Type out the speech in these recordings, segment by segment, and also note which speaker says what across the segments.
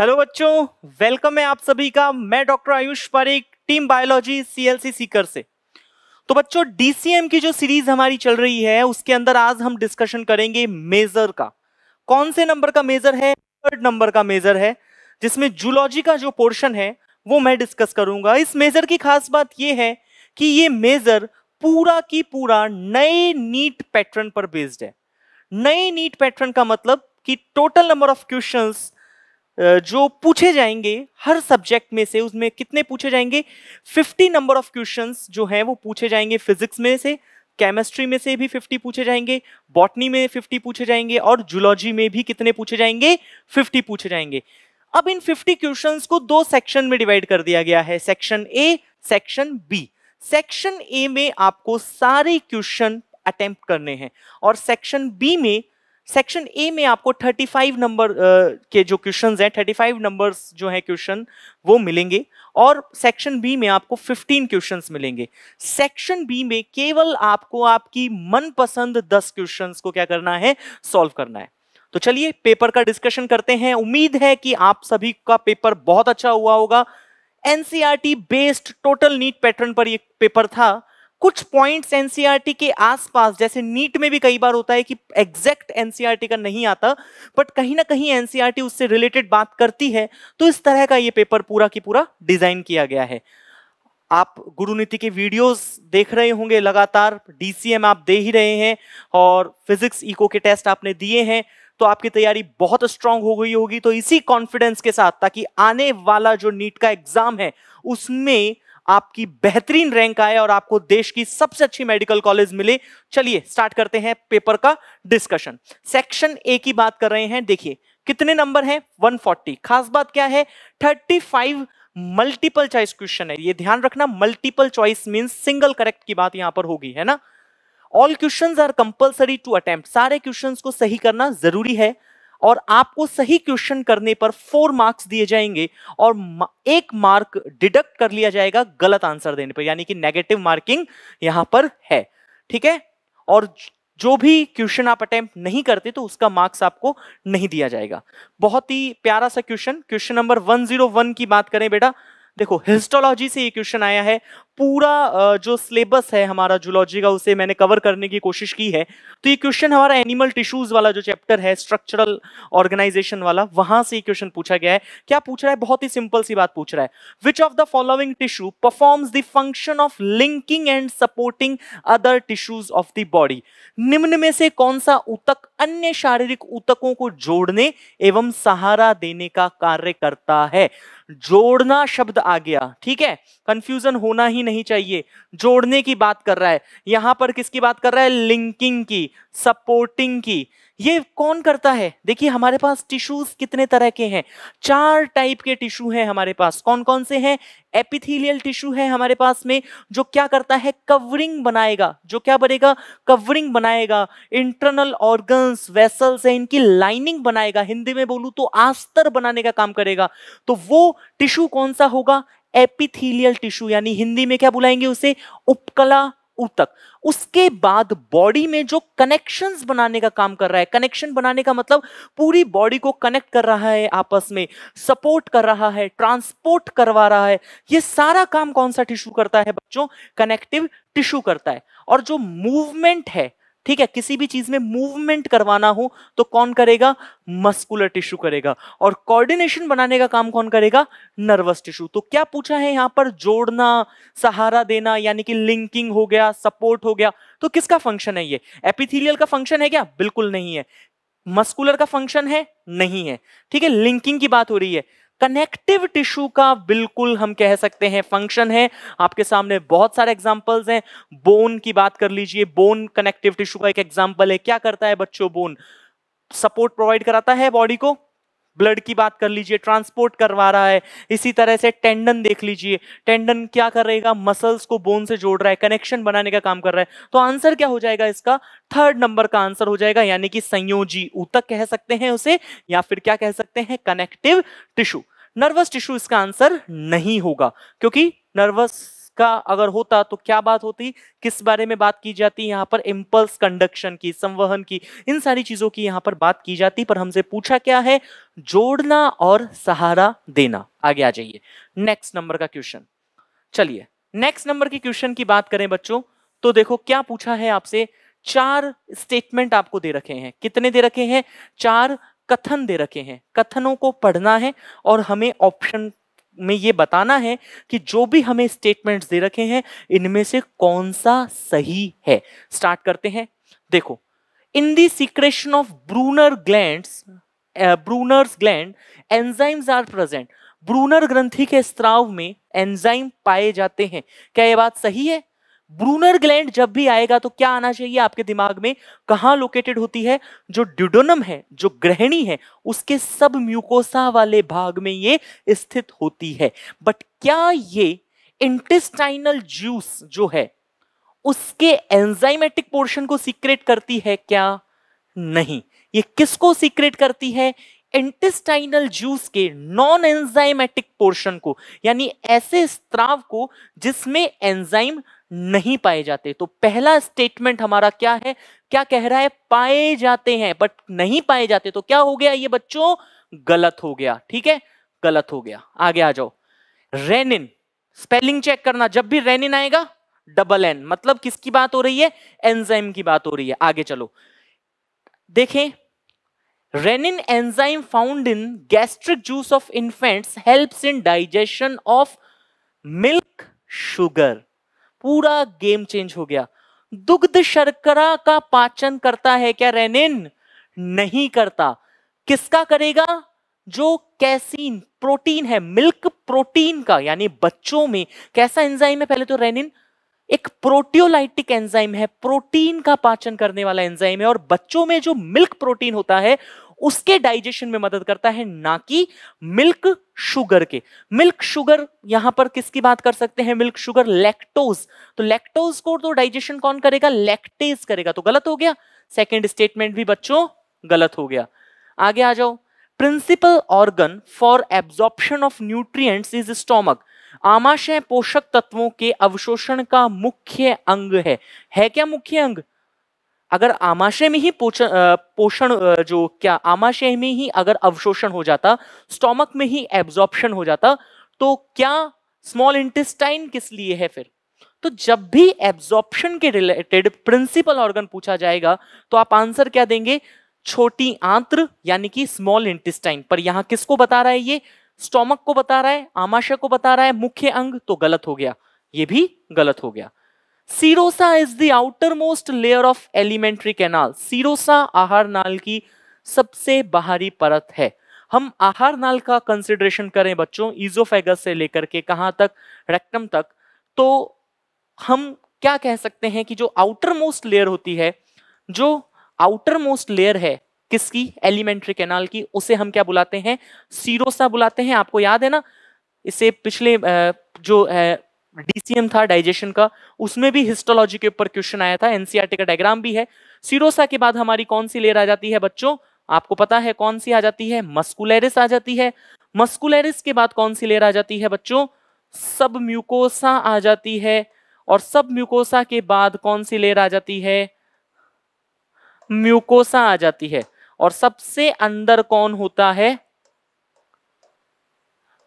Speaker 1: Hello बच्चों welcome है आप सभी का मैं doctor Ayush Pareek team biology CLC Sikar से तो बच्चों डीसीएम की जो सीरीज हमारी चल रही है उसके अंदर आज हम डिस्कशन करेंगे मेजर का कौन से नंबर का मेजर है थर्ड नंबर का मेजर है जिसमें जूलॉजी का जो पोर्शन है वो मैं डिस्कस करूंगा इस मेजर की खास बात यह है कि ये मेजर पूरा की पूरा नए नीट पैटर्न पर बेस्ड है नए नीट पैटर्न का मतलब कि टोटल नंबर ऑफ क्वेश्चंस जो पूछे जाएंगे हर सब्जेक्ट में से उसमें कितने पूछे जाएंगे 50 नंबर ऑफ क्वेश्चंस जो हैं वो पूछे जाएंगे फिजिक्स में से केमिस्ट्री में से भी 50 पूछे जाएंगे बॉटनी में 50 पूछे जाएंगे और जूलॉजी में भी कितने पूछे जाएंगे 50 पूछे जाएंगे अब इन 50 क्वेश्चंस को दो सेक्शन में डिवाइड कर दिया गया है section A section B section A में आपको सारे क्वेश्चन अटेम्प्ट करने हैं और सेक्शन बी में सेक्शन ए में आपको 35 नंबर के जो क्वेश्चन हैं 35 नंबर्स जो हैं क्वेश्चन वो मिलेंगे और सेक्शन बी में आपको 15 क्वेश्चंस मिलेंगे सेक्शन बी में केवल आपको आपकी मनपसंद 10 क्वेश्चंस को क्या करना है सॉल्व करना है तो चलिए पेपर का डिस्कशन करते हैं उम्मीद है कि आप सभी का पेपर बहुत अच्छा हुआ होगा NCERT based total NEET pattern पर ये पेपर था कुछ पॉइंट्स एनसीईआरटी e के आसपास जैसे नीट में भी कई बार होता है कि एग्जैक्ट एनसीईआरटी e का नहीं आता बट कहीं ना कहीं एनसीईआरटी e उससे रिलेटेड बात करती है तो इस तरह का ये पेपर पूरा की पूरा डिजाइन किया गया है आप गुरु नीति के वीडियोस देख रहे होंगे लगातार डीसीएम आप दे ही रहे हैं और फिजिक्स इको के टेस्ट आपने दिए हैं तो आपकी तैयारी बहुत स्ट्रांग हो गई होगी तो इसी कॉन्फिडेंस के साथ ताकि आने वाला जो नीट का एग्जाम है उसमें आपकी बेहतरीन रैंक आए और आपको देश की सबसे अच्छी मेडिकल कॉलेज मिले चलिए स्टार्ट करते हैं पेपर का डिस्कशन सेक्शन ए की बात कर रहे हैं देखिए कितने नंबर हैं 140 खास बात क्या है 35 मल्टीपल चॉइस क्वेश्चन है ये ध्यान रखना multiple choice mean single correct की बात यहां पर होगी है ना all question are compulsory to attempt सारे क्वेश्चन को सही करना जरूरी है और आपको सही क्वेश्चन करने पर फोर मार्क्स दिए जाएंगे और एक मार्क डिडक्ट कर लिया जाएगा गलत आंसर देने पर यानी कि नेगेटिव मार्किंग यहां पर है ठीक है और जो भी क्वेश्चन आप अटेम्प्ट नहीं करते तो उसका मार्क्स आपको नहीं दिया जाएगा बहुत ही प्यारा सा क्वेश्चन क्वेश्चन नंबर 101 की बात करें बेटा देखो हिस्टोलॉजी से ये क्वेश्चन आया है पूरा जो सिलेबस है हमारा जूलॉजी का उसे मैंने कवर करने की कोशिश की है तो ये क्वेश्चन हमारा एनिमल टिश्यूज वाला जो चैप्टर है स्ट्रक्चरल ऑर्गेनाइजेशन वाला वहां से क्वेश्चन पूछा गया है क्या पूछ रहा है बहुत ही सिंपल सी बात पूछ रहा है which of the following tissue performs the function of linking and supporting other tissues of the body निम्न में से कौन सा उतक अन्य शारीरिक उतकों को जोड़ने एवं सहारा देने का कार्य करता है जोड़ना शब्द आ गया ठीक है कंफ्यूजन होना ही नहीं चाहिए जोड़ने की बात कर रहा है यहां पर किसकी बात कर रहा है लिंकिंग की सपोर्टिंग की ये कौन करता है देखिए हमारे पास टिश्यूज कितने तरह के हैं चार टाइप के टिश्यू हैं हमारे पास कौन कौन से हैं एपिथेलियल टिश्यू है हमारे पास में जो क्या करता है कवरिंग बनाएगा जो क्या बनेगा कवरिंग बनाएगा इंटरनल ऑर्गन्स वेसल्स है इनकी लाइनिंग बनाएगा हिंदी में बोलूं तो आस्तर बनाने का काम करेगा तो वो टिश्यू कौन सा होगा एपिथीलियल टिश्यू यानी हिंदी में क्या बुलाएंगे उसे उपकला उतक उसके बाद बॉडी में जो कनेक्शंस बनाने का काम कर रहा है कनेक्शन बनाने का मतलब पूरी बॉडी को कनेक्ट कर रहा है आपस में सपोर्ट कर रहा है ट्रांसपोर्ट करवा रहा है ये सारा काम कौन सा टिश्यू करता है बच्चों कनेक्टिव टिश्यू करता है और जो मूवमेंट है ठीक है किसी भी चीज में मूवमेंट करवाना हो तो कौन करेगा मस्कुलर टिश्यू करेगा और कोऑर्डिनेशन बनाने का काम कौन करेगा नर्वस टिश्यू तो क्या पूछा है यहां पर जोड़ना सहारा देना यानी कि लिंकिंग हो गया सपोर्ट हो गया तो किसका फंक्शन है ये एपिथीलियल का फंक्शन है क्या बिल्कुल नहीं है मस्कुलर का फंक्शन है नहीं है ठीक है लिंकिंग की बात हो रही है कनेक्टिव टिश्यू का बिल्कुल हम कह सकते हैं फंक्शन है आपके सामने बहुत सारे एग्जांपल्स हैं बोन की बात कर लीजिए बोन कनेक्टिव टिश्यू का एक एग्जाम्पल है क्या करता है बच्चों बोन सपोर्ट प्रोवाइड कराता है बॉडी को ब्लड की बात कर लीजिए ट्रांसपोर्ट करवा रहा है इसी तरह से टेंडन देख लीजिए टेंडन क्या करेगा मसल्स को बोन से जोड़ रहा है कनेक्शन बनाने का काम कर रहा है तो आंसर क्या हो जाएगा इसका थर्ड नंबर का आंसर हो जाएगा यानी कि संयोजी ऊतक कह सकते हैं उसे या फिर क्या कह सकते हैं कनेक्टिव टिश्यू नर्वस टिश्यू इसका आंसर नहीं होगा क्योंकि नर्वस का अगर होता तो क्या बात होती किस बारे में बात की जाती यहाँ पर इम्पल्स कंडक्शन की संवहन की इन सारी चीजों की यहाँ पर बात की जाती पर हमसे पूछा क्या है जोड़ना और सहारा देना आगे आ जाइए नेक्स्ट नंबर का क्वेश्चन चलिए नेक्स्ट नंबर की क्वेश्चन की बात करें बच्चों तो देखो क्या पूछा है आपसे चार स्टेटमेंट आपको दे रखे हैं कितने दे रखे हैं चार कथन दे रखे हैं कथनों को पढ़ना है और हमें ऑप्शन में ये बताना है कि जो भी हमें स्टेटमेंट्स दे रखे हैं इनमें से कौन सा सही है स्टार्ट करते हैं देखो in the secretion of Brunner gland uh, gland gland, are present Brunner ग्रंथि के स्त्राव में एंजाइम पाए जाते हैं क्या ये बात सही है ब्रूनर ग्लैंड जब भी आएगा तो क्या आना चाहिए आपके दिमाग में कहा लोकेटेड होती है जो ड्यूडोनम है जो ग्रहणी है उसके सब म्यूकोसा वाले भाग में ये स्थित होती है बट क्या ये इंटेस्टाइनल जूस जो है उसके एंजाइमेटिक पोर्शन को सीक्रेट करती है क्या नहीं ये किसको सीक्रेट करती है इंटेस्टाइनल जूस के नॉन एंजाइमेटिक पोर्शन को यानी ऐसे स्त्राव को जिसमें एंजाइम नहीं पाए जाते तो पहला स्टेटमेंट हमारा क्या है क्या कह रहा है पाए जाते हैं बट नहीं पाए जाते तो क्या हो गया ये बच्चों गलत हो गया ठीक है गलत हो गया आगे आ जाओ रेनिन स्पेलिंग चेक करना जब भी रेनिन आएगा डबल एन मतलब किसकी बात हो रही है एंजाइम की बात हो रही है आगे चलो देखें Renin enzyme found in gastric juice of infants helps in digestion of milk sugar. पूरा गेम चेंज हो गया दुग्ध शर्करा का पाचन करता है क्या रेनिन नहीं करता किसका करेगा जो कैसीन प्रोटीन है मिल्क प्रोटीन का यानी बच्चों में कैसा एंजाइम है पहले तो रेनिन एक प्रोटियोलाइटिक एंजाइम है प्रोटीन का पाचन करने वाला एंजाइम है और बच्चों में जो मिल्क प्रोटीन होता है उसके डाइजेशन में मदद करता है ना कि मिल्क शुगर के मिल्क शुगर यहां पर किसकी बात कर सकते हैं मिल्क शुगर लैक्टोज तो लैक्टोज को तो डाइजेशन कौन करेगा लैक्टेज करेगा तो गलत हो गया सेकेंड स्टेटमेंट भी बच्चों गलत हो गया आगे आ जाओ principal organ for absorption of nutrients is stomach आमाशय पोषक तत्वों के अवशोषण का मुख्य अंग है है क्या मुख्य अंग अगर आमाशय में ही पोषण जो क्या आमाशय में ही अगर अवशोषण हो जाता स्टोमक में ही एब्जॉर्प्शन हो जाता तो क्या स्मॉल इंटेस्टाइन किस लिए है फिर तो जब भी एब्जॉर्प्शन के रिलेटेड प्रिंसिपल ऑर्गन पूछा जाएगा तो आप आंसर क्या देंगे छोटी आंत्र यानी कि स्मॉल इंटेस्टाइन पर यहां किसको बता रहा है ये स्टोमक को बता रहा है आमाशय को बता रहा है मुख्य अंग तो गलत हो गया ये भी गलत हो गया serosa is the outermost layer of alimentary canal serosa आहार नाल की सबसे बाहरी परत है हम आहार नाल का कंसिडरेशन करें बच्चों इजोफेगस से लेकर के कहाँ तक रेक्टम तक तो हम क्या कह सकते हैं कि जो आउटर मोस्ट लेयर होती है जो आउटर मोस्ट लेयर है किसकी एलिमेंट्री कैनाल की उसे हम क्या बुलाते हैं सीरोसा बुलाते हैं आपको याद है ना इसे पिछले जो डीसीएम था डाइजेशन का उसमें भी हिस्टोलॉजी के ऊपर क्वेश्चन आया था एनसीआरटी e का डायग्राम भी है सीरोसा के बाद हमारी कौन सी लेयर आ जाती है बच्चों आपको पता है कौन सी आ जाती है मस्कुलरिस आ जाती है मस्कुलरिस के बाद कौन सी लेयर आ जाती है बच्चों सब म्यूकोसा आ जाती है और सब म्यूकोसा के बाद कौन सी लेयर आ जाती है म्यूकोसा आ जाती है और सबसे अंदर कौन होता है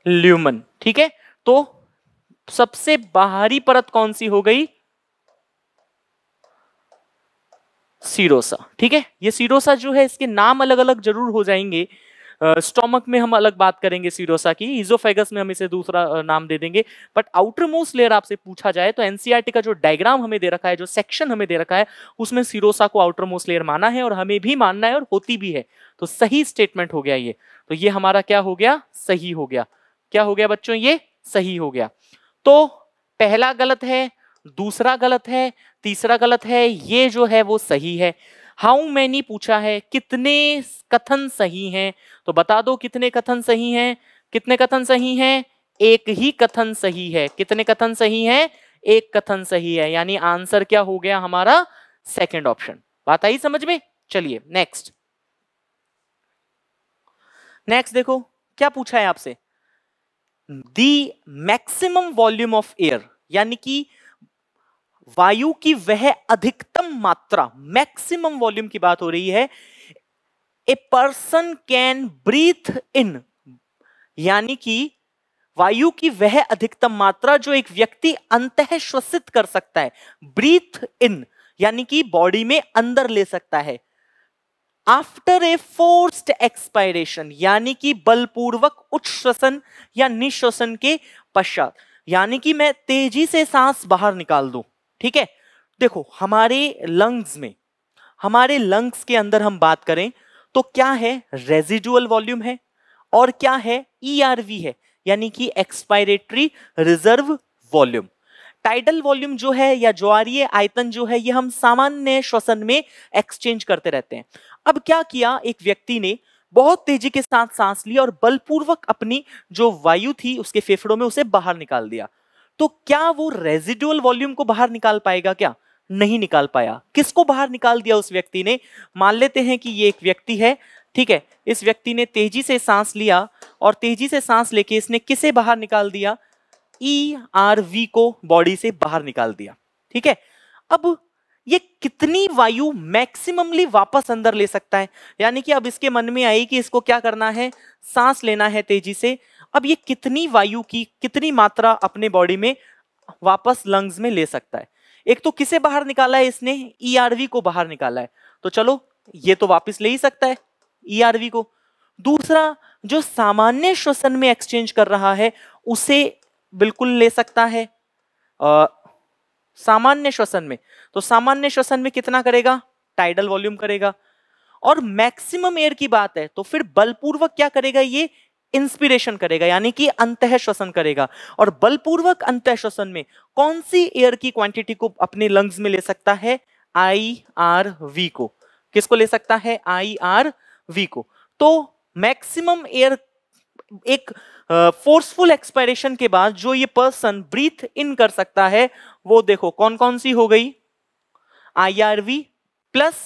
Speaker 1: ल्यूमन ठीक है तो सबसे बाहरी परत कौन सी हो गई सीरोसा ठीक है ये सीरोसा जो है इसके नाम अलग अलग जरूर हो जाएंगे स्टोमक में हम अलग बात करेंगे सीरोसा की इजोफेगस में हम इसे दूसरा नाम दे देंगे बट आउटर मोस्ट लेयर आपसे पूछा जाए तो एनसीआरटी का जो डायग्राम हमें दे रखा है जो सेक्शन हमें दे रखा है उसमें सीरोसा को आउटर मोस्ट लेयर माना है और हमें भी मानना है और होती भी है तो सही स्टेटमेंट हो गया ये तो ये हमारा क्या हो गया सही हो गया क्या हो गया बच्चों ये सही हो गया तो पहला गलत है दूसरा गलत है तीसरा गलत है ये जो है वो सही है हाउ मैनी पूछा है कितने कथन सही हैं तो बता दो कितने कथन सही हैं कितने कथन सही हैं एक ही कथन सही है कितने कथन सही हैं एक कथन सही है यानी आंसर क्या हो गया हमारा सेकंड ऑप्शन बात आई समझ में चलिए नेक्स्ट नेक्स्ट देखो क्या पूछा है आपसे the maximum volume of air यानी कि वायु की वह अधिकतम मात्रा मैक्सिमम वॉल्यूम की बात हो रही है a person can breathe in यानी कि वायु की वह अधिकतम मात्रा जो एक व्यक्ति अंत श्वसित कर सकता है ब्रीथ इन यानी कि बॉडी में अंदर ले सकता है आफ्टर ए फोर्स्ड एक्सपायरेशन यानी कि बलपूर्वक उच्च श्वसन या निश्वसन के पश्चात यानी कि मैं तेजी से सांस बाहर निकाल दूं ठीक है देखो हमारे लंग्स में हमारे लंग्स के अंदर हम बात करें तो क्या है रेजिडुअल वॉल्यूम है और क्या है ईआरवी e है यानी कि expiratory reserve volume tidal volume जो है या ज्वारीय आयतन जो है ये हम सामान्य श्वसन में एक्सचेंज करते रहते हैं अब क्या किया एक व्यक्ति ने बहुत तेजी के साथ सांस लिया और बलपूर्वक अपनी जो वायु थी उसके फेफड़ों में उसे बाहर निकाल दिया तो क्या वो रेजिडुअल वॉल्यूम को बाहर निकाल पाएगा क्या नहीं निकाल पाया किसको बाहर निकाल दिया उस व्यक्ति ने मान लेते हैं कि ये एक व्यक्ति है ठीक है इस व्यक्ति ने तेजी से सांस लिया और तेजी से सांस लेके इसने किसे बाहर निकाल दिया ई आर वी को बॉडी से बाहर निकाल दिया ठीक है अब ये कितनी वायु मैक्सिममली वापस अंदर ले सकता है यानी कि अब इसके मन में आई कि इसको क्या करना है सांस लेना है तेजी से अब ये कितनी वायु की कितनी मात्रा अपने बॉडी में वापस लंग्स में ले सकता है एक तो किसे बाहर निकाला है इसने ईआरवी e को बाहर निकाला है तो चलो ये तो वापस ले ही सकता है ईआरवी e को दूसरा जो सामान्य श्वसन में एक्सचेंज कर रहा है उसे बिल्कुल ले सकता है आ, सामान्य श्वसन में तो सामान्य श्वसन में कितना करेगा टाइडल वॉल्यूम करेगा और मैक्सिमम एयर की बात है तो फिर बलपूर्वक क्या करेगा ये इंस्पिरेशन करेगा यानी कि अंत श्वसन करेगा और बलपूर्वक अंत श्वसन में कौन सी एयर की क्वांटिटी को अपने लंग्स में ले सकता है आई आर वी को किसको ले सकता है आई आर वी को तो मैक्सिमम एयर एक फोर्सफुल uh, एक्सपायरेशन के बाद जो ये पर्सन ब्रीथ इन कर सकता है वो देखो कौन कौन सी हो गई I R V plus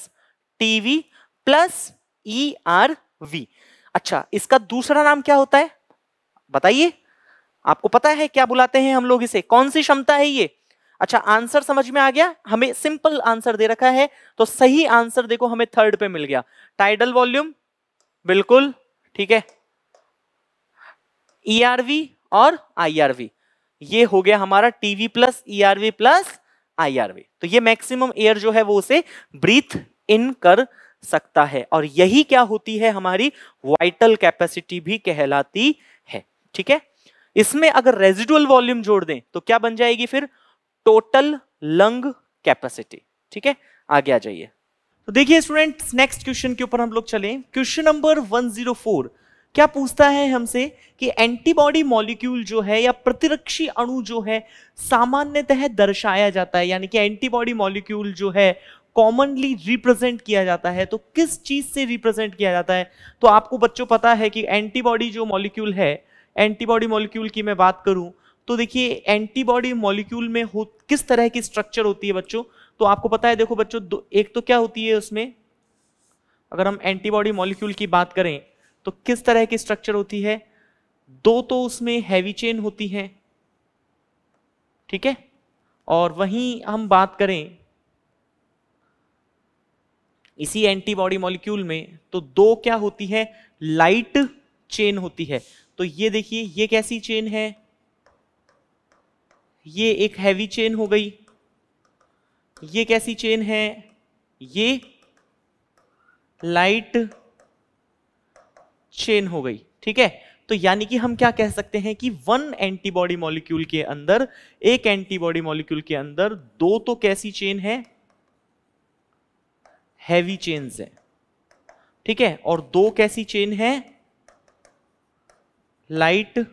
Speaker 1: TV plus E R V अच्छा इसका दूसरा नाम क्या होता है बताइए आपको पता है क्या बुलाते हैं हम लोग इसे कौन सी क्षमता है ये अच्छा आंसर समझ में आ गया हमें सिंपल आंसर दे रखा है तो सही आंसर देखो हमें थर्ड पे मिल गया टाइडल वॉल्यूम बिल्कुल ठीक है ईआरवी e और आईआरवी ये हो गया हमारा TV plus ERV plus IRV तो ये मैक्सिमम एयर जो है वो उसे ब्रीथ इन कर सकता है और यही क्या होती है हमारी वाइटल कैपेसिटी भी कहलाती है ठीक है इसमें अगर रेजिडुअल वॉल्यूम जोड़ दें तो क्या बन जाएगी फिर टोटल लंग कैपेसिटी ठीक है आगे आ जाइए तो देखिए स्टूडेंट्स नेक्स्ट क्वेश्चन के ऊपर हम लोग चले क्वेश्चन नंबर 104 क्या पूछता है हमसे कि एंटीबॉडी मॉलिक्यूल जो है या प्रतिरक्षी अणु जो है सामान्यतः दर्शाया जाता है यानी कि एंटीबॉडी मॉलिक्यूल जो है कॉमनली रिप्रेजेंट किया जाता है तो किस चीज से रिप्रेजेंट किया जाता है तो आपको बच्चों पता है कि एंटीबॉडी जो मॉलिक्यूल है एंटीबॉडी मॉलिक्यूल की मैं बात करूं तो देखिए एंटीबॉडी मॉलिक्यूल में हो किस तरह की स्ट्रक्चर होती है बच्चों तो आपको पता है देखो बच्चों एक तो क्या होती है उसमें अगर हम एंटीबॉडी मॉलिक्यूल की बात करें तो किस तरह की स्ट्रक्चर होती है दो तो उसमें हैवी चेन होती है ठीक है और वहीं हम बात करें इसी एंटीबॉडी मॉलिक्यूल में तो दो क्या होती है लाइट चेन होती है तो ये देखिए ये कैसी चेन है ये एक हैवी चेन हो गई ये कैसी चेन है ये लाइट चेन हो गई ठीक है तो यानी कि हम क्या कह सकते हैं कि वन एंटीबॉडी मॉलिक्यूल के अंदर एक एंटीबॉडी मॉलिक्यूल के अंदर दो तो कैसी चेन है हैवी चेन्स हैं ठीक है और दो कैसी चेन है लाइट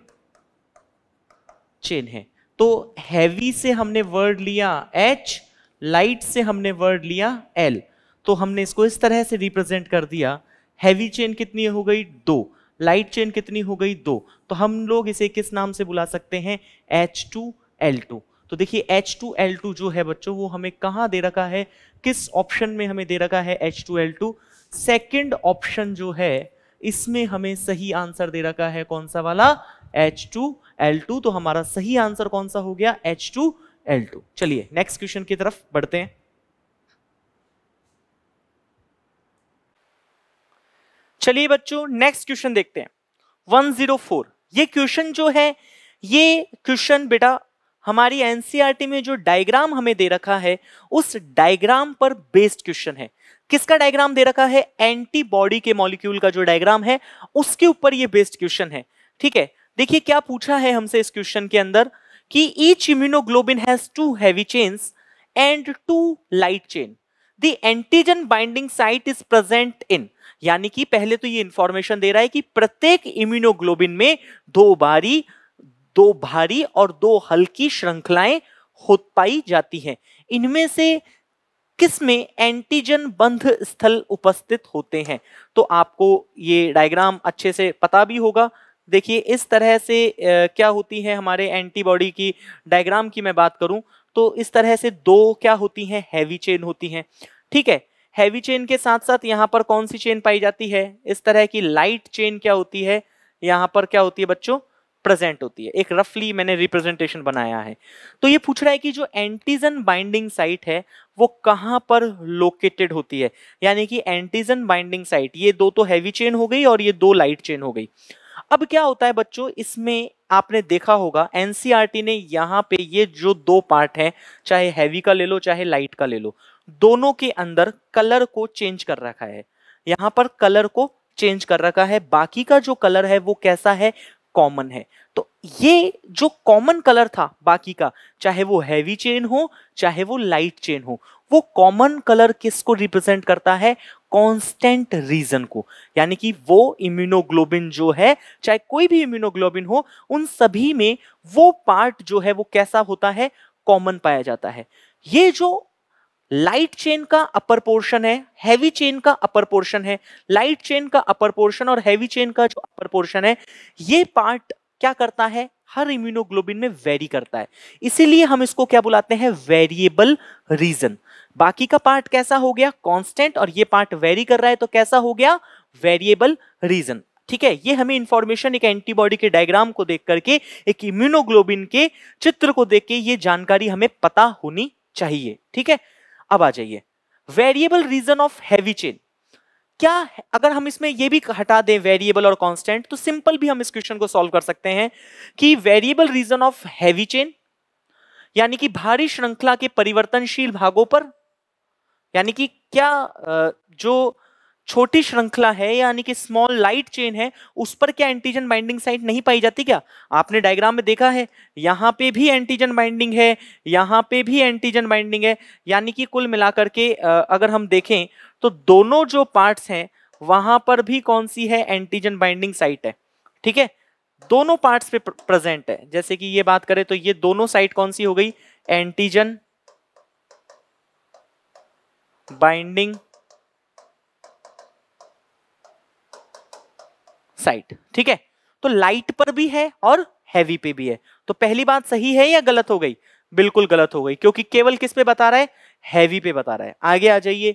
Speaker 1: चेन है तो हैवी से हमने वर्ड लिया एच लाइट से हमने वर्ड लिया एल तो हमने इसको इस तरह से रिप्रेजेंट कर दिया हैवी चेन कितनी हो गई दो लाइट चेन कितनी हो गई दो तो हम लोग इसे किस नाम से बुला सकते हैं एच टू एल टू तो देखिए एच टू एल टू जो है बच्चों वो हमें कहाँ दे रखा है किस ऑप्शन में हमें दे रखा है H two L two second option जो है इसमें हमें सही आंसर दे रखा है कौन सा वाला H2L2 तो हमारा सही आंसर कौन सा हो गया H2L2 चलिए नेक्स्ट क्वेश्चन की तरफ बढ़ते हैं चलिए बच्चों नेक्स्ट क्वेश्चन देखते हैं 104 ये क्वेश्चन जो है ये क्वेश्चन बेटा हमारी एनसीईआरटी e में जो डायग्राम हमें दे रखा है उस डायग्राम पर बेस्ड क्वेश्चन है किसका डायग्राम दे रखा है एंटीबॉडी के मॉलिक्यूल का जो डायग्राम है उसके ऊपर ये बेस्ड क्वेश्चन है ठीक है देखिए क्या पूछा है हमसे इस क्वेश्चन के अंदर कि each immunoglobulin has two heavy chains and two light chain the antigen binding site is present in यानी कि पहले तो ये इंफॉर्मेशन दे रहा है कि प्रत्येक इम्यूनोग्लोबिन में दो बारी दो भारी और दो हल्की श्रृंखलाएं हो पाई जाती हैं इनमें से किसमें एंटीजन बंध स्थल उपस्थित होते हैं तो आपको ये डायग्राम अच्छे से पता भी होगा देखिए इस तरह से क्या होती है हमारे एंटीबॉडी की डायग्राम की मैं बात करूं तो इस तरह से दो क्या होती हैं हैवी चेन होती हैं ठीक है हैवी चेन के साथ साथ यहाँ पर कौन सी चेन पाई जाती है इस तरह की लाइट चेन क्या होती है यहाँ पर क्या होती है बच्चों प्रेजेंट होती है एक रफली मैंने रिप्रेजेंटेशन बनाया है तो ये पूछ रहा है कि जो एंटीजन बाइंडिंग साइट है वो कहाँ पर लोकेटेड होती है यानी कि एंटीजन बाइंडिंग साइट ये दो तो हैवी चेन हो गई और ये दो लाइट चेन हो गई अब क्या होता है बच्चों इसमें आपने देखा होगा एनसीआरटी e ने यहाँ पे ये जो दो पार्ट हैं चाहे हैवी का ले लो चाहे लाइट का ले लो दोनों के अंदर कलर को चेंज कर रखा है यहाँ पर कलर को चेंज कर रखा है बाकी का जो कलर है वो कैसा है कॉमन है तो ये जो कॉमन कलर था बाकी का चाहे वो हैवी चेन हो चाहे वो लाइट चेन हो वो कॉमन कलर किसको रिप्रेजेंट करता है कांस्टेंट रीजन को यानी कि वो इम्यूनोग्लोबिन जो है चाहे कोई भी इम्यूनोग्लोबिन हो उन सभी में वो पार्ट जो है वो कैसा होता है कॉमन पाया जाता है ये जो लाइट चेन का अपर पोर्शन है हैवी चेन का अपर पोर्शन है लाइट चेन का अपर पोर्शन और हैवी चेन का जो अपर पोर्शन है ये पार्ट क्या करता है हर इम्यूनोग्लोबिन में वेरी करता है इसीलिए हम इसको क्या बुलाते हैं वेरिएबल रीजन बाकी का पार्ट कैसा हो गया कांस्टेंट और ये पार्ट वेरी कर रहा है तो कैसा हो गया वेरिएबल रीजन ठीक है ये हमें इंफॉर्मेशन एक एंटीबॉडी के डायग्राम को देख करके एक इम्यूनोग्लोबिन के चित्र को देख के ये जानकारी हमें पता होनी चाहिए ठीक है अब आ जाइए variable region of heavy chain क्या अगर हम इसमें ये भी हटा दें वेरिएबल और कांस्टेंट तो सिंपल भी हम इस क्वेश्चन को सॉल्व कर सकते हैं कि variable region of heavy chain यानी कि भारी श्रृंखला के परिवर्तनशील भागों पर यानी कि क्या जो छोटी श्रृंखला है यानी कि स्मॉल लाइट चेन है उस पर क्या एंटीजन बाइंडिंग साइट नहीं पाई जाती क्या आपने डायग्राम में देखा है यहाँ पे भी एंटीजन बाइंडिंग है यहाँ पे भी एंटीजन बाइंडिंग है यानी कि कुल मिलाकर के अगर हम देखें तो दोनों जो पार्ट्स हैं वहां पर भी कौन सी है एंटीजन बाइंडिंग साइट है ठीक है दोनों पार्ट्स पे प्रेजेंट है जैसे कि ये बात करें तो ये दोनों साइट कौन सी हो गई एंटीजन बाइंडिंग साइट ठीक है तो लाइट पर भी है और हैवी पे भी है तो पहली बात सही है या गलत हो गई बिल्कुल गलत हो गई क्योंकि केवल किस पे बता रहा है हैवी पे बता रहा है आगे आ जाइए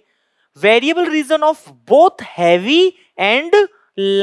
Speaker 1: variable region of both heavy and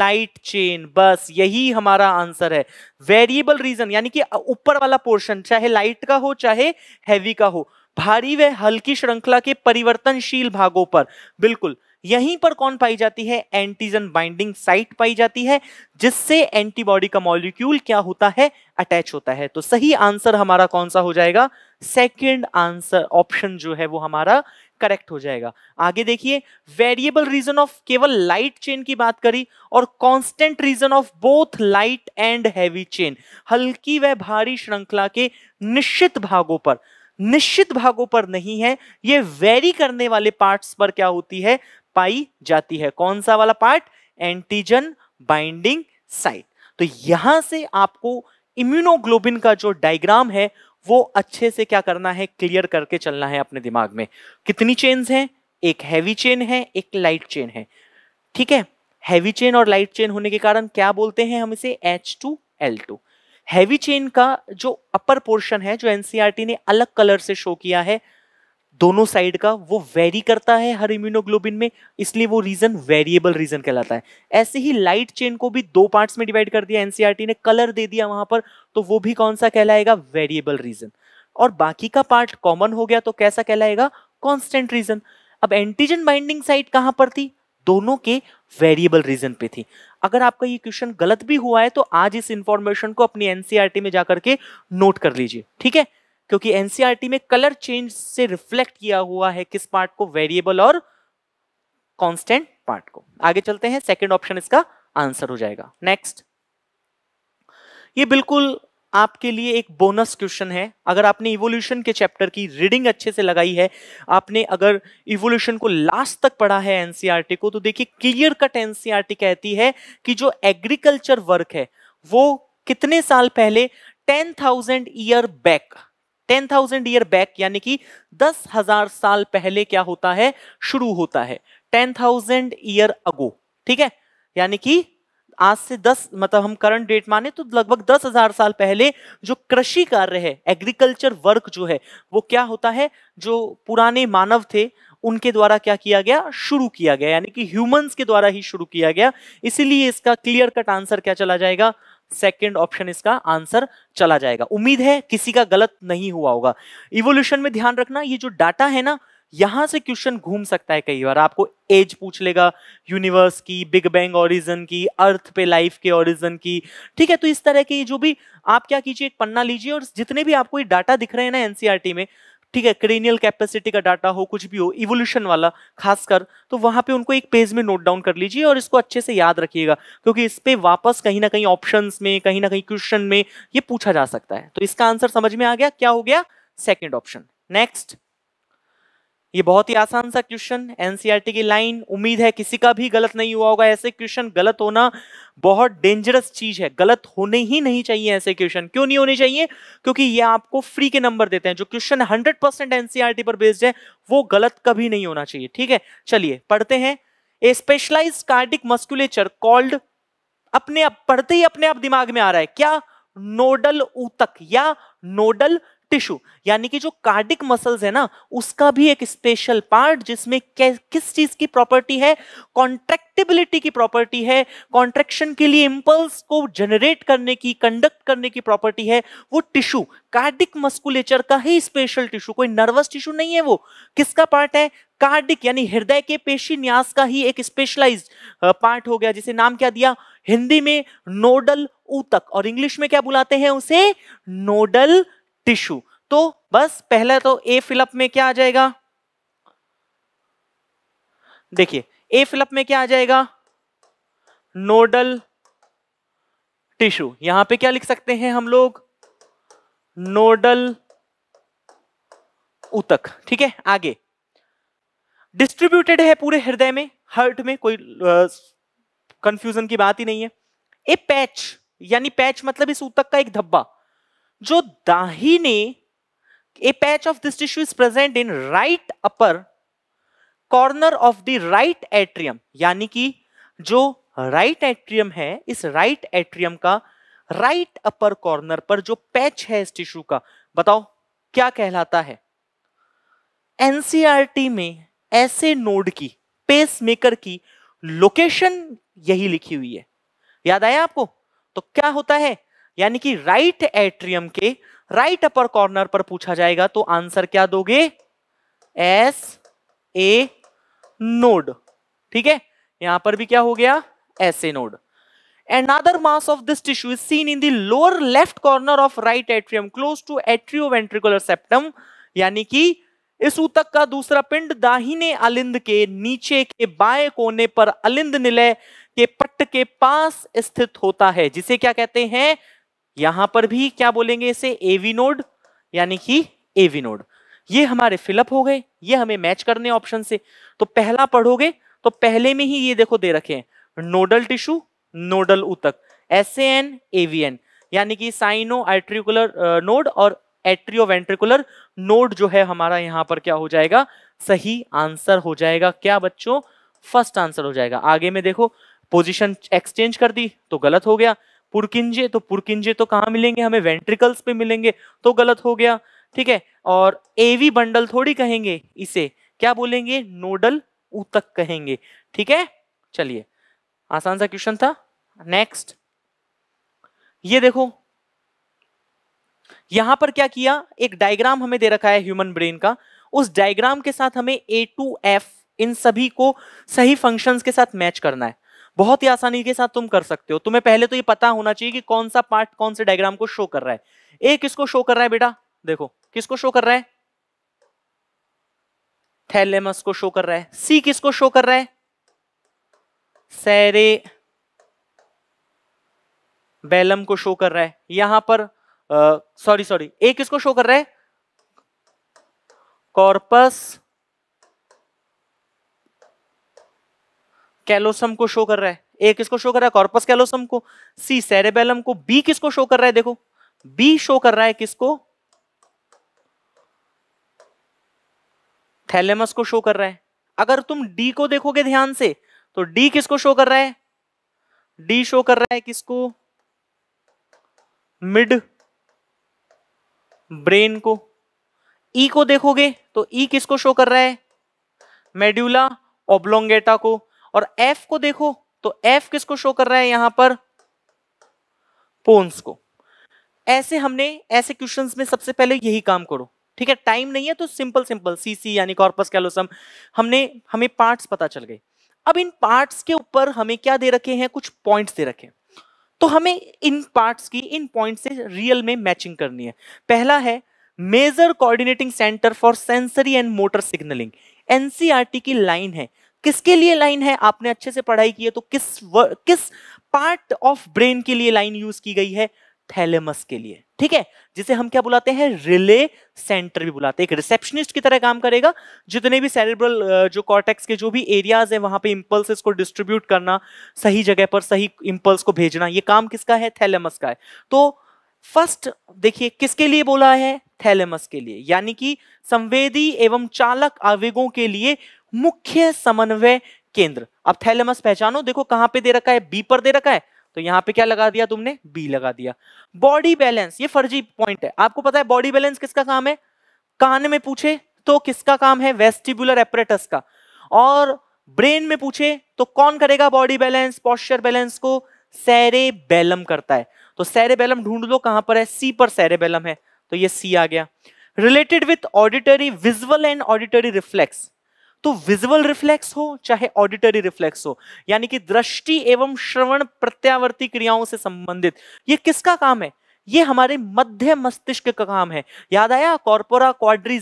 Speaker 1: light chain बस यही हमारा आंसर है वेरिएबल रीजन यानी कि ऊपर वाला पोर्शन चाहे लाइट का हो चाहे हैवी का हो भारी व हल्की श्रृंखला के परिवर्तनशील भागों पर बिल्कुल यहीं पर कौन पाई जाती है एंटीजन बाइंडिंग साइट पाई जाती है जिससे एंटीबॉडी का मॉलिक्यूल क्या होता है अटैच होता है तो सही आंसर हमारा कौन सा हो जाएगा सेकेंड आंसर ऑप्शन जो है वो हमारा करेक्ट हो जाएगा आगे देखिए वेरिएबल रीजन ऑफ केवल लाइट चेन की बात करी और constant region of both light and heavy chain हल्की व भारी श्रृंखला के निश्चित भागों पर निश्चित भागों पर नहीं है ये वेरी करने वाले पार्ट्स पर क्या होती है पाई जाती है कौन सा वाला पार्ट एंटीजन बाइंडिंग साइट तो यहां से आपको इम्यूनोग्लोबिन का जो डायग्राम है वो अच्छे से क्या करना है क्लियर करके चलना है अपने दिमाग में कितनी चेन्स हैं एक हैवी चेन है एक लाइट चेन है ठीक है हैवी चेन और लाइट चेन होने के कारण क्या बोलते हैं हम इसे H two L two heavy chain का जो अपर पोर्शन है जो एनसीआरटी e ने अलग कलर से शो किया है दोनों साइड का वो वेरी करता है हर इम्यूनोग्लोबिन में इसलिए वो रीजन वेरिएबल रीजन कहलाता है ऐसे ही लाइट चेन को भी दो पार्ट्स में डिवाइड कर दिया एनसीईआरटी e ने कलर दे दिया वहां पर तो वो भी कौन सा कहलाएगा वेरिएबल रीजन और बाकी का पार्ट कॉमन हो गया तो कैसा कहलाएगा कॉन्स्टेंट रीजन अब एंटीजन बाइंडिंग साइट कहां पर थी दोनों के वेरिएबल रीजन पे थी अगर आपका ये क्वेश्चन गलत भी हुआ है तो आज इस इंफॉर्मेशन को अपनी एनसीआरटी e में जाकर के नोट कर लीजिए ठीक है क्योंकि एनसीआर e में कलर चेंज से रिफ्लेक्ट किया हुआ है किस पार्ट को वेरिएबल और कॉन्स्टेंट पार्ट को आगे चलते हैं सेकेंड ऑप्शन इसका आंसर हो जाएगा नेक्स्ट ये बिल्कुल आपके लिए एक बोनस क्वेश्चन है अगर आपने इवोल्यूशन के चैप्टर की रीडिंग अच्छे से लगाई है आपने अगर इवोल्यूशन को लास्ट तक पढ़ा है एनसीईआरटी e को तो देखिए क्लियर कट एनसीईआरटी कहती है कि जो एग्रीकल्चर वर्क है वो कितने साल पहले ten thousand year back ten thousand year back यानी कि दस हजार साल पहले क्या होता है शुरू होता है टेन थाउजेंड ईयर अगो ठीक है यानी कि आज से दस मतलब हम करंट डेट माने तो लगभग दस हजार साल पहले जो कृषि कार्य है एग्रीकल्चर वर्क जो है वो क्या होता है जो पुराने मानव थे उनके द्वारा क्या किया गया शुरू किया गया यानी कि ह्यूमंस के द्वारा ही शुरू किया गया इसीलिए इसका क्लियर कट आंसर क्या चला जाएगा सेकेंड ऑप्शन इसका आंसर चला जाएगा उम्मीद है किसी का गलत नहीं हुआ होगा इवोल्यूशन में ध्यान रखना ये जो डाटा है ना यहां से क्वेश्चन घूम सकता है कई बार आपको एज पूछ लेगा यूनिवर्स की बिग बैंग ओरिजन की अर्थ पे लाइफ के ओरिजन की ठीक है तो इस तरह के जो भी आप क्या कीजिए एक पन्ना लीजिए और जितने भी आपको ये डाटा दिख रहे हैं ना एनसीआरटी e में ठीक है क्रेनियल कैपेसिटी का डाटा हो कुछ भी हो इवोल्यूशन वाला खासकर तो वहां पे उनको एक पेज में नोट डाउन कर लीजिए और इसको अच्छे से याद रखिएगा क्योंकि इस पर वापस कहीं ना कहीं ऑप्शन में कहीं ना कहीं क्वेश्चन में ये पूछा जा सकता है तो इसका आंसर समझ में आ गया क्या हो गया सेकेंड ऑप्शन नेक्स्ट ये बहुत ही आसान सा क्वेश्चन एनसीईआरटी e की लाइन उम्मीद है किसी का भी गलत नहीं हुआ होगा ऐसे क्वेश्चन गलत होना बहुत डेंजरस चीज है गलत होने ही नहीं चाहिए ऐसे क्वेश्चन क्यों नहीं होने चाहिए क्योंकि ये आपको फ्री के नंबर देते हैं जो क्वेश्चन 100 परसेंट एनसीईआरटी पर बेस्ड है वो गलत कभी नहीं होना चाहिए ठीक है चलिए पढ़ते हैं a specialise cardiac musculature called अपने आप पढ़ते ही अपने आप दिमाग में आ रहा है क्या नोडल ऊतक या नोडल टिश्यू यानी कि जो कार्डिक मसल्स है ना उसका भी एक स्पेशल पार्ट जिसमें किस चीज की प्रॉपर्टी है कॉन्ट्रैक्टेबिलिटी की प्रॉपर्टी है कॉन्ट्रेक्शन के लिए इम्पल्स को जनरेट करने की कंडक्ट करने की प्रॉपर्टी है वो टिश्यू कार्डिक मस्कुलेचर का ही स्पेशल टिश्यू कोई नर्वस टिश्यू नहीं है वो किसका पार्ट है कार्डिक यानी हृदय के पेशी न्यास का ही एक स्पेशलाइज पार्ट हो गया जिसे नाम क्या दिया हिंदी में नोडल ऊतक और इंग्लिश में क्या बुलाते हैं उसे नोडल टिश्यू तो बस पहला तो ए फिलअप में क्या आ जाएगा देखिए ए फिलअप में क्या आ जाएगा नोडल टिश्यू यहां पे क्या लिख सकते हैं हम लोग नोडल उतक ठीक है आगे डिस्ट्रीब्यूटेड है पूरे हृदय में हर्ट में कोई कंफ्यूजन की बात ही नहीं है ए पैच यानी पैच मतलब इस उतक का एक धब्बा जो दाहिने a patch of this tissue is present in right upper corner of the right atrium यानी कि जो राइट right एट्रियम है इस राइट right एट्रियम का राइट right अपर कॉर्नर पर जो पैच है इस टिश्यू का बताओ क्या कहलाता है एनसीआरटी e में ऐसे नोड की पेस मेकर की लोकेशन यही लिखी हुई है याद आया आपको तो क्या होता है यानी कि राइट एट्रियम के राइट अपर कॉर्नर पर पूछा जाएगा तो आंसर क्या दोगे एस ए नोड ठीक है यहां पर भी क्या हो गया S A node another mass of this tissue is seen in the lower left corner of right atrium close to atrioventricular septum यानी कि इस ऊतक का दूसरा पिंड दाहिने अलिंद के नीचे के बाएं कोने पर अलिंद निलय के पट्ट के पास स्थित होता है जिसे क्या कहते हैं यहां पर भी क्या बोलेंगे इसे एवी नोड यानी कि एवी नोड ये हमारे फिलअप हो गए ये हमें मैच करने ऑप्शन से तो पहला पढ़ोगे तो पहले में ही ये देखो दे रखे हैं नोडल टिश्यू नोडल उतक एस एन एवीएन यानी कि साइनो एट्रिकुलर नोड और एट्रियोवेंट्रिकुलर नोड जो है हमारा यहाँ पर क्या हो जाएगा सही आंसर हो जाएगा क्या बच्चों फर्स्ट आंसर हो जाएगा आगे में देखो पोजीशन एक्सचेंज कर दी तो गलत हो गया पुरकिंजे तो पुरकिंजे तो कहाँ मिलेंगे हमें वेंट्रिकल्स पे मिलेंगे तो गलत हो गया ठीक है और एवी बंडल थोड़ी कहेंगे इसे क्या बोलेंगे नोडल ऊतक कहेंगे ठीक है चलिए आसान सा क्वेश्चन था नेक्स्ट ये देखो यहां पर क्या किया एक डायग्राम हमें दे रखा है ह्यूमन ब्रेन का उस डायग्राम के साथ हमें ए टू एफ इन सभी को सही फंक्शंस के साथ मैच करना है बहुत ही आसानी के साथ तुम कर सकते हो तुम्हें पहले तो ये पता होना चाहिए कि कौन सा पार्ट कौन से डायग्राम को शो कर रहा है ए किसको शो कर रहा है बेटा देखो किसको शो कर रहा है थैलेमस को शो कर रहा है सी किसको शो कर रहा है सैरे बैलम को शो कर रहा है यहां पर सॉरी सॉरी ए किसको शो कर रहा है कॉर्पस कैलोसम को शो कर रहा है ए किसको शो कर रहा है कॉर्पस कैलोसम को सी सेरेबेलम को बी किसको शो कर रहा है देखो बी शो कर रहा है किसको थैलेमस को शो कर रहा है अगर तुम डी को देखोगे ध्यान से तो डी किसको शो कर रहा है डी शो कर रहा है किसको मिड ब्रेन को ई e को देखोगे तो ई e किसको शो कर रहा है मेड्यूला ओब्लोंगेटा को और एफ को देखो तो एफ किसको शो कर रहा है यहां पर पोन्स को ऐसे हमने ऐसे क्वेश्चन में सबसे पहले यही काम करो ठीक है टाइम नहीं है तो सिंपल सिंपल सीसी यानी कॉर्पस कैलोसम हमने हमें पार्ट्स पता चल गए अब इन पार्ट्स के ऊपर हमें क्या दे रखे हैं कुछ पॉइंट्स दे रखे हैं तो हमें इन पार्ट्स की इन पॉइंट से रियल में मैचिंग करनी है पहला है major coordinating centre for sensory and motor signalling NCERT की लाइन है किसके लिए लाइन है आपने अच्छे से पढ़ाई की है तो किस वर, किस पार्ट ऑफ ब्रेन के लिए लाइन यूज की गई है थैलेमस के लिए ठीक है जिसे हम क्या बुलाते हैं रिले सेंटर भी बुलाते हैं एक रिसेप्शनिस्ट की तरह काम करेगा जितने भी सेरेब्रल जो कॉर्टेक्स के जो भी एरियाज है वहां पे इम्पल्स को डिस्ट्रीब्यूट करना सही जगह पर सही इम्पल्स को भेजना ये काम किसका है थैलेमस का है तो फर्स्ट देखिए किसके लिए बोला है थैलेमस के लिए यानी कि संवेदी एवं चालक आवेगों के लिए मुख्य समन्वय केंद्र अब थैलेमस पहचानो देखो कहां पे दे रखा है बी पर दे रखा है तो यहां पे क्या लगा दिया तुमने बी लगा दिया बॉडी बैलेंस ये फर्जी पॉइंट है आपको पता है बॉडी बैलेंस किसका काम है कान में पूछे तो किसका काम है वेस्टिबुलर एपरेटस का और ब्रेन में पूछे तो कौन करेगा बॉडी बैलेंस पॉस्चर बैलेंस को सैरे बैलम करता है तो सैरे बैलम ढूंढ लो कहां पर है सी पर सैरे बैलम है तो ये सी आ गया related with auditory visual and auditory reflex तो विजुअल रिफ्लेक्स हो चाहे ऑडिटरी रिफ्लेक्स हो यानी कि दृष्टि एवं श्रवण प्रत्यावर्ती क्रियाओं से संबंधित ये किसका काम है ये हमारे मध्य मस्तिष्क का काम है याद आया कॉर्पोरा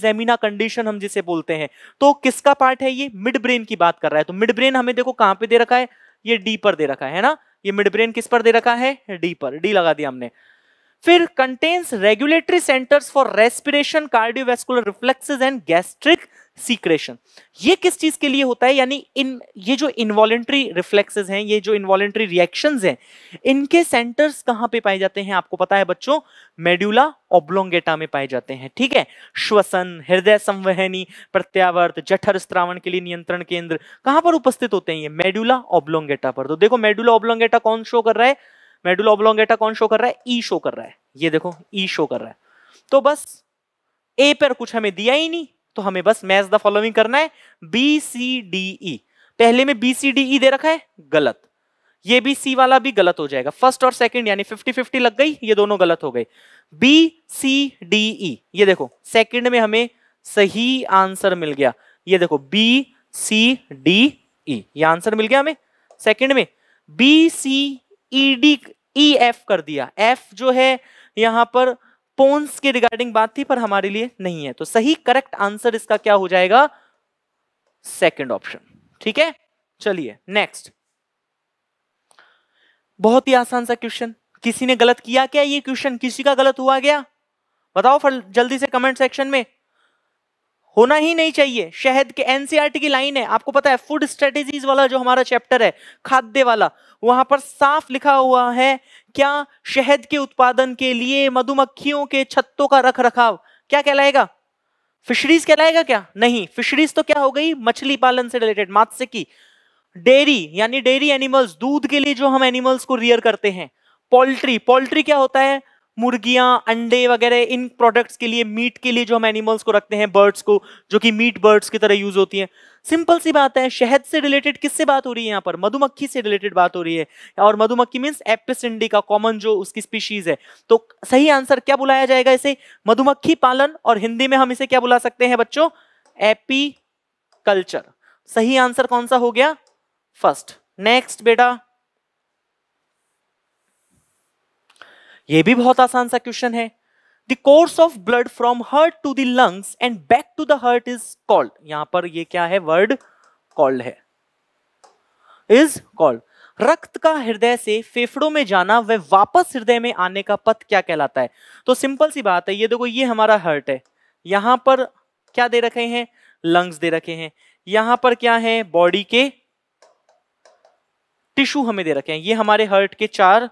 Speaker 1: जेमिना कंडीशन हम जिसे बोलते हैं तो किसका पार्ट है ये मिड ब्रेन की बात कर रहा है तो मिड ब्रेन हमें देखो कहां पे दे रखा है ये डी पर दे रखा है ना ये मिड ब्रेन किस पर दे रखा है डी पर डी लगा दिया हमने फिर contains regulatory centres for respiration cardiovascular reflexes and gastric secretion ये किस चीज के लिए होता है यानी इन ये जो इन्वॉलेंट्री रिफ्लेक्सेस हैं ये जो इन्वॉलेंट्री रिएक्शंस हैं इनके सेंटर्स कहाँ पे पाए जाते हैं आपको पता है बच्चों मेड्यूला ओब्लोंगेटा में पाए जाते हैं ठीक है श्वसन हृदय संवहनी प्रत्यावर्त जठर स्त्रावण के लिए नियंत्रण केंद्र कहां पर उपस्थित होते हैं ये मेड्यूला ओब्लोंगेटा पर तो देखो मेड्यूला ओब्लोंगेटा कौन शो कर रहा है मेडुला कौन शो कर रहा है ई e शो कर रहा है ये देखो ई e शो कर रहा है तो बस ए पर कुछ हमें दिया ही नहीं तो हमें बस मैच द फॉलोइंग करना है बी सी डी ई पहले में बी सी डी ई दे रखा है गलत ये भी सी वाला भी गलत हो जाएगा फर्स्ट और सेकंड यानी फिफ्टी फिफ्टी लग गई ये दोनों गलत हो गए बी सी डी ई ये देखो सेकंड में हमें सही आंसर मिल गया ये देखो बी सी डी ई ये आंसर मिल गया हमें सेकंड में B C E D E F कर दिया एफ जो है यहां पर पोन्स के रिगार्डिंग बात थी पर हमारे लिए नहीं है तो सही करेक्ट आंसर इसका क्या हो जाएगा सेकंड ऑप्शन ठीक है चलिए नेक्स्ट बहुत ही आसान सा क्वेश्चन किसी ने गलत किया क्या ये क्वेश्चन किसी का गलत हुआ गया बताओ जल्दी से कमेंट सेक्शन में होना ही नहीं चाहिए शहद के एनसीआरटी e की लाइन है आपको पता है फूड स्ट्रेटेजीज वाला जो हमारा चैप्टर है खाद्य वाला वहां पर साफ लिखा हुआ है क्या शहद के उत्पादन के लिए मधुमक्खियों के छत्तों का रख रखाव क्या कहलाएगा फिशरीज कहलाएगा क्या नहीं फिशरीज तो क्या हो गई मछली पालन से रिलेटेड मात्स्य की डेयरी यानी डेयरी एनिमल्स दूध के लिए जो हम एनिमल्स को रियर करते हैं पोल्ट्री पोल्ट्री क्या होता है मुर्गियां अंडे वगैरह इन प्रोडक्ट्स के लिए मीट के लिए जो हम एनिमल्स को रखते हैं बर्ड्स को जो कि मीट बर्ड्स की तरह यूज होती हैं सिंपल सी बात है शहद से रिलेटेड किससे बात हो रही है यहाँ पर मधुमक्खी से रिलेटेड बात हो रही है और मधुमक्खी मीन्स एपिस इंडिका कॉमन जो उसकी स्पीशीज है तो सही आंसर क्या बुलाया जाएगा इसे मधुमक्खी पालन और हिंदी में हम इसे क्या बुला सकते हैं बच्चों एपी कल्चर सही आंसर कौन सा हो गया फर्स्ट नेक्स्ट बेटा ये भी बहुत आसान सा क्वेश्चन है the course of blood from heart to the lungs and back to the heart is called यहां पर ये क्या है वर्ड कॉल्ड है इज कॉल्ड रक्त का हृदय से फेफड़ों में जाना वह वापस हृदय में आने का पथ क्या कहलाता है तो सिंपल सी बात है ये देखो ये हमारा हर्ट है यहां पर क्या दे रखे हैं लंग्स दे रखे हैं यहां पर क्या है बॉडी के टिश्यू हमें दे रखे हैं ये हमारे हर्ट के चार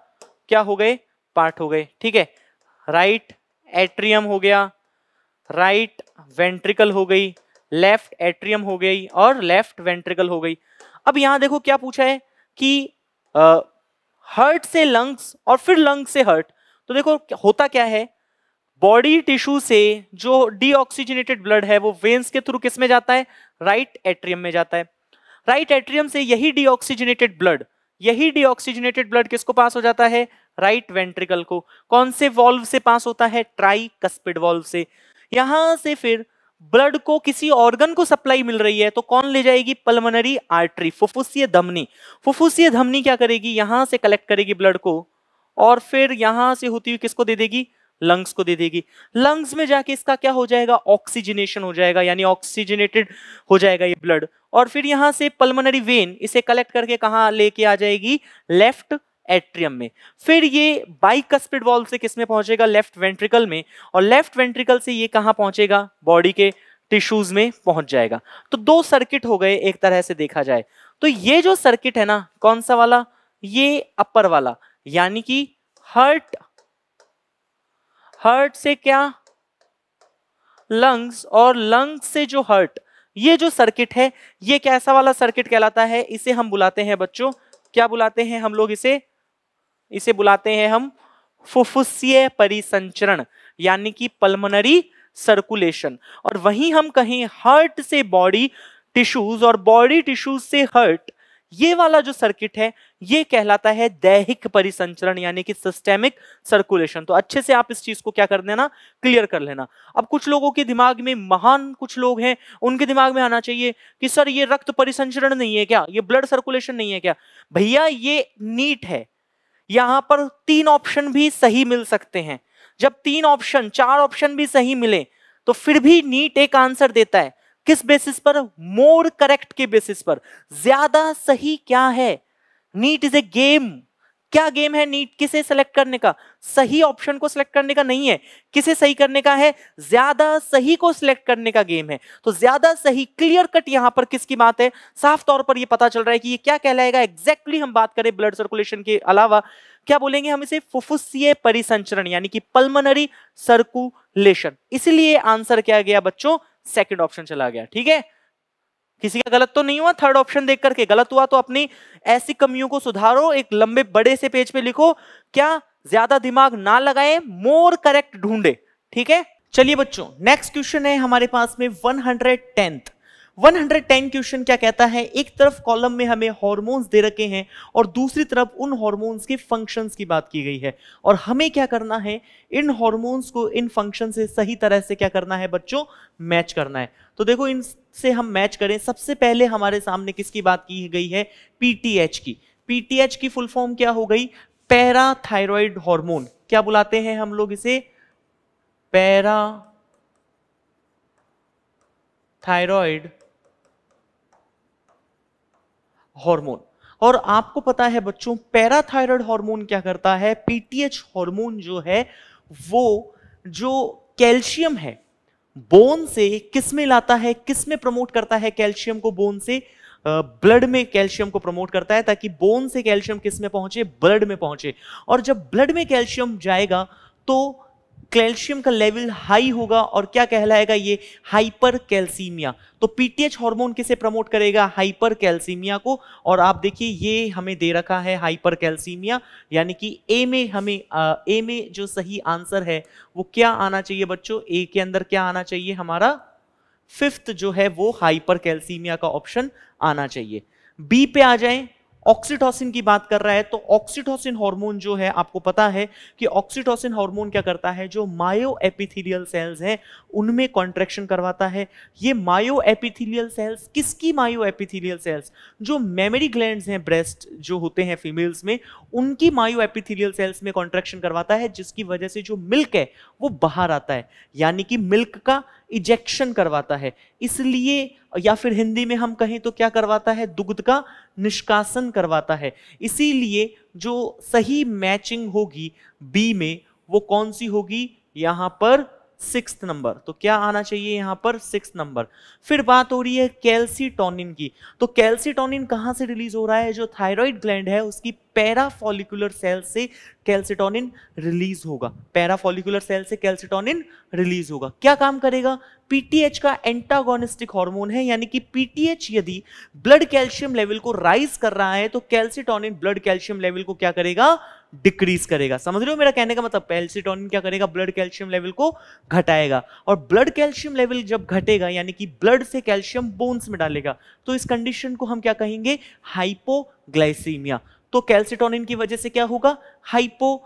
Speaker 1: क्या हो गए पार्ट हो गए ठीक है राइट एट्रियम हो गया राइट वेंट्रिकल हो गई लेफ्ट एट्रियम हो गई और लेफ्ट वेंट्रिकल हो गई अब यहां देखो क्या पूछा है कि हर्ट से लंग्स और फिर लंग्स से हर्ट तो देखो होता क्या है बॉडी टिश्यू से जो डीऑक्सीजनेटेड ब्लड है वो वेन्स के थ्रू किस में जाता है राइट right एट्रियम में जाता है राइट right एट्रियम से यही डीऑक्सीजनेटेड ब्लड यही डीऑक्सीजनेटेड ब्लड किसको पास हो जाता है राइट right वेंट्रिकल को कौन से वॉल्व से पास होता है ट्राई कस्पिड वॉल्व से यहां से फिर ब्लड को किसी ऑर्गन को सप्लाई मिल रही है तो कौन ले जाएगी पल्मोनरी आर्टरी फुफुसीय धमनी फुफुसीय धमनी क्या करेगी यहां से कलेक्ट करेगी ब्लड को और फिर यहां से होती हुई किसको दे देगी लंग्स को दे देगी लंग्स में जाके इसका क्या हो जाएगा ऑक्सीजनेशन हो जाएगा यानी ऑक्सीजनेटेड हो जाएगा ये ब्लड और फिर यहां से पल्मोनरी वेन इसे कलेक्ट करके कहा लेके आ जाएगी लेफ्ट एट्रियम में फिर ये बाइकस्पिड वॉल्व से किस में पहुंचेगा लेफ्ट वेंट्रिकल में और लेफ्ट वेंट्रिकल से ये कहां पहुंचेगा बॉडी के टिश्यूज में पहुंच जाएगा तो दो सर्किट हो गए एक तरह से देखा जाए तो ये जो सर्किट है ना कौन सा वाला ये अपर वाला यानी कि हर्ट हर्ट से क्या लंग्स और लंग्स से जो हर्ट ये जो सर्किट है ये कैसा वाला सर्किट कहलाता है इसे हम बुलाते हैं बच्चों क्या बुलाते हैं हम लोग इसे इसे बुलाते हैं हम फुफुसीय परिसंचरण यानी कि पल्मनरी सर्कुलेशन और वहीं हम कहें हर्ट से बॉडी टिश्यूज और बॉडी टिश्यूज से हर्ट ये वाला जो सर्किट है ये कहलाता है दैहिक परिसंचरण यानी कि सिस्टेमिक सर्कुलेशन तो अच्छे से आप इस चीज को क्या कर देना क्लियर कर लेना अब कुछ लोगों के दिमाग में महान कुछ लोग हैं उनके दिमाग में आना चाहिए कि सर ये रक्त परिसंचरण नहीं है क्या ये ब्लड सर्कुलेशन नहीं है क्या भैया ये नीट है यहां पर तीन ऑप्शन भी सही मिल सकते हैं जब तीन ऑप्शन चार ऑप्शन भी सही मिले तो फिर भी नीट एक आंसर देता है किस बेसिस पर मोर करेक्ट के बेसिस पर ज्यादा सही क्या है नीट इज ए गेम क्या गेम है नीट किसे सेलेक्ट करने का सही ऑप्शन को सिलेक्ट करने का नहीं है किसे सही करने का है ज्यादा सही को सिलेक्ट करने का गेम है तो ज्यादा सही क्लियर कट यहां पर किसकी बात है साफ तौर पर यह पता चल रहा है कि ये क्या कहलाएगा एग्जैक्टली हम बात करें ब्लड सर्कुलेशन के अलावा क्या बोलेंगे हम इसे फुफुसीय परिसंचरण यानी कि पल्मनरी सर्कुलेशन इसलिए आंसर क्या गया बच्चों सेकेंड ऑप्शन चला गया ठीक है किसी का गलत तो नहीं हुआ थर्ड ऑप्शन देख करके गलत हुआ तो अपनी ऐसी कमियों को सुधारो एक लंबे बड़े से पेज पे लिखो क्या ज्यादा दिमाग ना लगाए मोर करेक्ट ढूंढे ठीक है चलिए बच्चों नेक्स्ट क्वेश्चन है हमारे पास में वन हंड्रेड टेंथ 110 क्वेश्चन क्या कहता है एक तरफ कॉलम में हमें हॉर्मोन्स दे रखे हैं और दूसरी तरफ उन हॉर्मोन्स के फंक्शंस की बात की गई है और हमें क्या करना है इन हॉर्मोन्स को इन फंक्शन से सही तरह से क्या करना है बच्चों मैच करना है तो देखो इनसे हम मैच करें सबसे पहले हमारे सामने किसकी बात की गई है पीटीएच की पीटीएच की फुल फॉर्म क्या हो गई पैराथायरॉयड हॉर्मोन क्या बुलाते हैं हम लोग इसे पैरा थायराइड हार्मोन और आपको पता है बच्चों पैराथायरॉयड हार्मोन क्या करता है पीटीएच हार्मोन जो है वो जो कैल्शियम है बोन से किस में लाता है किस में प्रमोट करता है कैल्शियम को बोन से ब्लड में कैल्शियम को प्रमोट करता है ताकि बोन से कैल्शियम किस में पहुंचे ब्लड में पहुंचे और जब ब्लड में कैल्शियम जाएगा तो कैल्शियम का लेवल हाई होगा और क्या कहलाएगा ये हाइपर कैल्सीमिया तो पीटीएच हार्मोन किसे प्रमोट करेगा हाइपर कैल्सीमिया को और आप देखिए ये हमें दे रखा है हाइपर कैल्सीमिया यानी कि ए में हमें ए में जो सही आंसर है वो क्या आना चाहिए बच्चों ए के अंदर क्या आना चाहिए हमारा फिफ्थ जो है वो हाइपर कैल्सीमिया का ऑप्शन आना चाहिए बी पे आ जाए ऑक्सीटोसिन की बात कर रहा है तो ऑक्सीटोसिन हार्मोन जो है आपको पता है कि ऑक्सीटोसिन हार्मोन क्या करता है जो मायो एपिथिलियल सेल्स हैं उनमें कॉन्ट्रेक्शन करवाता है ये मायो एपिथिलियल सेल्स किसकी मायो एपिथिलियल सेल्स जो मेमरी ग्लैंड हैं ब्रेस्ट जो होते हैं फीमेल्स में उनकी मायो एपिथिलियल सेल्स में कॉन्ट्रेक्शन करवाता है जिसकी वजह से जो मिल्क है वो बाहर आता है यानी कि मिल्क का इजेक्शन करवाता है इसलिए या फिर हिंदी में हम कहें तो क्या करवाता है दुग्ध का निष्कासन करवाता है इसीलिए जो सही मैचिंग होगी बी में वो कौन सी होगी यहां पर सिक्स नंबर तो क्या आना चाहिए यहाँ पर सिक्स नंबर फिर बात हो रही है कैल्सीटोनिन की तो कैल्सीटोनिन कहाँ से रिलीज हो रहा है जो थायराइड ग्लैंड है उसकी पैराफॉलिकुलर सेल से कैल्सिटोनिन रिलीज होगा पैराफॉलिकुलर सेल से कैल्सिटोनिन रिलीज होगा क्या काम करेगा पीटीएच का एंटागोनिस्टिक हार्मोन है यानी कि पीटीएच यदि ब्लड कैल्शियम लेवल को राइज कर रहा है तो कैल्सिटोनिन ब्लड कैल्शियम लेवल को क्या करेगा डिक्रीज करेगा समझ रहे हो मेरा कहने का मतलब पेल्सिटोनिन क्या करेगा ब्लड कैल्शियम लेवल को घटाएगा और ब्लड कैल्शियम लेवल जब घटेगा यानी कि ब्लड से कैल्शियम बोन्स में डालेगा तो इस कंडीशन को हम क्या कहेंगे हाइपोग्लाइसीमिया तो कैल्सिटोनिन की वजह से क्या होगा हाइपो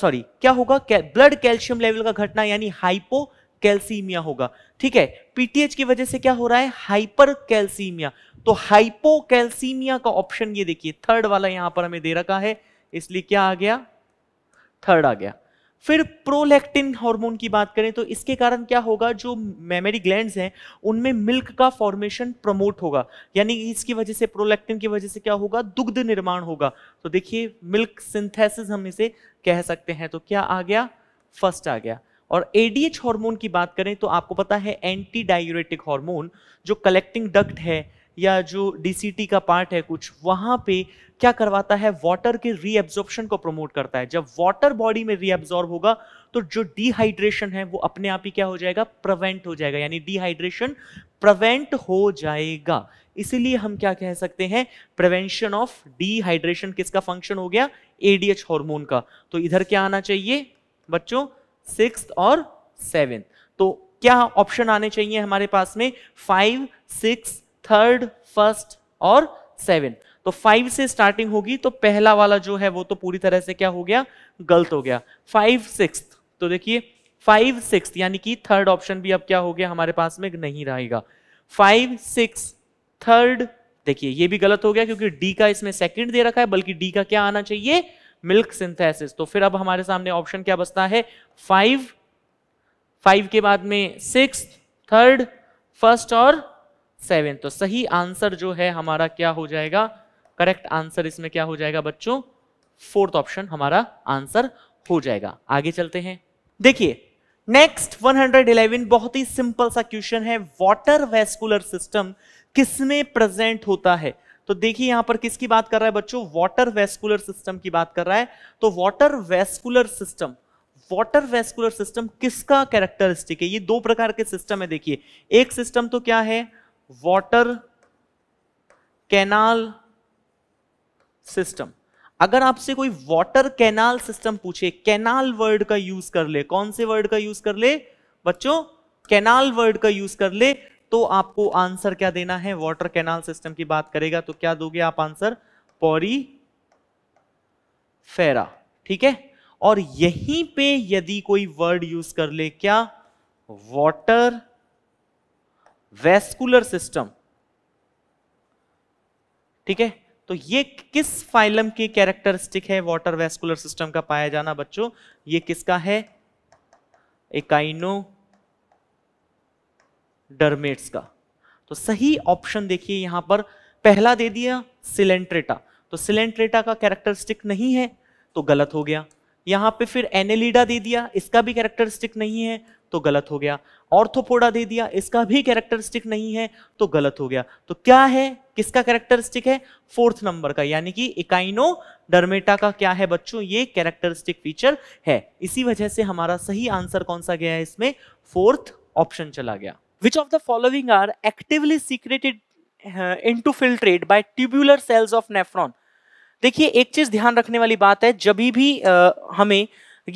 Speaker 1: सॉरी क्या होगा ब्लड कैल्शियम लेवल का घटना यानी हाइपो कैल्सीमिया होगा ठीक है पीटीएच की वजह से क्या हो रहा है हाइपर कैल्सीमिया तो हाइपो कैल्सीमिया का ऑप्शन ये देखिए थर्ड वाला यहां पर हमें दे रखा है इसलिए क्या आ गया थर्ड आ गया फिर प्रोलैक्टिन हार्मोन की बात करें तो इसके कारण क्या होगा जो मेमरी ग्लैंड्स हैं उनमें मिल्क का फॉर्मेशन प्रमोट होगा यानी इसकी वजह से प्रोलैक्टिन की वजह से क्या होगा दुग्ध निर्माण होगा तो देखिए मिल्क सिंथेसिस हम इसे कह सकते हैं तो क्या आ गया फर्स्ट आ गया और एडीएच हार्मोन की बात करें तो आपको पता है एंटी डायूरेटिक हार्मोन जो कलेक्टिंग डक्ट है या जो डीसीटी का पार्ट है कुछ वहां पे क्या करवाता है वाटर के रीअब्जॉर्प्शन को प्रमोट करता है जब वाटर बॉडी में रीअब्जॉर्ब होगा तो जो डिहाइड्रेशन है वो अपने आप ही क्या हो जाएगा प्रवेंट हो जाएगा यानी डिहाइड्रेशन प्रवेंट हो जाएगा इसीलिए हम क्या कह सकते हैं प्रिवेंशन ऑफ डिहाइड्रेशन किसका फंक्शन हो गया एडीएच हार्मोन का तो इधर क्या आना चाहिए बच्चों सिक्स और सेवेंथ तो क्या ऑप्शन आने चाहिए हमारे पास में फाइव सिक्स थर्ड फर्स्ट और सेवन तो फाइव से स्टार्टिंग होगी तो पहला वाला जो है वो तो पूरी तरह से क्या हो गया गलत हो गया फाइव सिक्स तो देखिए फाइव सिक्स यानी कि थर्ड ऑप्शन भी अब क्या हो गया हमारे पास में नहीं रहेगा फाइव सिक्स थर्ड देखिए ये भी गलत हो गया क्योंकि डी का इसमें सेकंड दे रखा है बल्कि डी का क्या आना चाहिए मिल्क सिंथेसिस तो फिर अब हमारे सामने ऑप्शन क्या बचता है फाइव फाइव के बाद में सिक्स थर्ड फर्स्ट और सेवन तो सही आंसर जो है हमारा क्या हो जाएगा करेक्ट आंसर इसमें क्या हो जाएगा बच्चों फोर्थ ऑप्शन हमारा आंसर हो जाएगा आगे चलते हैं देखिए नेक्स्ट 111 बहुत ही सिंपल सा क्वेश्चन है वाटर वेस्कुलर सिस्टम किसमें प्रेजेंट होता है तो देखिए यहां पर किसकी बात कर रहा है बच्चों वाटर वेस्कुलर सिस्टम की बात कर रहा है तो water vascular system water vascular system किसका कैरेक्टरिस्टिक है ये दो प्रकार के सिस्टम है देखिए एक सिस्टम तो क्या है वाटर कैनाल सिस्टम अगर आपसे कोई वाटर कैनाल सिस्टम पूछे कैनाल वर्ड का यूज कर ले कौन से वर्ड का यूज कर ले बच्चों कैनाल वर्ड का यूज कर ले तो आपको आंसर क्या देना है वाटर कैनाल सिस्टम की बात करेगा तो क्या दोगे आप आंसर पौरी फेरा ठीक है और यहीं पे यदि कोई वर्ड यूज कर ले क्या वाटर वेस्कुलर सिस्टम ठीक है तो ये किस फाइलम की कैरेक्टरिस्टिक है वाटर वेस्कुलर सिस्टम का पाया जाना बच्चों ये किसका है एकाइनो डरमेट्स का तो सही ऑप्शन देखिए यहां पर पहला दे दिया सिलेंट्रेटा तो सिलेंट्रेटा का कैरेक्टरिस्टिक नहीं है तो गलत हो गया यहाँ पे फिर एनेलिडा दे दिया इसका भी कैरेक्टरिस्टिक नहीं है तो गलत हो गया ऑर्थोपोडा दे दिया इसका भी कैरेक्टरिस्टिक नहीं है तो गलत हो गया तो क्या है किसका कैरेक्टरिस्टिक है फोर्थ नंबर का यानी कि इकाइनो डरमेटा का क्या है बच्चों ये कैरेक्टरिस्टिक फीचर है इसी वजह से हमारा सही आंसर कौन सा गया है इसमें फोर्थ ऑप्शन चला गया which of the following are actively secreted uh, into filtrate by tubular cells of देखिए एक चीज ध्यान रखने वाली बात है जब भी आ, हमें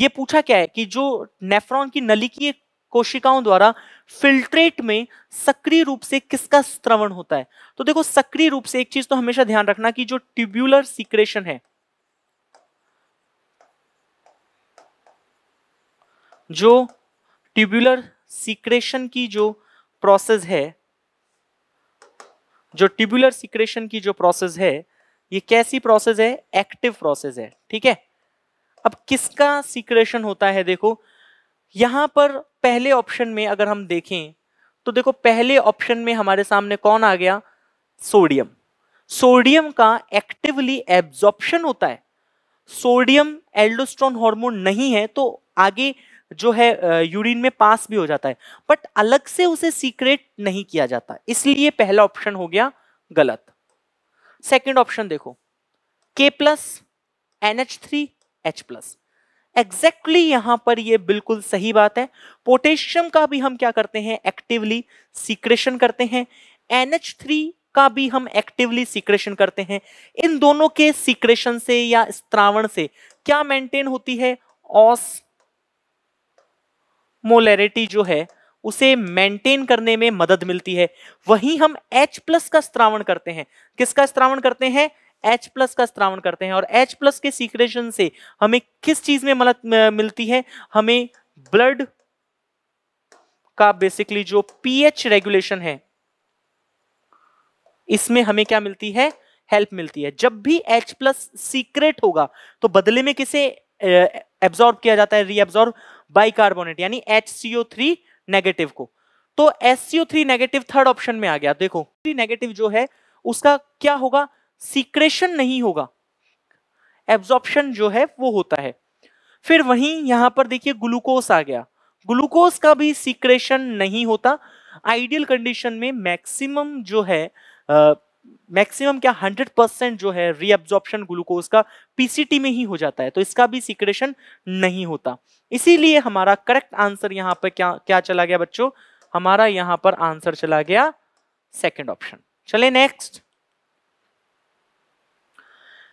Speaker 1: ये पूछा क्या है कि जो नेफ्रॉन की नली की कोशिकाओं द्वारा फिल्ट्रेट में सक्रिय रूप से किसका स्त्रवण होता है तो देखो सक्रिय रूप से एक चीज तो हमेशा ध्यान रखना कि जो ट्यूब्यूलर सिक्रेशन है जो ट्यूब्यूलर सिक्रेशन की जो प्रोसेस है जो ट्यूब्यूलर सिक्रेशन की जो प्रोसेस है ये कैसी प्रोसेस है एक्टिव प्रोसेस है ठीक है अब किसका सीक्रेशन होता है देखो यहां पर पहले ऑप्शन में अगर हम देखें तो देखो पहले ऑप्शन में हमारे सामने कौन आ गया सोडियम सोडियम का एक्टिवली एब्जॉर्प्शन होता है सोडियम एल्डोस्ट्रॉन हार्मोन नहीं है तो आगे जो है यूरिन में पास भी हो जाता है बट अलग से उसे सीक्रेट नहीं किया जाता इसलिए पहला ऑप्शन हो गया गलत सेकेंड ऑप्शन देखो K plus N H three H plus exactly यहां पर ये बिल्कुल सही बात है पोटेशियम का भी हम क्या करते हैं एक्टिवली सीक्रेशन करते हैं एनएच थ्री का भी हम एक्टिवली सीक्रेशन करते हैं इन दोनों के सीक्रेशन से या स्त्रावण से क्या मेंटेन होती है ऑस मोलैरिटी जो है उसे मेंटेन करने में मदद मिलती है वहीं हम H प्लस का स्त्रावण करते हैं किसका स्त्रावण करते हैं H प्लस का स्त्रावण करते हैं और H प्लस के सीक्रेशन से हमें किस चीज में मदद मिलती है हमें ब्लड का बेसिकली जो पीएच रेगुलेशन है इसमें हमें क्या मिलती है हेल्प मिलती है जब भी H प्लस सीक्रेट होगा तो बदले में किसे एब्जॉर्ब किया जाता है रीएब्जॉर्ब बाइकार्बोनेट यानी HCO3 नेगेटिव को तो S three negative third option में आ गया देखो थ्री नेगेटिव जो है उसका क्या होगा सीक्रेशन नहीं होगा एब्जॉर्प्शन जो है वो होता है फिर वहीं यहां पर देखिए ग्लूकोस आ गया ग्लूकोस का भी सीक्रेशन नहीं होता आइडियल कंडीशन में मैक्सिमम जो है मैक्सिमम क्या 100 परसेंट जो है रीअब्जॉर्प्शन ग्लूकोज का पीसीटी में ही हो जाता है तो इसका भी सिक्रेशन नहीं होता इसीलिए हमारा करेक्ट आंसर यहाँ पर क्या क्या चला गया बच्चों हमारा यहाँ पर आंसर चला गया सेकेंड ऑप्शन चले नेक्स्ट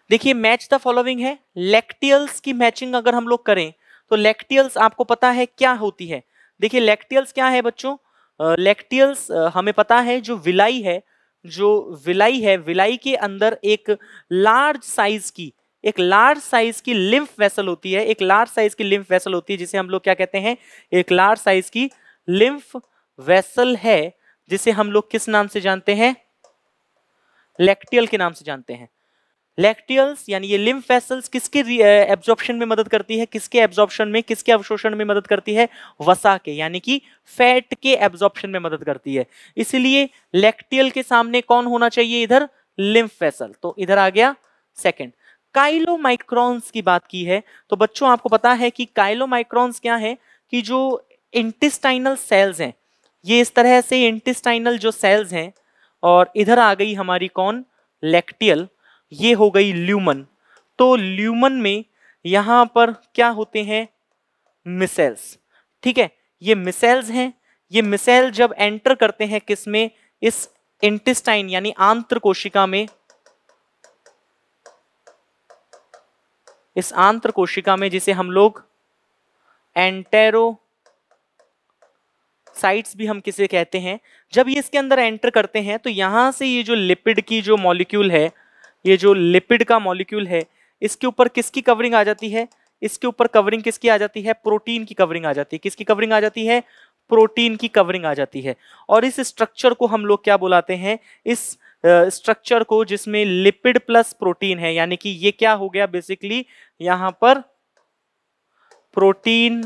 Speaker 1: देखिए मैच द फॉलोइंग है लेक्टियल्स की मैचिंग अगर हम लोग करें तो लेक्टियल्स आपको पता है क्या होती है देखिए लेक्टियल्स क्या है बच्चों लेक्टियल्स हमें पता है जो विलाई है जो विलाई है विलाई के अंदर एक लार्ज साइज की एक लार्ज साइज की लिम्फ वेसल होती है एक लार्ज साइज की लिम्फ वेसल होती है जिसे हम लोग क्या कहते हैं एक लार्ज साइज की लिम्फ वेसल है जिसे हम लोग किस नाम से जानते हैं लेक्टियल के नाम से जानते हैं लेक्टियल्स यानी ये लिम्फ वेसल्स किसके एब्जॉर्प्शन में मदद करती है किसके एब्जॉर्प्शन में किसके अवशोषण में मदद करती है वसा के यानी कि फैट के एब्जॉर्प्शन में मदद करती है इसलिए लेक्टियल के सामने कौन होना चाहिए इधर लिम्फ वेसल तो इधर आ गया सेकंड काइलोमाइक्रॉन्स की बात की है तो बच्चों आपको पता है कि काइलोमाइक्रॉन्स क्या है कि जो इंटेस्टाइनल सेल्स हैं ये इस तरह से इंटेस्टाइनल जो सेल्स हैं और इधर आ गई हमारी कौन लेक्टियल ये हो गई ल्यूमन तो ल्यूमन में यहाँ पर क्या होते हैं मिसेल्स ठीक है ये मिसेल्स हैं ये मिसेल जब एंटर करते हैं किस में इस इंटेस्टाइन यानी आंत्र कोशिका में इस आंत्र कोशिका में जिसे हम लोग एंटेरो साइट्स भी हम किसे कहते हैं जब ये इसके अंदर एंटर करते हैं तो यहां से ये जो लिपिड की जो मॉलिक्यूल है ये जो लिपिड का मॉलिक्यूल है इसके ऊपर किसकी कवरिंग आ जाती है इसके ऊपर कवरिंग किसकी आ जाती है प्रोटीन की कवरिंग आ जाती है किसकी कवरिंग आ जाती है प्रोटीन की कवरिंग आ जाती है और इस स्ट्रक्चर को हम लोग क्या बुलाते हैं इस स्ट्रक्चर को जिसमें लिपिड प्लस प्रोटीन है यानी कि ये क्या हो गया बेसिकली यहां पर protein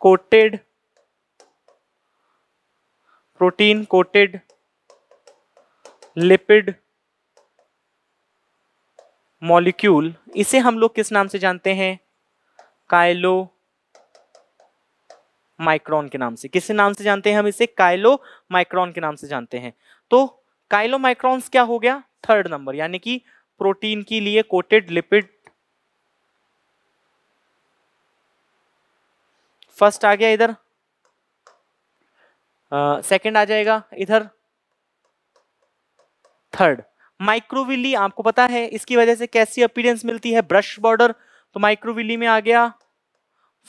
Speaker 1: coated protein coated lipid molecule इसे हम लोग किस नाम से जानते हैं कायलो माइक्रोन के नाम से किस नाम से जानते हैं हम इसे कायलो माइक्रोन के नाम से जानते हैं तो कायलो माइक्रोन्स क्या हो गया थर्ड नंबर यानी कि प्रोटीन के लिए कोटेड लिपिड फर्स्ट आ गया इधर सेकंड आ जाएगा इधर थर्ड माइक्रोविली आपको पता है इसकी वजह से कैसी अपीरेंस मिलती है ब्रश बॉर्डर तो माइक्रोविली में आ गया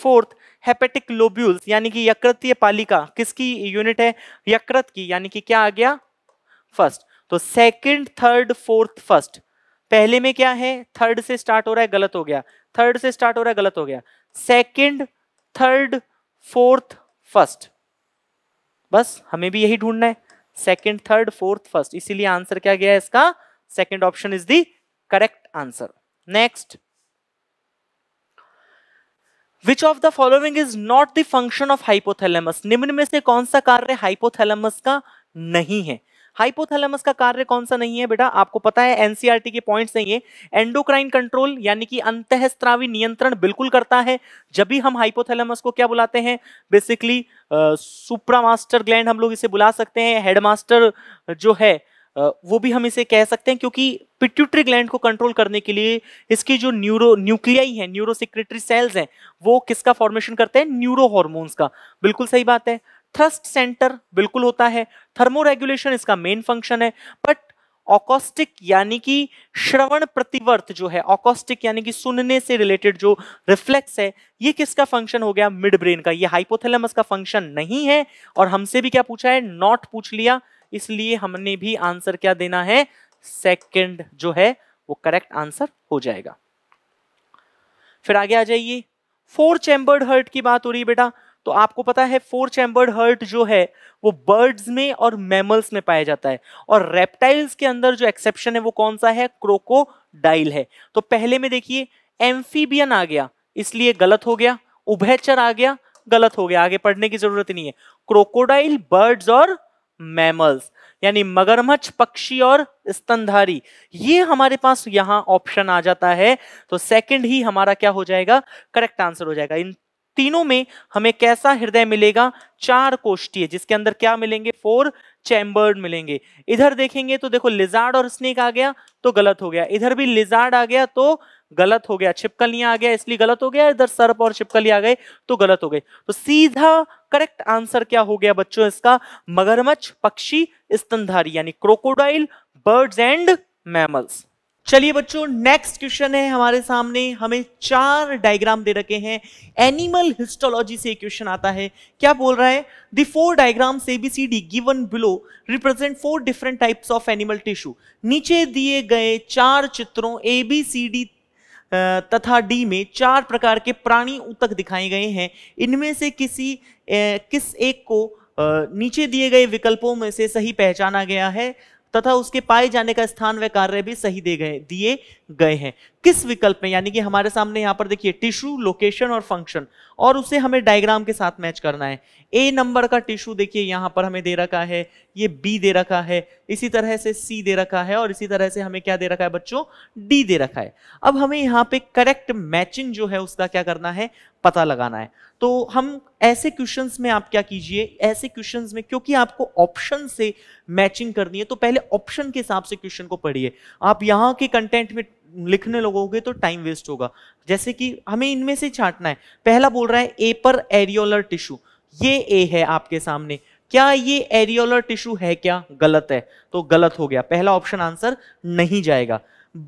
Speaker 1: फोर्थ हेपेटिक लोब्यूल्स यानी कि यकृतीय पालिका किसकी यूनिट है यकृत की यानी कि क्या आ गया फर्स्ट तो सेकंड थर्ड फोर्थ फर्स्ट पहले में क्या है थर्ड से स्टार्ट हो रहा है गलत हो गया थर्ड से स्टार्ट हो रहा है गलत हो गया सेकंड थर्ड फोर्थ फर्स्ट बस हमें भी यही ढूंढना है सेकेंड थर्ड फोर्थ फर्स्ट इसीलिए आंसर क्या गया इसका second option is the correct answer next which of the following is not the function of hypothalamus? निम्न में से कौन सा कार्य हाइपोथैलेमस का नहीं है हाइपोथैलेमस का कार्य कौन सा नहीं है बेटा आपको पता है एनसीआरटी e के पॉइंट्स नहीं है एंडोक्राइन कंट्रोल यानी कि अंतःस्त्रावी नियंत्रण बिल्कुल करता है जब भी हम हाइपोथैलेमस को क्या बुलाते हैं बेसिकली सुप्रामास्टर ग्लैंड हम लोग इसे बुला सकते हैं हेडमास्टर जो है वो भी हम इसे कह सकते हैं क्योंकि पिट्यूटरी ग्लैंड को कंट्रोल करने के लिए इसकी जो न्यूरो न्यूक्लियाई है न्यूरोसिक्रेटरी सेल्स हैं वो किसका फॉर्मेशन करते हैं न्यूरो हॉर्मोन्स का बिल्कुल सही बात है थ्रस्ट सेंटर बिल्कुल होता है थर्मोरेगुलेशन इसका मेन फंक्शन है बट ऑकोस्टिक यानी कि श्रवण प्रतिवर्त जो है ऑकोस्टिक यानी कि सुनने से रिलेटेड जो रिफ्लेक्स है ये किसका फंक्शन हो गया मिड ब्रेन का ये हाइपोथेलमस का फंक्शन नहीं है और हमसे भी क्या पूछा है नॉट पूछ लिया इसलिए हमने भी आंसर क्या देना है सेकंड जो है वो करेक्ट आंसर हो जाएगा फिर आगे आ जाइए फोर चैम्बर्ड हर्ट की बात हो रही है बेटा तो आपको पता है फोर चैम्बर्ड हर्ट जो है वो बर्ड्स में और मैमल्स में पाया जाता है और रेप्टाइल्स के अंदर जो एक्सेप्शन है वो कौन सा है क्रोकोडाइल है तो पहले में देखिए एम्फीबियन आ गया इसलिए गलत हो गया उभयचर आ गया गलत हो गया आगे पढ़ने की जरूरत नहीं है क्रोकोडाइल बर्ड्स और मैमल्स यानी मगरमच्छ पक्षी और स्तनधारी ये हमारे पास यहां ऑप्शन आ जाता है तो सेकंड ही हमारा क्या हो जाएगा करेक्ट आंसर हो जाएगा इन तीनों में हमें कैसा हृदय मिलेगा चार कोष्टीय जिसके अंदर क्या मिलेंगे फोर चैम्बर्ड मिलेंगे इधर देखेंगे तो देखो लिजार्ड और स्नेक आ गया तो गलत हो गया इधर भी लिजार्ड आ गया तो गलत हो गया छिपकलियां आ गया इसलिए गलत हो गया इधर सर्प और छिपकली आ गए तो गलत हो गए तो सीधा करेक्ट आंसर क्या हो गया बच्चों इसका मगरमच्छ पक्षी स्तनधारी यानी क्रोकोडाइल बर्ड्स एंड मैमल्स चलिए बच्चों नेक्स्ट क्वेश्चन है हमारे सामने हमें चार डायग्राम दे रखे हैं एनिमल हिस्टोलॉजी से क्वेश्चन आता है क्या बोल रहा है the four diagrams A B C D given below represent four different types of animal tissue नीचे दिए गए चार चित्रों एबीसीडी तथा डी में चार प्रकार के प्राणी उतक दिखाए गए हैं इनमें से किसी किस एक को नीचे दिए गए विकल्पों में से सही पहचाना गया है तथा उसके पाए जाने का स्थान व कार्य भी सही दे गए दिए गए हैं किस विकल्प में यानी कि हमारे सामने यहाँ पर देखिए टिश्यू लोकेशन और फंक्शन और उसे हमें डायग्राम के साथ मैच करना है ए नंबर का टिश्यू देखिए यहाँ पर हमें दे रखा है ये बी दे रखा है इसी तरह से सी दे रखा है और इसी तरह से हमें क्या दे रखा है बच्चों डी दे रखा है अब हमें यहाँ पे करेक्ट मैचिंग जो है उसका क्या करना है पता लगाना है तो हम ऐसे क्वेश्चन में आप क्या कीजिए ऐसे क्वेश्चन में क्योंकि आपको ऑप्शन से मैचिंग करनी है तो पहले ऑप्शन के हिसाब से क्वेश्चन को पढ़िए आप यहाँ के कंटेंट में लिखने लगोगे तो टाइम वेस्ट होगा जैसे कि हमें इनमें से छांटना है पहला बोल रहा है ए पर एरियोलर टिश्यू ये ए है आपके सामने क्या ये एरियोलर टिश्यू है क्या गलत है तो गलत हो गया पहला ऑप्शन आंसर नहीं जाएगा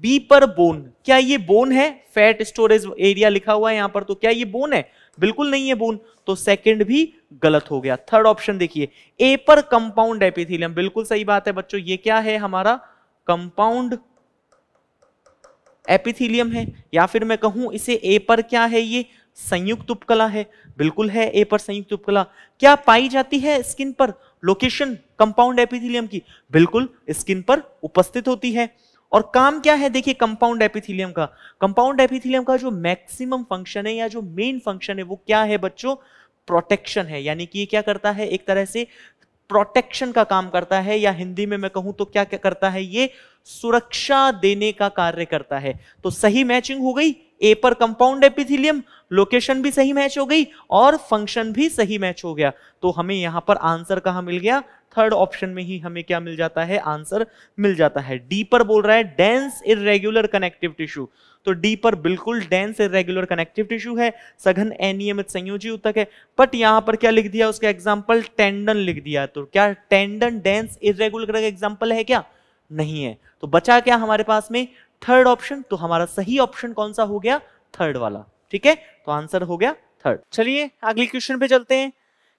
Speaker 1: बी पर बोन क्या ये बोन है फैट स्टोरेज एरिया लिखा हुआ है यहां पर तो क्या ये बोन है बिल्कुल नहीं है बोन तो सेकंड भी गलत हो गया थर्ड ऑप्शन देखिए ए पर कंपाउंड एपिथिलियम बिल्कुल सही बात है बच्चों ये क्या है हमारा कंपाउंड एपिथीलियम है या फिर मैं कहूँ इसे ए पर क्या है ये संयुक्त उपकला है बिल्कुल है ए पर संयुक्त उपकला क्या पाई जाती है स्किन पर लोकेशन कंपाउंड एपिथीलियम की बिल्कुल स्किन पर उपस्थित होती है और काम क्या है देखिए कंपाउंड एपिथीलियम का कंपाउंड एपिथीलियम का जो मैक्सिमम फंक्शन है या जो मेन फंक्शन है वो क्या है बच्चों प्रोटेक्शन है यानी कि ये क्या करता है एक तरह से प्रोटेक्शन का काम करता है या हिंदी में मैं कहूं तो क्या क्या करता है ये सुरक्षा देने का कार्य करता है तो सही मैचिंग हो गई ए पर कंपाउंड एपिथिलियम लोकेशन भी सही मैच हो गई और फंक्शन भी सही मैच हो गया तो हमें यहां पर आंसर कहां मिल गया थर्ड ऑप्शन में ही हमें क्या मिल जाता है आंसर मिल जाता है डी पर बोल रहा है डेंस इरेगुलर कनेक्टिव टिश्यू तो डी पर बिल्कुल डेंस इरेगुलर कनेक्टिव टिश्यू है सघन अनियमित संयोजी ऊतक है बट यहां पर क्या लिख दिया उसका एग्जाम्पल टेंडन लिख दिया तो क्या टेंडन डेंस इरेगुलर का एग्जाम्पल है क्या नहीं है तो बचा क्या हमारे पास में थर्ड ऑप्शन तो हमारा सही ऑप्शन कौन सा हो गया थर्ड वाला ठीक है तो आंसर हो गया थर्ड चलिए अगले क्वेश्चन पे चलते हैं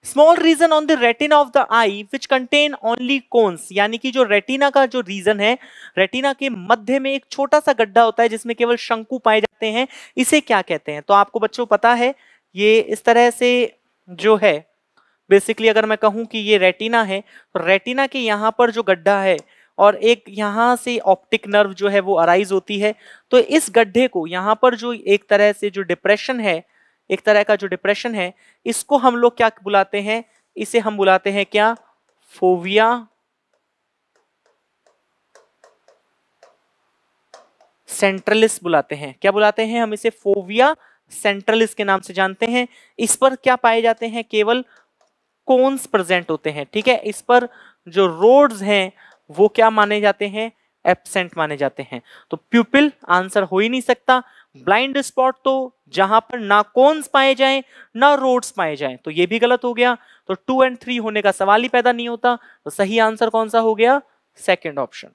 Speaker 1: small region on the retina of the eye which contain only cones यानी कि जो रेटिना का जो रीजन है रेटिना के मध्य में एक छोटा सा गड्ढा होता है जिसमें केवल शंकु पाए जाते हैं इसे क्या कहते हैं तो आपको बच्चों पता है ये इस तरह से जो है बेसिकली अगर मैं कहूं कि ये रेटिना है तो रेटिना के यहाँ पर जो गड्ढा है और एक यहाँ से ऑप्टिक नर्व जो है वो अराइज होती है तो इस गड्ढे को यहाँ पर जो एक तरह से जो डिप्रेशन है एक तरह का जो डिप्रेशन है इसको हम लोग क्या बुलाते हैं इसे हम बुलाते हैं क्या फोविया सेंट्रलिस बुलाते हैं क्या बुलाते हैं हम इसे फोविया सेंट्रलिस के नाम से जानते हैं इस पर क्या पाए जाते हैं केवल कोन्स प्रेजेंट होते हैं ठीक है इस पर जो रोड्स हैं वो क्या माने जाते हैं एबसेंट माने जाते हैं तो प्यूपिल आंसर हो ही नहीं सकता ब्लाइंड स्पॉट तो जहां पर ना कोन्स पाए जाएं ना रोड्स पाए जाएं तो ये भी गलत हो गया तो टू एंड थ्री होने का सवाल ही पैदा नहीं होता तो सही आंसर कौन सा हो गया सेकेंड ऑप्शन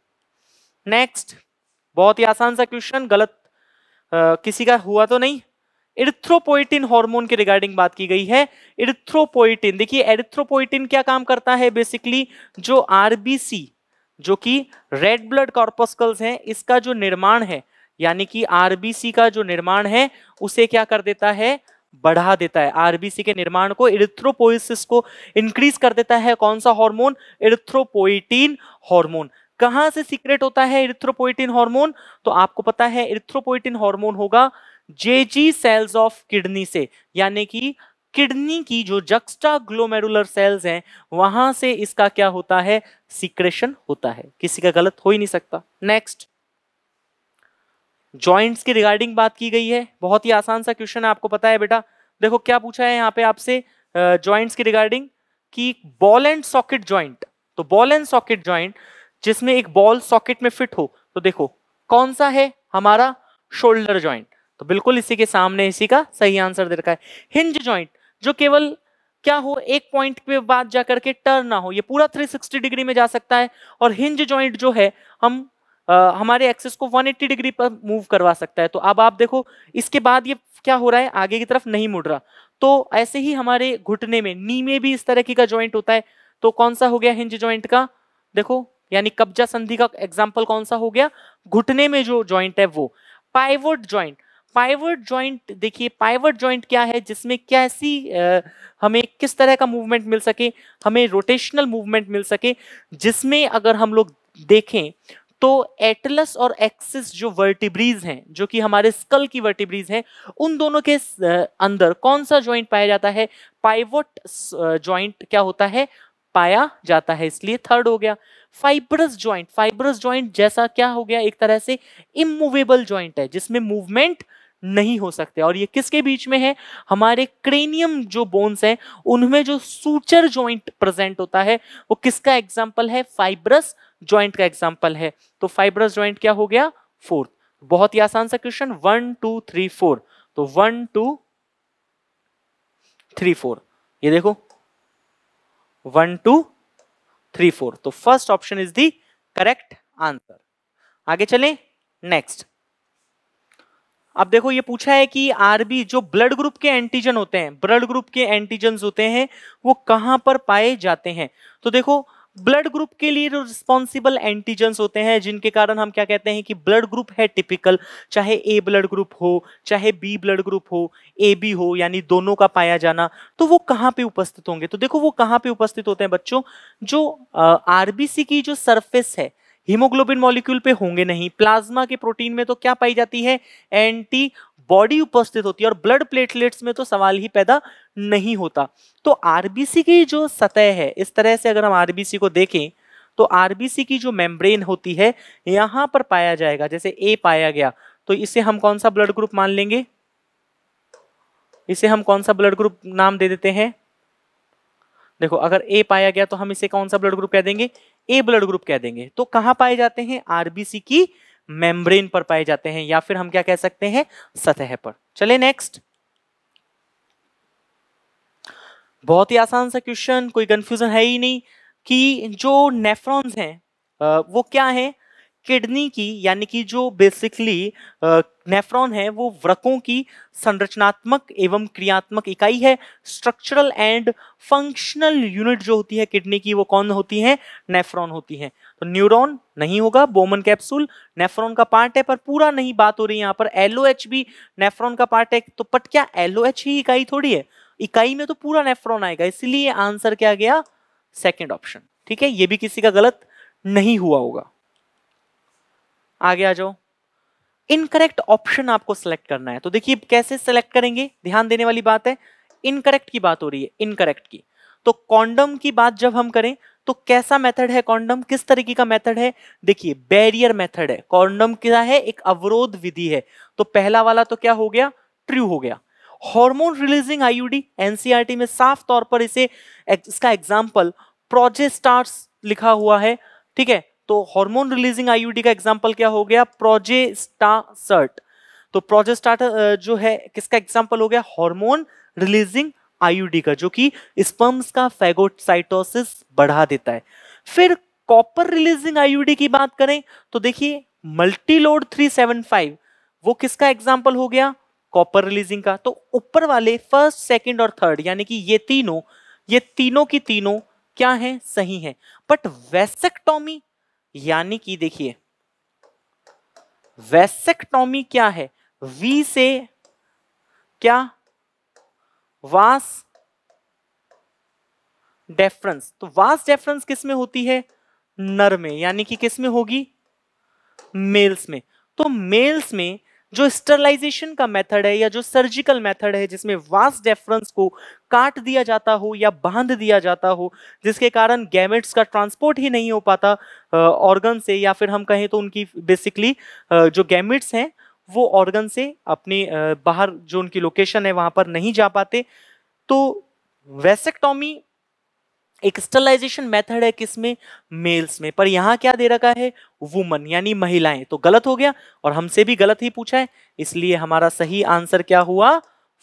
Speaker 1: नेक्स्ट बहुत ही आसान सा क्वेश्चन गलत आ, किसी का हुआ तो नहीं इरिथ्रोपोइटिन हार्मोन के रिगार्डिंग बात की गई है इरिथ्रोपोइटिन देखिए एरिथ्रोपोइटिन क्या काम करता है बेसिकली जो आरबीसी जो कि रेड ब्लड कॉर्पस्कल्स हैं इसका जो निर्माण है यानी कि आरबीसी का जो निर्माण है उसे क्या कर देता है बढ़ा देता है आरबीसी के निर्माण को इरिथ्रोपोइसिस को इंक्रीज कर देता है कौन सा हार्मोन इरिथ्रोपोइटिन हार्मोन कहां से सीक्रेट होता है इरिथ्रोपोइटिन हार्मोन तो आपको पता है इरिथ्रोपोइटिन हार्मोन होगा जेजी सेल्स ऑफ किडनी से यानी कि किडनी की जो जक्स्टा ग्लोमेरुलर सेल्स हैं वहां से इसका क्या होता है सिक्रेशन होता है किसी का गलत हो ही नहीं सकता नेक्स्ट जॉइंट्स की रिगार्डिंग बात की गई है बहुत ही आसान सा क्वेश्चन है आपको पता है बेटा देखो क्या पूछा है यहाँ पे आपसे जॉइंट्स की रिगार्डिंग कि बॉल एंड सॉकेट जॉइंट तो बॉल एंड सॉकेट जॉइंट जिसमें एक बॉल सॉकेट में फिट हो तो देखो कौन सा है हमारा शोल्डर जॉइंट तो बिल्कुल इसी के सामने इसी का सही आंसर दे रखा है हिंज जॉइंट जो केवल क्या हो एक पॉइंट के बाद जाकर के टर्न ना हो ये पूरा 360 डिग्री में जा सकता है और हिंज जॉइंट जो है हम आ, हमारे एक्सेस को 180 डिग्री पर मूव करवा सकता है तो अब आप देखो इसके बाद ये क्या हो रहा है आगे की तरफ नहीं मुड़ रहा तो ऐसे ही हमारे घुटने में नी में भी इस तरह का ज्वाइंट होता है तो कौन सा हो गया हिंज ज्वाइंट का देखो यानी कब्जा संधि का एग्जाम्पल कौन सा हो गया घुटने में जो ज्वाइंट है वो पाइवोट ज्वाइंट पाइवर्ट जॉइंट देखिए पाइवर्ट जॉइंट क्या है जिसमें कैसी हमें किस तरह का मूवमेंट मिल सके हमें रोटेशनल मूवमेंट मिल सके जिसमें अगर हम लोग देखें तो एटलस और एक्सिस जो वर्टिब्रीज हैं जो कि हमारे स्कल की वर्टिब्रीज हैं उन दोनों के अंदर कौन सा जॉइंट पाया जाता है पाइवट जॉइंट क्या होता है पाया जाता है इसलिए थर्ड हो गया फाइब्रस जॉइंट फाइब्रस जॉइंट जैसा क्या हो गया एक तरह से इमूवेबल जॉइंट है जिसमें मूवमेंट नहीं हो सकते और ये किसके बीच में है हमारे क्रेनियम जो बोन्स हैं उनमें जो सूचर जॉइंट प्रेजेंट होता है वो किसका एग्जाम्पल है फाइब्रस जॉइंट का एग्जाम्पल है तो फाइब्रस जॉइंट क्या हो गया फोर्थ बहुत ही आसान सा question one two three four तो वन टू थ्री फोर ये देखो वन टू थ्री फोर तो first option is the correct answer आगे चले नेक्स्ट अब देखो ये पूछा है कि आरबी जो ब्लड ग्रुप के एंटीजन होते हैं ब्लड ग्रुप के एंटीजन होते हैं वो कहाँ पर पाए जाते हैं तो देखो ब्लड ग्रुप के लिए रिस्पॉन्सिबल एंटीजन्स होते हैं जिनके कारण हम क्या कहते हैं कि ब्लड ग्रुप है टिपिकल चाहे ए ब्लड ग्रुप हो चाहे बी ब्लड ग्रुप हो ए बी हो यानी दोनों का पाया जाना तो वो कहाँ पे उपस्थित होंगे तो देखो वो कहाँ पे उपस्थित होते हैं बच्चों जो आरबीसी की जो सरफेस है हीमोग्लोबिन मॉलिक्यूल पे होंगे नहीं प्लाज्मा के प्रोटीन में तो क्या पाई जाती है एंटी बॉडी उपस्थित होती है और ब्लड प्लेटलेट्स में तो सवाल ही पैदा नहीं होता तो आरबीसी की जो सतह है इस तरह से अगर हम आरबीसी को देखें तो आरबीसी की जो मेम्ब्रेन होती है यहां पर पाया जाएगा जैसे ए पाया गया तो इसे हम कौन सा ब्लड ग्रुप मान लेंगे इसे हम कौन सा ब्लड ग्रुप नाम दे देते हैं देखो अगर ए पाया गया तो हम इसे कौन सा ब्लड ग्रुप कह देंगे ए ब्लड ग्रुप कह देंगे तो कहां पाए जाते हैं आरबीसी की मेम्ब्रेन पर पाए जाते हैं या फिर हम क्या कह सकते हैं सतह पर चले नेक्स्ट बहुत ही आसान सा क्वेश्चन कोई कंफ्यूजन है ही नहीं कि जो नेफ्रॉन्स हैं वो क्या है किडनी की यानी कि जो बेसिकली नेफ्रॉन है वो व्रकों की संरचनात्मक एवं क्रियात्मक इकाई है स्ट्रक्चरल एंड फंक्शनल यूनिट जो होती है किडनी की वो कौन होती है नेफ्रॉन होती है तो न्यूरॉन नहीं होगा बोमन कैप्सूल नेफ्रॉन का पार्ट है पर पूरा नहीं बात हो रही है यहाँ पर एलओ भी नेफ्रॉन का पार्ट है तो पट क्या एलओ ही इकाई थोड़ी है इकाई में तो पूरा नेफ्रॉन आएगा इसलिए आंसर क्या गया सेकेंड ऑप्शन ठीक है ये भी किसी का गलत नहीं हुआ होगा आगे आ जाओ इनकरेक्ट ऑप्शन आपको सेलेक्ट करना है तो देखिए कैसे सेलेक्ट करेंगे ध्यान देने वाली बात है इनकरेक्ट की बात हो रही है इनकरेक्ट की तो कॉन्डम की बात जब हम करें तो कैसा मेथड है कॉन्डम किस तरीके का मेथड है देखिए बैरियर मेथड है कॉन्डम क्या है एक अवरोध विधि है तो पहला वाला तो क्या हो गया ट्रू हो गया हार्मोन रिलीजिंग आईयूडी एनसीईआरटी में साफ तौर पर इसे इसका एग्जाम्पल प्रोजेस्टार्स लिखा हुआ है ठीक है तो हार्मोन रिलीजिंग आईयूडी का एग्जांपल क्या हो गया प्रोजेस्टासर्ट तो प्रोजेस्टाट जो है किसका एग्जांपल हो गया हार्मोन रिलीजिंग आईयूडी का जो कि स्पर्म्स का फेगोसाइटोसिस बढ़ा देता है फिर कॉपर रिलीजिंग आईयूडी की बात करें तो देखिए मल्टीलोड 375 वो किसका एग्जाम्पल हो गया कॉपर रिलीजिंग का तो ऊपर वाले फर्स्ट सेकेंड और थर्ड यानी कि ये तीनों ये तीनों की तीनों क्या है सही है बट वेसेक्टोमी यानी कि देखिए वैसेक्टोमी क्या है वी से क्या वास डेफरेंस तो वास डेफरेंस किस में होती है नर में यानी कि किस में होगी मेल्स में तो मेल्स में जो स्टरलाइजेशन का मेथड है या जो सर्जिकल मेथड है जिसमें वास्ट डेफरेंस को काट दिया जाता हो या बांध दिया जाता हो जिसके कारण गैमेट्स का ट्रांसपोर्ट ही नहीं हो पाता ऑर्गन से या फिर हम कहें तो उनकी बेसिकली जो गैमेट्स हैं वो ऑर्गन से अपने बाहर जो उनकी लोकेशन है वहाँ पर नहीं जा पाते तो वेसेक्टॉमी एक्सटर्लाइजेशन मेथड है किसमें मेल्स में पर यहां क्या दे रखा है वुमन यानी महिलाएं तो गलत हो गया और हमसे भी गलत ही पूछा है इसलिए हमारा सही आंसर क्या हुआ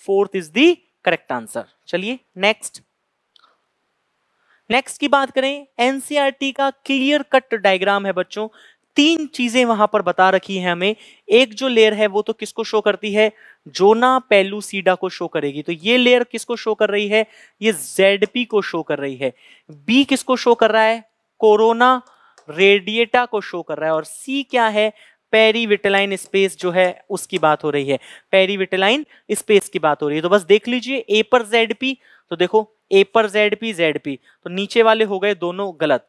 Speaker 1: fourth is the correct answer चलिए नेक्स्ट नेक्स्ट की बात करें एनसीआरटी e का क्लियर कट डायग्राम है बच्चों तीन चीजें वहां पर बता रखी है हमें एक जो लेयर है वो तो किसको शो करती है जोना पेलूसीडा को शो करेगी तो ये लेयर किसको शो कर रही है ये जेडपी को शो कर रही है बी किसको शो कर रहा है कोरोना रेडिएटा को शो कर रहा है और सी क्या है पेरीविटेलाइन स्पेस जो है उसकी बात हो रही है पेरीविटेलाइन स्पेस की बात हो रही है तो बस देख लीजिए ए पर जेड पी तो देखो ए पर जेड पी जेड पी तो नीचे वाले हो गए दोनों गलत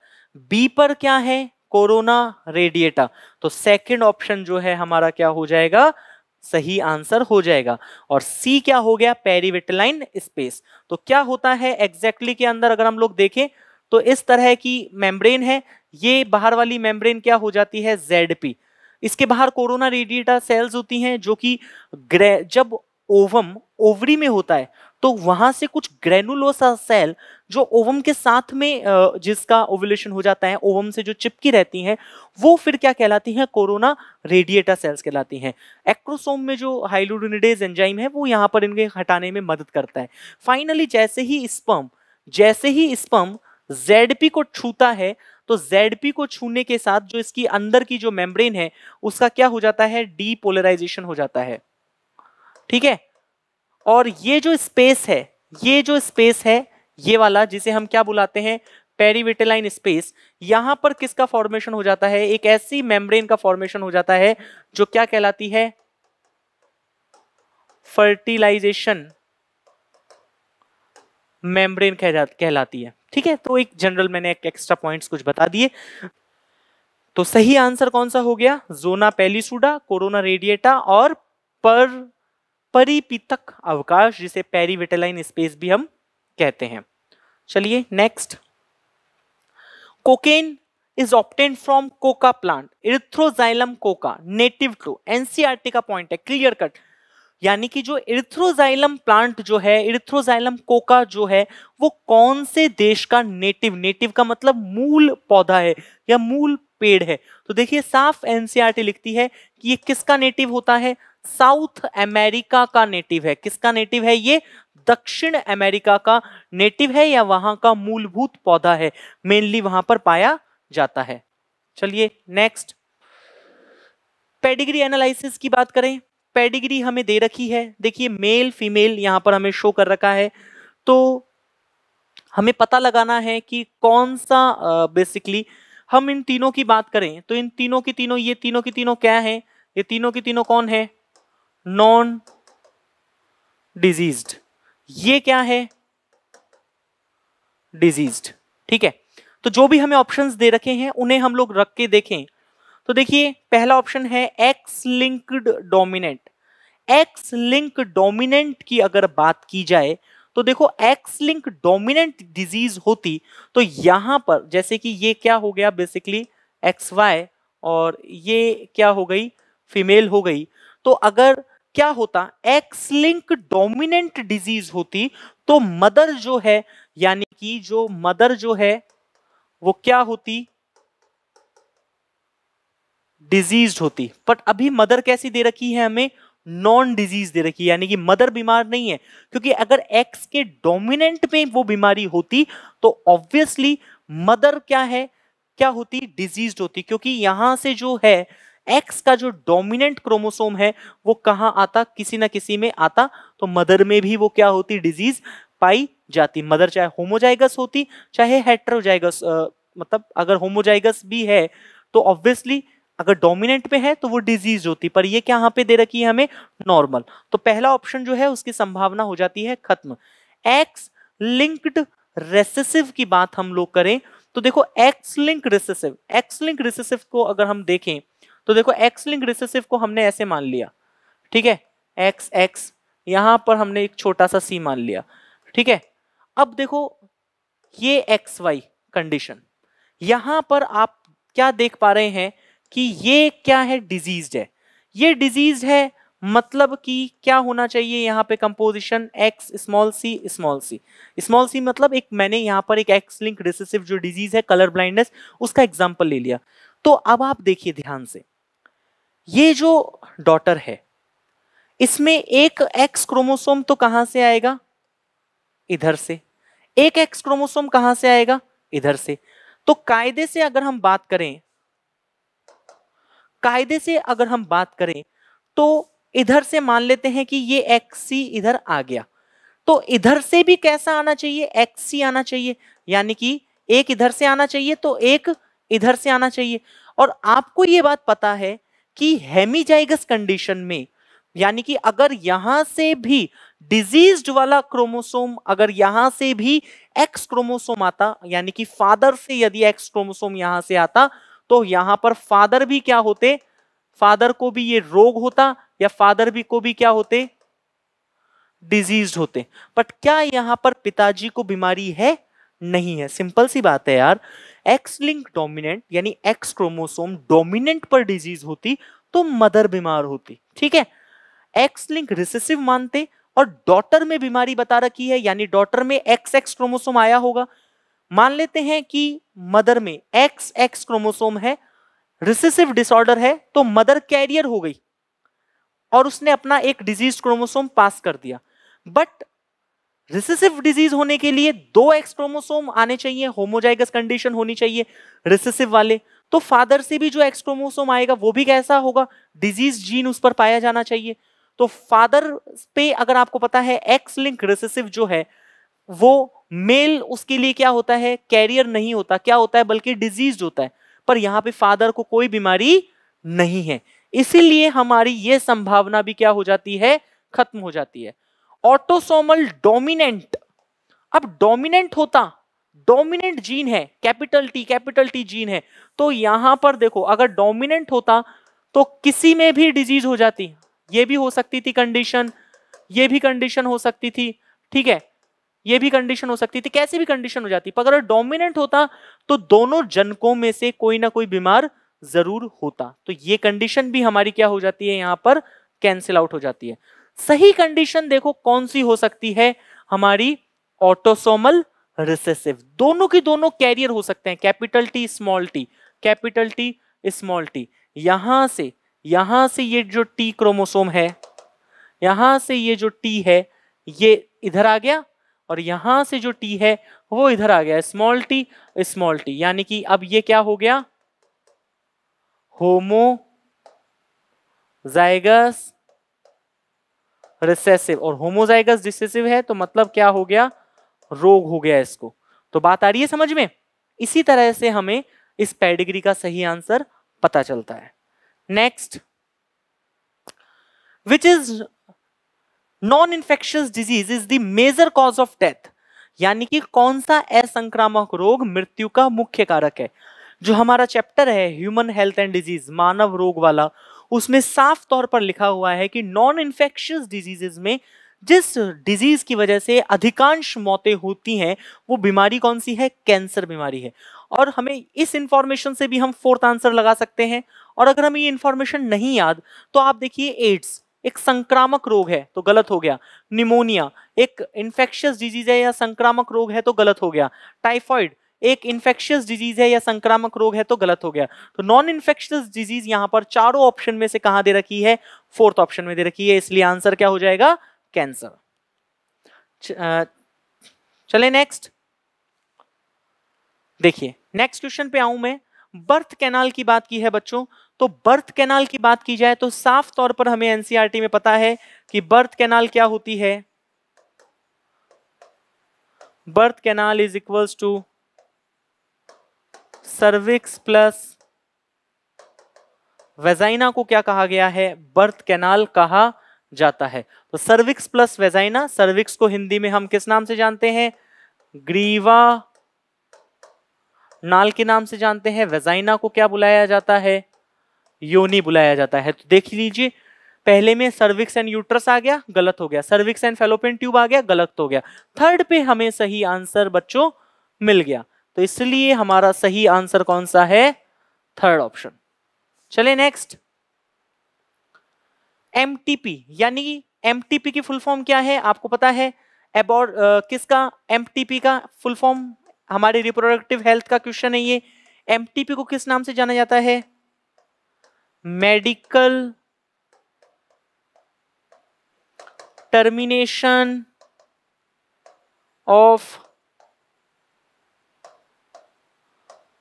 Speaker 1: बी पर क्या है कोरोना रेडिएटा तो सेकंड ऑप्शन जो है हमारा क्या हो जाएगा सही आंसर हो जाएगा और सी क्या हो गया पेरीविटलाइन स्पेस तो क्या होता है एग्जैक्टली exactly के अंदर अगर हम लोग देखें तो इस तरह की मेम्ब्रेन है ये बाहर वाली मेम्ब्रेन क्या हो जाती है जेड पी इसके बाहर कोरोना रेडिएटा सेल्स होती हैं जो कि जब ओवम ओवरी में होता है तो वहां से कुछ ग्रेनुलोसा सेल जो ओवम के साथ में जिसका ओवुलेशन हो जाता है ओवम से जो चिपकी रहती हैं वो फिर क्या कहलाती हैं कोरोना रेडिएटा सेल्स कहलाती हैं एक्रोसोम में जो हाइलोडिनिडेज एंजाइम है वो यहाँ पर इनके हटाने में मदद करता है फाइनली जैसे ही स्पम जैसे ही स्पम जेड को छूता है तो जेडपी को छूने के साथ जो इसकी अंदर की जो मेम्ब्रेन है उसका क्या हो जाता है डीपोलराइजेशन हो जाता है ठीक है और ये जो स्पेस है ये जो स्पेस है ये वाला जिसे हम क्या बुलाते हैं पेरीविटेलाइन स्पेस यहां पर किसका फॉर्मेशन हो जाता है एक ऐसी मेम्ब्रेन का फॉर्मेशन हो जाता है जो क्या कहलाती है फर्टिलाइजेशन मेम्ब्रेन कहलाती है ठीक है तो एक जनरल मैंने एक एक्स्ट्रा पॉइंट्स कुछ बता दिए तो सही आंसर कौन सा हो गया जोना पेलीसुडा कोरोना रेडिएटा और पर परिपीतक अवकाश जिसे पेरीविटेलाइन स्पेस भी हम कहते हैं चलिए next cocaine is obtained from coca plant Erythroxylum coca native to NCERT का पॉइंट है क्लियर कट यानी कि जो इरिथ्रोजाइलम प्लांट जो है इरिथ्रोजाइलम कोका जो है वो कौन से देश का नेटिव नेटिव का मतलब मूल पौधा है या मूल पेड़ है तो देखिए साफ एनसीआरटी e लिखती है कि ये किसका नेटिव होता है साउथ अमेरिका का नेटिव है किसका नेटिव है ये दक्षिण अमेरिका का नेटिव है या वहां का मूलभूत पौधा है मेनली वहां पर पाया जाता है चलिए नेक्स्ट पेडिग्री एनालिसिस की बात करें पेडिग्री हमें दे रखी है देखिए मेल फीमेल यहां पर हमें शो कर रखा है तो हमें पता लगाना है कि कौन सा बेसिकली uh, हम इन तीनों की बात करें तो इन तीनों की तीनों ये तीनों की तीनों क्या है ये तीनों की तीनों कौन है नॉन डिजीज्ड ये क्या है डिजीज्ड ठीक है तो जो भी हमें ऑप्शंस दे रखे हैं उन्हें हम लोग रख के देखें तो देखिए पहला ऑप्शन है X linked dominant X link dominant की अगर बात की जाए तो देखो एक्स लिंक डोमिनेंट डिजीज होती तो यहां पर जैसे कि ये क्या हो गया बेसिकली एक्स वाई और ये क्या हो गई फीमेल हो गई तो अगर क्या होता एक्स लिंक डोमिनेंट डिजीज होती तो मदर जो है यानी कि जो मदर जो है वो क्या होती डिजीज होती बट अभी मदर कैसी दे रखी है हमें नॉन डिजीज दे रखी है यानी कि मदर बीमार नहीं है क्योंकि अगर एक्स के डोमिनेंट में वो बीमारी होती तो ऑब्वियसली मदर क्या है क्या होती डिजीज होती क्योंकि यहां से जो है एक्स का जो डोमिनेंट क्रोमोसोम है वो कहाँ आता किसी ना किसी में आता तो मदर में भी वो क्या होती डिजीज पाई जाती मदर चाहे होमोजाइगस होती चाहे हेट्रोजाइगस मतलब अगर होमोजाइगस भी है तो ऑब्वियसली अगर डोमिनेंट पे है तो वो डिजीज होती पर ये क्या यहाँ पे दे रखी है हमें नॉर्मल तो पहला ऑप्शन जो है उसकी संभावना हो जाती है खत्म एक्स लिंक्ड रेसेसिव की बात हम लोग करें तो देखो X link recessive X link recessive को अगर हम देखें तो देखो एक्स लिंक रिसेसिव को हमने ऐसे मान लिया ठीक है एक्स एक्स यहां पर हमने एक छोटा सा सी मान लिया ठीक है अब देखो ये एक्स वाई कंडीशन यहाँ पर आप क्या देख पा रहे हैं कि ये क्या है डिजीज है ये डिजीज है मतलब कि क्या होना चाहिए यहाँ पे composition X small C small C small C मतलब एक मैंने यहाँ पर एक एक्स लिंक रिसेसिव जो डिजीज है कलर ब्लाइंडनेस उसका एग्जाम्पल ले लिया तो अब आप देखिए ध्यान से ये जो डॉटर है इसमें एक एक्स क्रोमोसोम तो कहां से आएगा इधर से एक एक्स क्रोमोसोम कहां से आएगा इधर से तो कायदे से अगर हम बात करें कायदे से अगर हम बात करें तो इधर से मान लेते हैं कि ये एक्स इधर आ गया तो इधर से भी कैसा आना चाहिए एक्स आना चाहिए यानी कि एक इधर से आना चाहिए तो एक इधर से आना चाहिए और आपको ये बात पता है कि हेमीजाइगस कंडीशन में यानी कि अगर यहां से भी डिजीज वाला क्रोमोसोम अगर यहां से भी एक्स क्रोमोसोम आता यानी कि फादर से यदि एक्स क्रोमोसोम यहां से आता तो यहां पर फादर भी क्या होते फादर को भी ये रोग होता या फादर भी को भी क्या होते डिजीज होते बट क्या यहां पर पिताजी को बीमारी है नहीं है सिंपल सी बात है यार एक्स लिंक डोमिनेंट यानी एक्स क्रोमोसोम डोमिनेंट पर डिजीज होती तो मदर बीमार होती ठीक है एक्स लिंक रिसेसिव मानते और डॉटर में बीमारी बता रखी है यानी डॉटर में एक्स एक्स क्रोमोसोम आया होगा मान लेते हैं कि मदर में एक्स एक्स क्रोमोसोम है रिसेसिव डिसऑर्डर है तो मदर कैरियर हो गई और उसने अपना एक डिजीज क्रोमोसोम पास कर दिया बट रिसेसिव डिजीज होने के लिए दो एक्स क्रोमोसोम आने चाहिए होमोजाइगस कंडीशन होनी चाहिए रिसेसिव वाले तो फादर से भी जो एक्स क्रोमोसोम आएगा वो भी कैसा होगा डिजीज जीन उस पर पाया जाना चाहिए तो फादर पे अगर आपको पता है एक्स लिंक रिसेसिव जो है वो मेल उसके लिए क्या होता है कैरियर नहीं होता क्या होता है बल्कि डिजीज होता है पर यहाँ पे फादर को कोई बीमारी नहीं है इसीलिए हमारी ये संभावना भी क्या हो जाती है खत्म हो जाती है ऑटोसोमल डोमिनेंट अब डोमिनेंट होता डोमिनेंट जीन है capital T capital T gene है तो यहां पर देखो अगर डोमिनेंट होता तो किसी में भी डिजीज हो जाती ये भी हो सकती थी कंडीशन ये भी कंडीशन हो सकती थी ठीक है ये भी कंडीशन हो सकती थी कैसी भी कंडीशन हो जाती पर अगर डोमिनेंट होता तो दोनों जनकों में से कोई ना कोई बीमार जरूर होता तो ये कंडीशन भी हमारी क्या हो जाती है यहां पर कैंसिल आउट हो जाती है सही कंडीशन देखो कौन सी हो सकती है हमारी ऑटोसोमल रिसेसिव दोनों की दोनों कैरियर हो सकते हैं capital T small T capital T small T यहां से यहां से ये जो टी क्रोमोसोम है यहां से ये जो टी है ये इधर आ गया और यहां से जो टी है वो इधर आ गया स्मॉल टी स्मॉल टी यानी कि अब ये क्या हो गया होमो जाइगस रिसेसिव और होमोजाइगस रिसेसिव है तो मतलब क्या हो गया रोग हो गया इसको तो बात आ रही है समझ में इसी तरह से हमें इस पेडिग्री का सही आंसर पता चलता है next which is non infectious disease is the major cause of death यानी कि कौन सा असंक्रामक रोग मृत्यु का मुख्य कारक है जो हमारा चैप्टर है ह्यूमन हेल्थ एंड डिजीज मानव रोग वाला उसमें साफ तौर पर लिखा हुआ है कि नॉन इन्फेक्शियस डिजीजेज में जिस डिजीज की वजह से अधिकांश मौतें होती हैं वो बीमारी कौन सी है कैंसर बीमारी है और हमें इस इंफॉर्मेशन से भी हम फोर्थ आंसर लगा सकते हैं और अगर हमें ये इंफॉर्मेशन नहीं याद तो आप देखिए एड्स एक संक्रामक रोग है तो गलत हो गया निमोनिया एक इन्फेक्शियस डिजीज है या संक्रामक रोग है तो गलत हो गया टाइफॉइड एक इन्फेक्शियस डिजीज है या संक्रामक रोग है तो गलत हो गया तो नॉन इन्फेक्शियस डिजीज यहां पर चारों ऑप्शन में से कहा दे रखी है फोर्थ ऑप्शन में दे रखी है इसलिए आंसर क्या हो जाएगा कैंसर चले नेक्स्ट देखिए नेक्स्ट क्वेश्चन पे आऊं मैं बर्थ कैनाल की बात की है बच्चों तो बर्थ कैनाल की बात की जाए तो साफ तौर पर हमें एनसीआरटी e में पता है कि बर्थ कैनाल क्या होती है birth canal is equals to cervix plus vagina को क्या कहा गया है बर्थ कैनाल कहा जाता है तो सर्विक्स प्लस वेजाइना सर्विक्स को हिंदी में हम किस नाम से जानते हैं ग्रीवा नाल के नाम से जानते हैं वेजाइना को क्या बुलाया जाता है योनी बुलाया जाता है तो देख लीजिए पहले में सर्विक्स एंड यूट्रस आ गया गलत हो गया सर्विक्स एंड फेलोपिन ट्यूब आ गया गलत हो गया थर्ड पे हमें सही आंसर बच्चों मिल गया तो इसलिए हमारा सही आंसर कौन सा है थर्ड ऑप्शन चले नेक्स्ट एमटीपी यानी कि एमटीपी की फुल फॉर्म क्या है आपको पता है एबॉर्ड किसका एमटीपी का फुल फॉर्म हमारे रिप्रोडक्टिव हेल्थ का क्वेश्चन है ये एमटीपी को किस नाम से जाना जाता है मेडिकल टर्मिनेशन ऑफ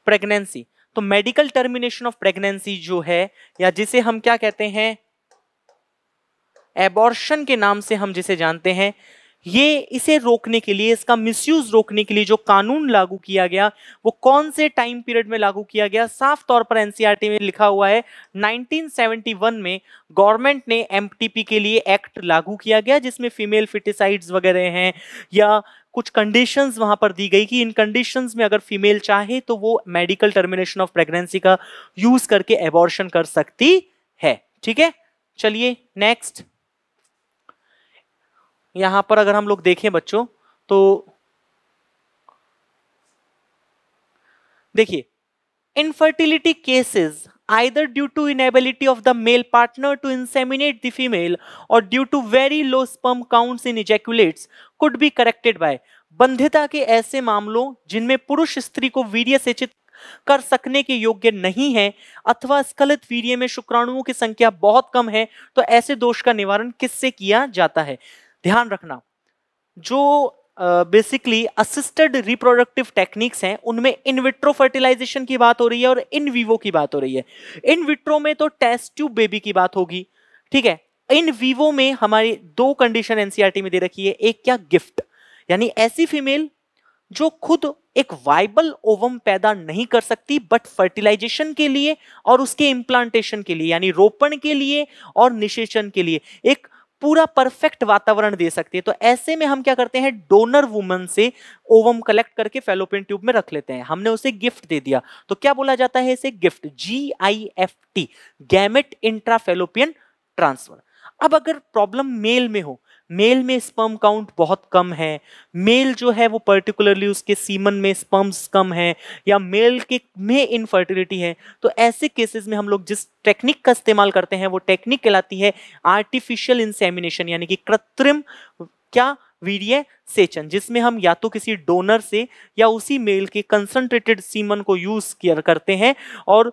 Speaker 1: प्रेगनेंसी तो मेडिकल टर्मिनेशन ऑफ प्रेगनेंसी जो है या जिसे हम क्या कहते हैं एबॉर्शन के नाम से हम जिसे जानते हैं ये इसे रोकने के लिए इसका मिसयूज रोकने के लिए जो कानून लागू किया गया वो कौन से टाइम पीरियड में लागू किया गया साफ तौर पर एनसीईआरटी e में लिखा हुआ है 1971 में गवर्नमेंट ने एमटीपी के लिए एक्ट लागू किया गया जिसमें फीमेल फिटिसाइड्स वगैरह हैं या कुछ कंडीशंस वहां पर दी गई कि इन कंडीशंस में अगर फीमेल चाहे तो वो मेडिकल टर्मिनेशन ऑफ प्रेगनेंसी का यूज करके एबॉर्शन कर सकती है ठीक है चलिए नेक्स्ट यहां पर अगर हम लोग देखें बच्चों तो देखिए infertility cases either due to inability of the male partner to inseminate the female or due to very low sperm counts in ejaculates could be corrected by बंधिता के ऐसे मामलों जिनमें पुरुष स्त्री को वीर्य सेचित कर सकने के योग्य नहीं है अथवा स्खलित वीर्य में शुक्राणुओं की संख्या बहुत कम है तो ऐसे दोष का निवारण किससे किया जाता है ध्यान रखना जो बेसिकली असिस्टेड रिप्रोडक्टिव टेक्निक्स हैं उनमें इन विट्रो फर्टिलाइजेशन की बात हो रही है और इन वीवो की बात हो रही है इन विट्रो में तो टेस्ट ट्यूब बेबी की बात होगी ठीक है इन वीवो में हमारी दो कंडीशन एनसीईआरटी e में दे रखी है एक क्या गिफ्ट यानी ऐसी फीमेल जो खुद एक वाइबल ओवम पैदा नहीं कर सकती बट फर्टिलाइजेशन के लिए और उसके इम्प्लांटेशन के लिए यानी रोपण के लिए और निषेचन के लिए एक पूरा परफेक्ट वातावरण दे सकती है तो ऐसे में हम क्या करते हैं डोनर वुमन से ओवम कलेक्ट करके फेलोपियन ट्यूब में रख लेते हैं हमने उसे गिफ्ट दे दिया तो क्या बोला जाता है इसे GIFT G I F T gamete intrafallopian transfer अब अगर प्रॉब्लम मेल में हो मेल में स्पर्म काउंट बहुत कम है मेल जो है वो पर्टिकुलरली उसके सीमन में स्पर्म्स कम है या मेल के में इनफर्टिलिटी है तो ऐसे केसेस में हम लोग जिस टेक्निक का इस्तेमाल करते हैं वो टेक्निक कहलाती है आर्टिफिशियल इंसेमिनेशन यानी कि कृत्रिम क्या वीर्य सेचन जिसमें हम या तो किसी डोनर से या उसी मेल के कंसनट्रेटेड सीमन को यूज किया करते हैं और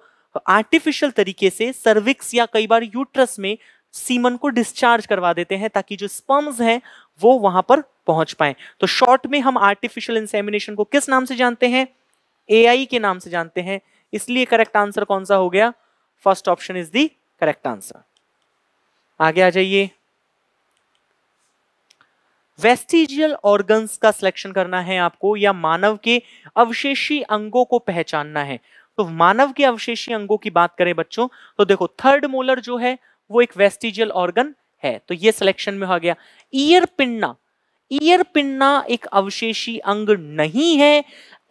Speaker 1: आर्टिफिशियल तरीके से सर्विक्स या कई बार यूट्रस में सीमन को डिस्चार्ज करवा देते हैं ताकि जो स्पर्म्स हैं वो वहां पर पहुंच पाए तो शॉर्ट में हम आर्टिफिशियल इंसेमिनेशन को किस नाम से जानते हैं एआई के नाम से जानते हैं इसलिए करेक्ट आंसर कौन सा हो गया first option is the correct answer आगे आ जाइए वेस्टिजियल ऑर्गन्स का सिलेक्शन करना है आपको या मानव के अवशेषी अंगों को पहचानना है तो मानव के अवशेषी अंगों की बात करें बच्चों तो देखो थर्ड मोलर जो है वो एक वेस्टिजियल ऑर्गन है तो ये सिलेक्शन में हो गया ईयर पिन्ना ईयर पिन्ना एक अवशेषी अंग नहीं है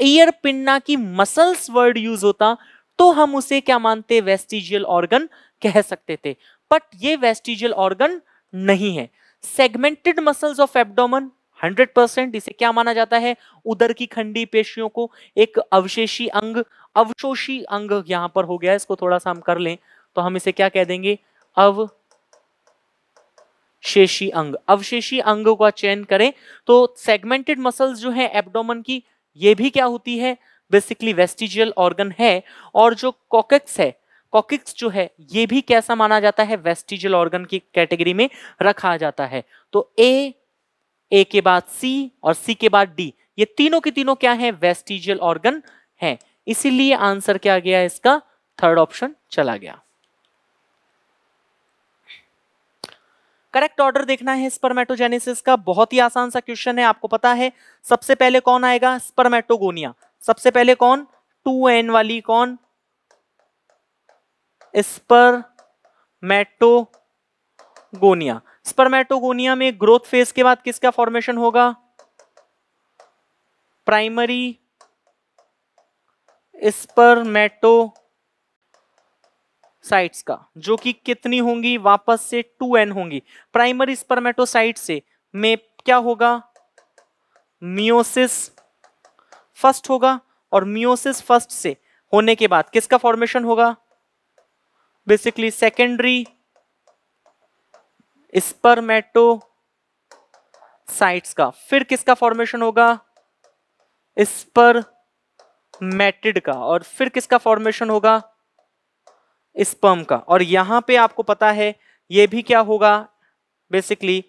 Speaker 1: ईयर पिन्ना की मसल्स वर्ड यूज होता तो हम उसे क्या मानते वेस्टिजियल ऑर्गन कह सकते थे बट ये वेस्टिजियल ऑर्गन नहीं है सेगमेंटेड मसल्स ऑफ एब्डोमन 100 इसे क्या माना जाता है उदर की खंडी पेशियों को एक अवशेषी अंग अवशोषी अंग यहां पर हो गया इसको थोड़ा सा हम कर लें तो हम इसे क्या कह देंगे अव शेषी अंग अवशेषी अंग का चयन करें तो सेगमेंटेड मसल्स जो है एब्डोमन की ये भी क्या होती है बेसिकली वेस्टिजियल ऑर्गन है और जो कॉकेक्स है कॉकिक्स जो है ये भी कैसा माना जाता है वेस्टिजियल ऑर्गन की कैटेगरी में रखा जाता है तो ए ए के बाद सी और सी के बाद डी ये तीनों के तीनों क्या है वेस्टिजियल ऑर्गन है इसीलिए आंसर क्या गया इसका थर्ड ऑप्शन चला गया करेक्ट ऑर्डर देखना है स्पर्मेटोजेनेसिस का बहुत ही आसान सा क्वेश्चन है आपको पता है सबसे पहले कौन आएगा स्पर्मेटोगोनिया सबसे पहले कौन टू एन वाली कौन स्पर्मेटोगोनिया स्पर्मेटोगोनिया में ग्रोथ फेज के बाद किसका फॉर्मेशन होगा प्राइमरी स्पर्मेटो साइट्स का जो कि कितनी होंगी वापस से टू एन होंगी प्राइमरी स्पर्मेटोसाइट से में क्या होगा मियोसिस फर्स्ट होगा और मियोसिस फर्स्ट से होने के बाद किसका फॉर्मेशन होगा बेसिकली सेकेंडरी साइट्स का फिर किसका फॉर्मेशन होगा स्पर्मेटिड का और फिर किसका फॉर्मेशन होगा स्पर्म का और यहाँ पे आपको पता है ये भी क्या होगा बेसिकली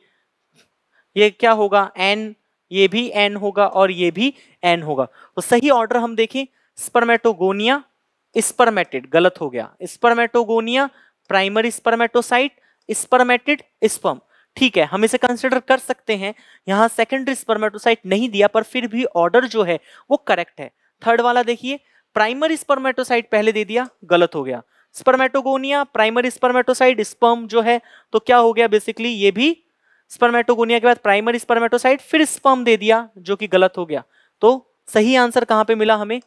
Speaker 1: ये क्या होगा एन ये भी एन होगा और ये भी एन होगा तो सही ऑर्डर हम देखें स्पर्मेटोगोनिया स्पर्मेटेड गलत हो गया spermatogonia primary spermatocyte spermatid sperm ठीक है हम इसे कंसिडर कर सकते हैं यहाँ सेकेंडरी स्पर्मेटोसाइट नहीं दिया पर फिर भी ऑर्डर जो है वो करेक्ट है थर्ड वाला देखिए प्राइमरी स्पर्मेटोसाइट पहले दे दिया गलत हो गया स्पर्मेटोगोनिया प्राइमरी स्पर्मेटोसाइड स्पर्म जो है तो क्या हो गया बेसिकली ये भी स्पर्मेटोगोनिया के बाद प्राइमरी स्पर्मेटोसाइड फिर स्पर्म दे दिया जो कि गलत हो गया तो सही आंसर कहां पे मिला हमें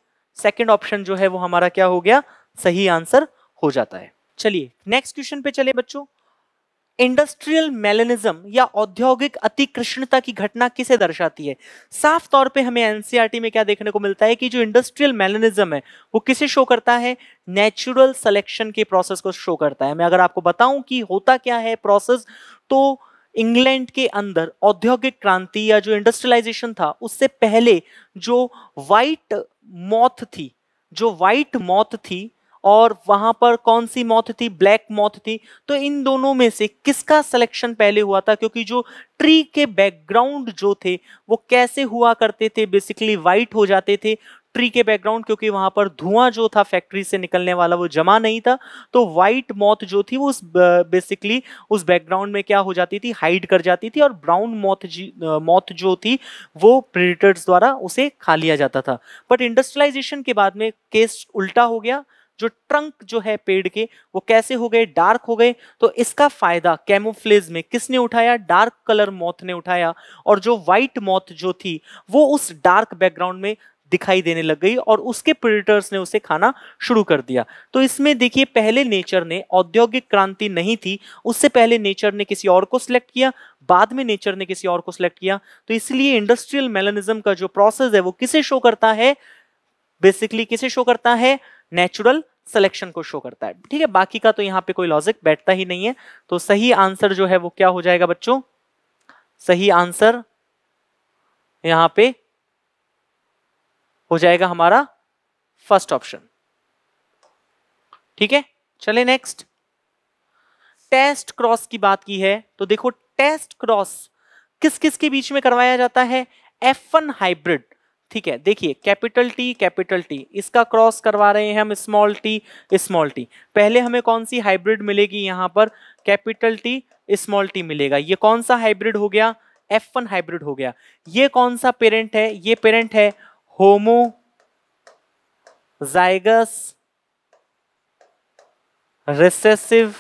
Speaker 1: सेकंड ऑप्शन जो है वो हमारा क्या हो गया सही आंसर हो जाता है चलिए नेक्स्ट क्वेश्चन पे चले बच्चों इंडस्ट्रियल मेलेनिज्म या औद्योगिक अतिकृष्णता की घटना किसे दर्शाती है साफ तौर पे हमें एनसीईआरटी में क्या देखने को मिलता है कि जो इंडस्ट्रियल मेलेनिज्म है वो किसे शो करता है नेचुरल सिलेक्शन के प्रोसेस को शो करता है मैं अगर आपको बताऊं कि होता क्या है प्रोसेस तो इंग्लैंड के अंदर औद्योगिक क्रांति या जो इंडस्ट्रियलाइजेशन था उससे पहले जो वाइट मौत थी जो वाइट मौत थी और वहां पर कौन सी मौत थी ब्लैक मौत थी तो इन दोनों में से किसका सिलेक्शन पहले हुआ था क्योंकि जो ट्री के बैकग्राउंड जो थे वो कैसे हुआ करते थे बेसिकली वाइट हो जाते थे ट्री के बैकग्राउंड क्योंकि वहां पर धुआं जो था फैक्ट्री से निकलने वाला वो जमा नहीं था तो वाइट मौत जो थी वो उस बेसिकली उस बैकग्राउंड में क्या हो जाती थी हाइड कर जाती थी और ब्राउन मौत जी मौत जो थी वो प्रेडिटर्स द्वारा उसे खा लिया जाता था बट इंडस्ट्रियलाइजेशन के बाद में केस उल्टा हो गया जो ट्रंक जो है पेड़ के वो कैसे हो गए डार्क हो गए तो इसका फायदा कैमोफ्लेज में किसने उठाया डार्क कलर मौथ ने उठाया और जो व्हाइट मौथ जो थी वो उस डार्क बैकग्राउंड में दिखाई देने लग गई और उसके प्रेडेटर्स ने उसे खाना शुरू कर दिया तो इसमें देखिए पहले नेचर ने औद्योगिक क्रांति नहीं थी उससे पहले नेचर ने किसी और को सिलेक्ट किया बाद में नेचर ने किसी और को सिलेक्ट किया तो इसलिए इंडस्ट्रियल मेलनिज्म का जो प्रोसेस है वो किसे शो करता है बेसिकली किसे शो करता है नेचुरल सिलेक्शन को शो करता है ठीक है बाकी का तो यहाँ पे कोई लॉजिक बैठता ही नहीं है तो सही आंसर जो है वो क्या हो जाएगा बच्चों सही आंसर यहां पे हो जाएगा हमारा फर्स्ट ऑप्शन ठीक है चले नेक्स्ट टेस्ट क्रॉस की बात की है तो देखो टेस्ट क्रॉस किस किस के बीच में करवाया जाता है वन हाइब्रिड ठीक है देखिए कैपिटल टी कैपिटल टी इसका क्रॉस करवा रहे हैं हम स्मॉल टी स्मॉल टी पहले हमें कौन सी हाइब्रिड मिलेगी यहाँ पर कैपिटल टी स्मॉल टी मिलेगा ये कौन सा हाइब्रिड हो गया एफ वन हाइब्रिड हो गया ये कौन सा पेरेंट है ये पेरेंट है होमो जाइगस रिसेसिव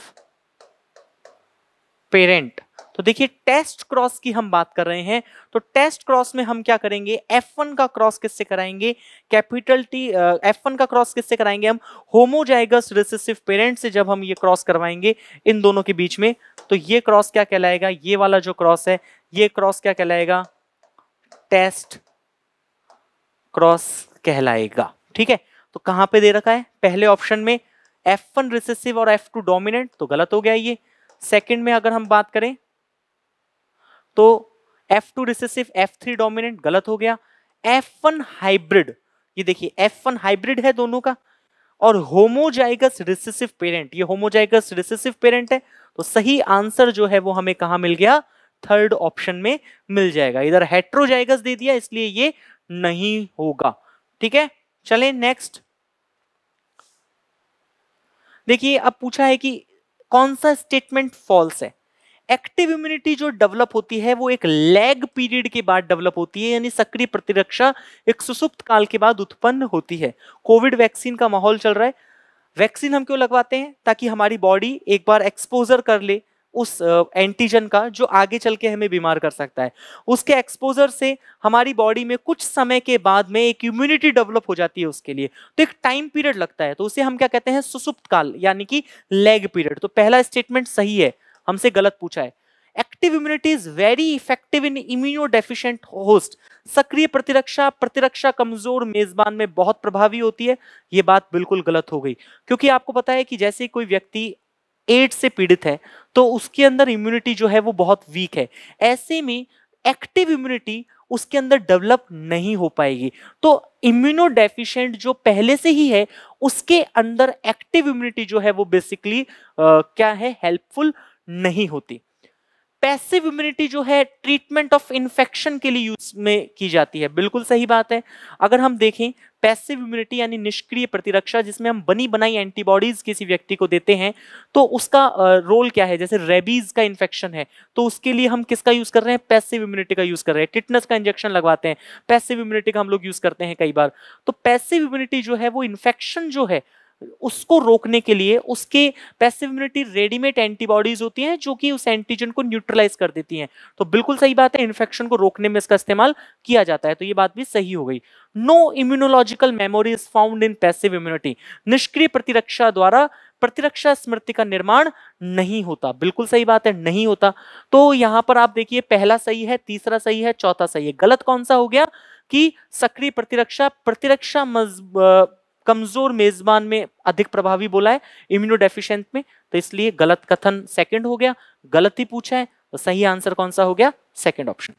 Speaker 1: पेरेंट तो देखिए टेस्ट क्रॉस की हम बात कर रहे हैं तो टेस्ट क्रॉस में हम क्या करेंगे F1 का क्रॉस किससे कराएंगे कैपिटल टी F1 का क्रॉस किससे कराएंगे हम होमोजाइगस रिसेसिव पेरेंट से जब हम ये क्रॉस करवाएंगे इन दोनों के बीच में तो ये क्रॉस क्या कहलाएगा ये वाला जो क्रॉस है ये क्रॉस क्या कहलाएगा टेस्ट क्रॉस कहलाएगा ठीक है तो कहां पे दे रखा है पहले ऑप्शन में F1 रिसेसिव और F2 डोमिनेंट तो गलत हो गया ये सेकंड में अगर हम बात करें तो F two recessive F three dominant गलत हो गया एफ वन हाइब्रिड ये देखिए एफ वन हाइब्रिड है दोनों का और होमोजाइगस रिसेसिव पेरेंट ये होमोजाइगस रिसेसिव पेरेंट है तो सही आंसर जो है वो हमें कहा मिल गया थर्ड ऑप्शन में मिल जाएगा इधर हेट्रोजाइगस दे दिया इसलिए ये नहीं होगा ठीक है चले नेक्स्ट देखिए अब पूछा है कि कौन सा स्टेटमेंट फॉल्स है एक्टिव इम्यूनिटी जो डेवलप होती है वो एक लैग पीरियड के बाद डेवलप होती है यानी सक्रिय प्रतिरक्षा एक सुसुप्त काल के बाद उत्पन्न होती है कोविड वैक्सीन का माहौल चल रहा है वैक्सीन हम क्यों लगवाते हैं ताकि हमारी बॉडी एक बार एक्सपोजर कर ले उस एंटीजन का जो आगे चल के हमें बीमार कर सकता है उसके एक्सपोजर से हमारी बॉडी में कुछ समय के बाद में एक इम्यूनिटी डेवलप हो जाती है उसके लिए तो एक टाइम पीरियड लगता है तो उसे हम क्या कहते हैं सुसुप्त काल यानी कि लेग पीरियड तो पहला स्टेटमेंट सही है हमसे गलत पूछा है active immunity is very effective in immunodeficient host सक्रिय प्रतिरक्षा प्रतिरक्षा कमजोर मेजबान में बहुत प्रभावी होती है ये बात बिल्कुल गलत हो गई क्योंकि आपको पता है कि जैसे कोई व्यक्ति एड्स से पीड़ित है तो उसके अंदर इम्यूनिटी जो है वो बहुत वीक है ऐसे में एक्टिव इम्यूनिटी उसके अंदर डेवलप नहीं हो पाएगी तो इम्यूनो डेफिशिएंट जो पहले से ही है उसके अंदर एक्टिव इम्यूनिटी जो है वो बेसिकली क्या है हेल्पफुल नहीं होती पैसिव इम्यूनिटी जो है ट्रीटमेंट ऑफ इन्फेक्शन के लिए यूज में की जाती है बिल्कुल सही बात है अगर हम देखें पैसिव इम्यूनिटी यानी निष्क्रिय प्रतिरक्षा जिसमें हम बनी बनाई एंटीबॉडीज किसी व्यक्ति को देते हैं तो उसका रोल क्या है जैसे रेबीज का इन्फेक्शन है तो उसके लिए हम किसका यूज कर रहे हैं पैसिव इम्यूनिटी का यूज कर रहे हैं टिटनस का इंजेक्शन लगवाते हैं पैसिव इम्यूनिटी का हम लोग यूज करते हैं कई बार तो पैसिव इम्यूनिटी जो है वो इन्फेक्शन जो है उसको रोकने के लिए उसके पैसिव इम्यूनिटी रेडीमेड एंटीबॉडीज होती हैं जो कि उस एंटीजन को न्यूट्रलाइज कर देती हैं तो बिल्कुल सही बात है इन्फेक्शन को रोकने में इसका इस्तेमाल किया जाता है तो ये बात भी सही हो गई no immunological memory is found in passive immunity निष्क्रिय प्रतिरक्षा द्वारा प्रतिरक्षा स्मृति का निर्माण नहीं होता बिल्कुल सही बात है नहीं होता तो यहां पर आप देखिए पहला सही है तीसरा सही है चौथा सही है गलत कौन सा हो गया कि सक्रिय प्रतिरक्षा प्रतिरक्षा मज कमजोर मेजबान में अधिक प्रभावी बोला है इम्यूनो में तो इसलिए गलत कथन सेकंड हो गया गलत ही पूछा है तो सही आंसर कौन सा हो गया सेकंड ऑप्शन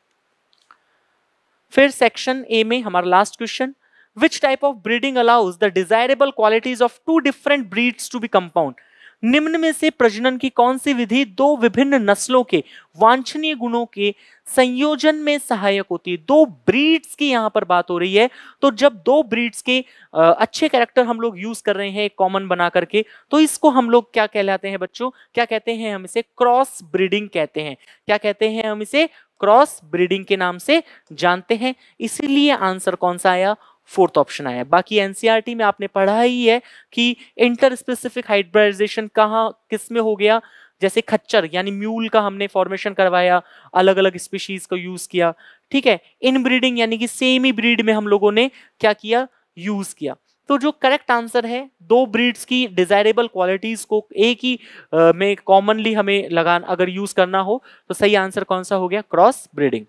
Speaker 1: फिर सेक्शन ए में हमारा last question which type of breeding allows the desirable qualities of two different breeds to be compound निम्न में से प्रजनन की कौन सी विधि दो विभिन्न नस्लों के वांछनीय गुणों के संयोजन में सहायक होती है दो ब्रीड्स की यहाँ पर बात हो रही है तो जब दो ब्रीड्स के अच्छे कैरेक्टर हम लोग यूज कर रहे हैं कॉमन बना करके तो इसको हम लोग क्या कहलाते हैं बच्चों क्या कहते हैं हम इसे क्रॉस ब्रीडिंग कहते हैं क्या कहते हैं हम इसे क्रॉस ब्रीडिंग के नाम से जानते हैं इसीलिए आंसर कौन सा आया फोर्थ ऑप्शन आया बाकी एनसीईआरटी e में आपने पढ़ा ही है कि इंटर स्पेसिफिक हाइड्राइजेशन कहाँ किस में हो गया जैसे खच्चर यानी म्यूल का हमने फॉर्मेशन करवाया अलग अलग स्पीशीज को यूज किया ठीक है इनब्रीडिंग यानी कि सेम ही ब्रीड में हम लोगों ने क्या किया यूज किया तो जो करेक्ट आंसर है दो ब्रीड्स की डिजायरेबल क्वालिटीज को एक ही आ, में कॉमनली हमें लगान अगर यूज करना हो तो सही आंसर कौन सा हो गया क्रॉस ब्रीडिंग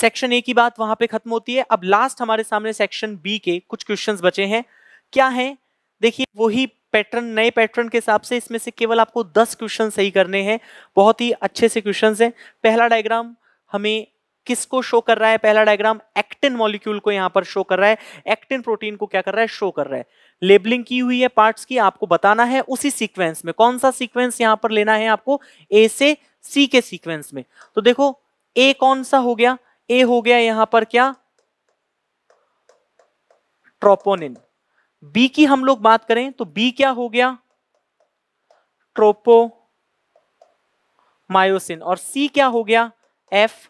Speaker 1: सेक्शन ए की बात वहां पे खत्म होती है अब लास्ट हमारे सामने सेक्शन बी के कुछ क्वेश्चंस बचे हैं क्या है देखिए वही पैटर्न नए पैटर्न के हिसाब से इसमें से केवल आपको दस क्वेश्चन सही करने हैं बहुत ही अच्छे से क्वेश्चन हैं पहला डायग्राम हमें किसको शो कर रहा है पहला डायग्राम एक्टिन मॉलिक्यूल को यहाँ पर शो कर रहा है एक्टिन प्रोटीन को क्या कर रहा है शो कर रहा है लेबलिंग की हुई है पार्ट्स की आपको बताना है उसी सीक्वेंस में कौन सा सीक्वेंस यहाँ पर लेना है आपको ए से सी के सीक्वेंस में तो देखो ए कौन सा हो गया ए हो गया यहां पर क्या ट्रोपोनिन बी की हम लोग बात करें तो बी क्या हो गया ट्रोपो मायोसिन और सी क्या हो गया एफ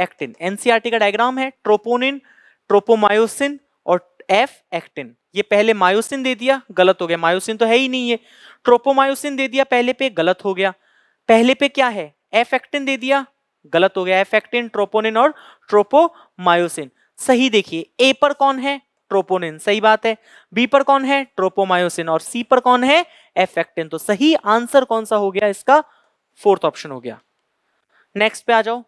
Speaker 1: एक्टिन एनसीआरटी का डायग्राम है ट्रोपोनिन ट्रोपोमायोसिन और एफ एक्टिन ये पहले मायोसिन दे दिया गलत हो गया मायोसिन तो है ही नहीं है ट्रोपोमायोसिन दे दिया पहले पे गलत हो गया पहले पे क्या है एफ एक्टिन दे दिया गलत हो गया एफेक्टिन ट्रोपोनिन और ट्रोपोमायोसिन सही देखिए ए पर कौन है ट्रोपोनिन सही बात है बी पर कौन है ट्रोपोमायोसिन और सी पर कौन है एफेक्टिन तो सही आंसर कौन सा हो गया इसका फोर्थ ऑप्शन हो गया नेक्स्ट पे आ जाओ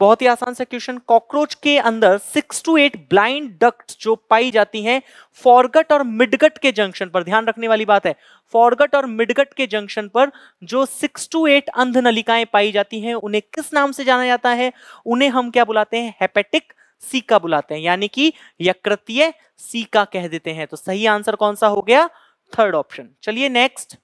Speaker 1: बहुत ही आसान सा क्वेश्चन कॉकरोच के अंदर six to eight blind duct जो पाई जाती हैं फॉरगट और मिडगट के जंक्शन पर ध्यान रखने वाली बात है फॉरगट और मिडगट के जंक्शन पर जो सिक्स टू एट अंध नलिकाएं पाई जाती हैं उन्हें किस नाम से जाना जाता है उन्हें हम क्या बुलाते हैं हेपेटिक सीका बुलाते हैं यानी कि यकृतीय सीका कह देते हैं तो सही आंसर कौन सा हो गया थर्ड ऑप्शन चलिए नेक्स्ट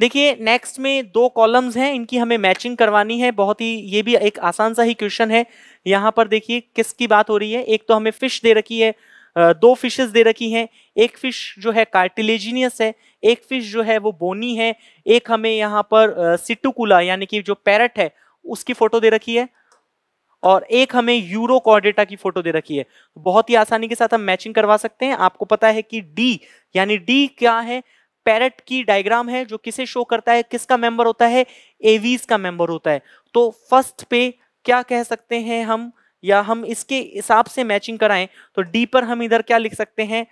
Speaker 1: देखिए नेक्स्ट में दो कॉलम्स हैं इनकी हमें मैचिंग करवानी है बहुत ही ये भी एक आसान सा ही क्वेश्चन है यहाँ पर देखिए किसकी बात हो रही है एक तो हमें फिश दे रखी है दो फिशेस दे रखी हैं एक फिश जो है कार्टिलेजिनियस है एक फिश जो है वो बोनी है एक हमें यहाँ पर सिटुकुला यानी कि जो पैरट है उसकी फ़ोटो दे रखी है और एक हमें यूरो कॉर्डेटा की फोटो दे रखी है बहुत ही आसानी के साथ हम मैचिंग करवा सकते हैं आपको पता है कि डी यानी डी क्या है पैरट की डायग्राम है जो किसे शो करता है किसका मेंबर होता है एवीज का मेंबर होता है तो फर्स्ट पे क्या कह सकते हैं हम या हम इसके हिसाब से मैचिंग कराएं तो डी पर हम इधर क्या लिख सकते हैं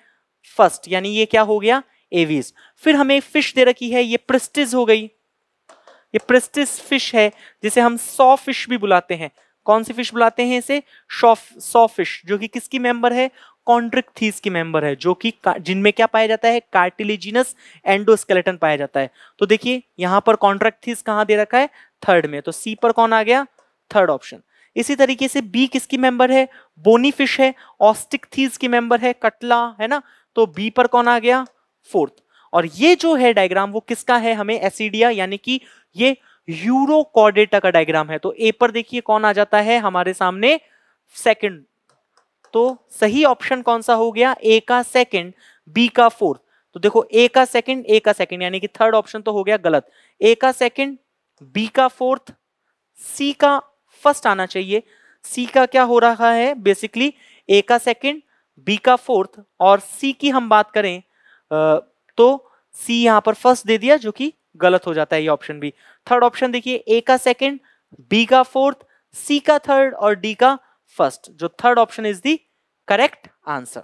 Speaker 1: फर्स्ट यानी ये क्या हो गया एवीज फिर हमें फिश दे रखी है ये प्रिस्टिज हो गई ये प्रिस्टिज फिश है जिसे हम सौ फिश भी बुलाते हैं कौन सी फिश बुलाते हैं इसे सौ फिश जो कि किसकी मेंबर है कॉन्ट्रिकथीस की मेंबर है जो कि जिनमें क्या पाया जाता है कार्टिलेजिनस एंडोस्केलेटन पाया जाता है तो देखिए यहां पर कॉन्ट्रैक्थीस कहां दे रखा है थर्ड में तो सी पर कौन आ गया थर्ड ऑप्शन इसी तरीके से बी किसकी मेंबर है बोनीफिश है ऑस्टिक ऑस्टिकथीस की मेंबर है कटला है ना तो बी पर कौन आ गया फोर्थ और ये जो है डायग्राम वो किसका है हमें एसिडिया यानी कि ये यूरोकॉर्डेटा का डायग्राम है तो ए पर देखिए कौन आ जाता है हमारे सामने सेकंड तो सही ऑप्शन कौन सा हो गया ए का सेकंड बी का फोर्थ तो देखो ए का सेकंड ए का सेकंड यानी कि थर्ड ऑप्शन तो हो गया गलत ए का सेकंड बी का फोर्थ सी का फर्स्ट आना चाहिए सी का क्या हो रहा है बेसिकली ए का सेकंड बी का फोर्थ और सी की हम बात करें तो सी यहां पर फर्स्ट दे दिया जो कि गलत हो जाता है ये ऑप्शन भी थर्ड ऑप्शन देखिए ए का सेकंड बी का फोर्थ सी का थर्ड और डी का फर्स्ट जो third option is the correct answer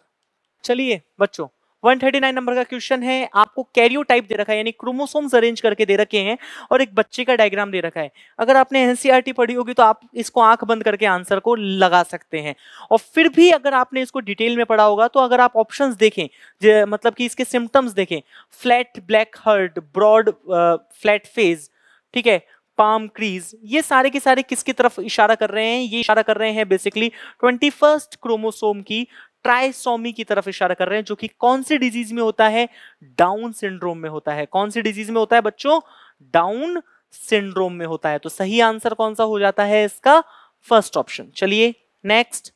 Speaker 1: चलिए बच्चों 139 नंबर का क्वेश्चन है आपको कैरियोटाइप दे रखा है यानी क्रोमोसोम्स अरेंज करके दे रखे हैं और एक बच्चे का डायग्राम दे रखा है अगर आपने एनसीईआरटी e पढ़ी होगी तो आप इसको आंख बंद करके आंसर को लगा सकते हैं और फिर भी अगर आपने इसको डिटेल में पढ़ा होगा तो अगर आप ऑप्शंस देखें मतलब कि इसके सिम्टम्स देखें flat black head broad flat face ठीक है पाम क्रीज ये सारे के सारे किसकी तरफ इशारा कर रहे हैं ये इशारा कर रहे हैं बेसिकली ट्वेंटी फर्स्ट क्रोमोसोम की ट्राइसोमी की तरफ इशारा कर रहे हैं जो कि कौन सी डिजीज में होता है डाउन सिंड्रोम में होता है कौन सी डिजीज में होता है बच्चों डाउन सिंड्रोम में होता है तो सही आंसर कौन सा हो जाता है इसका फर्स्ट ऑप्शन चलिए नेक्स्ट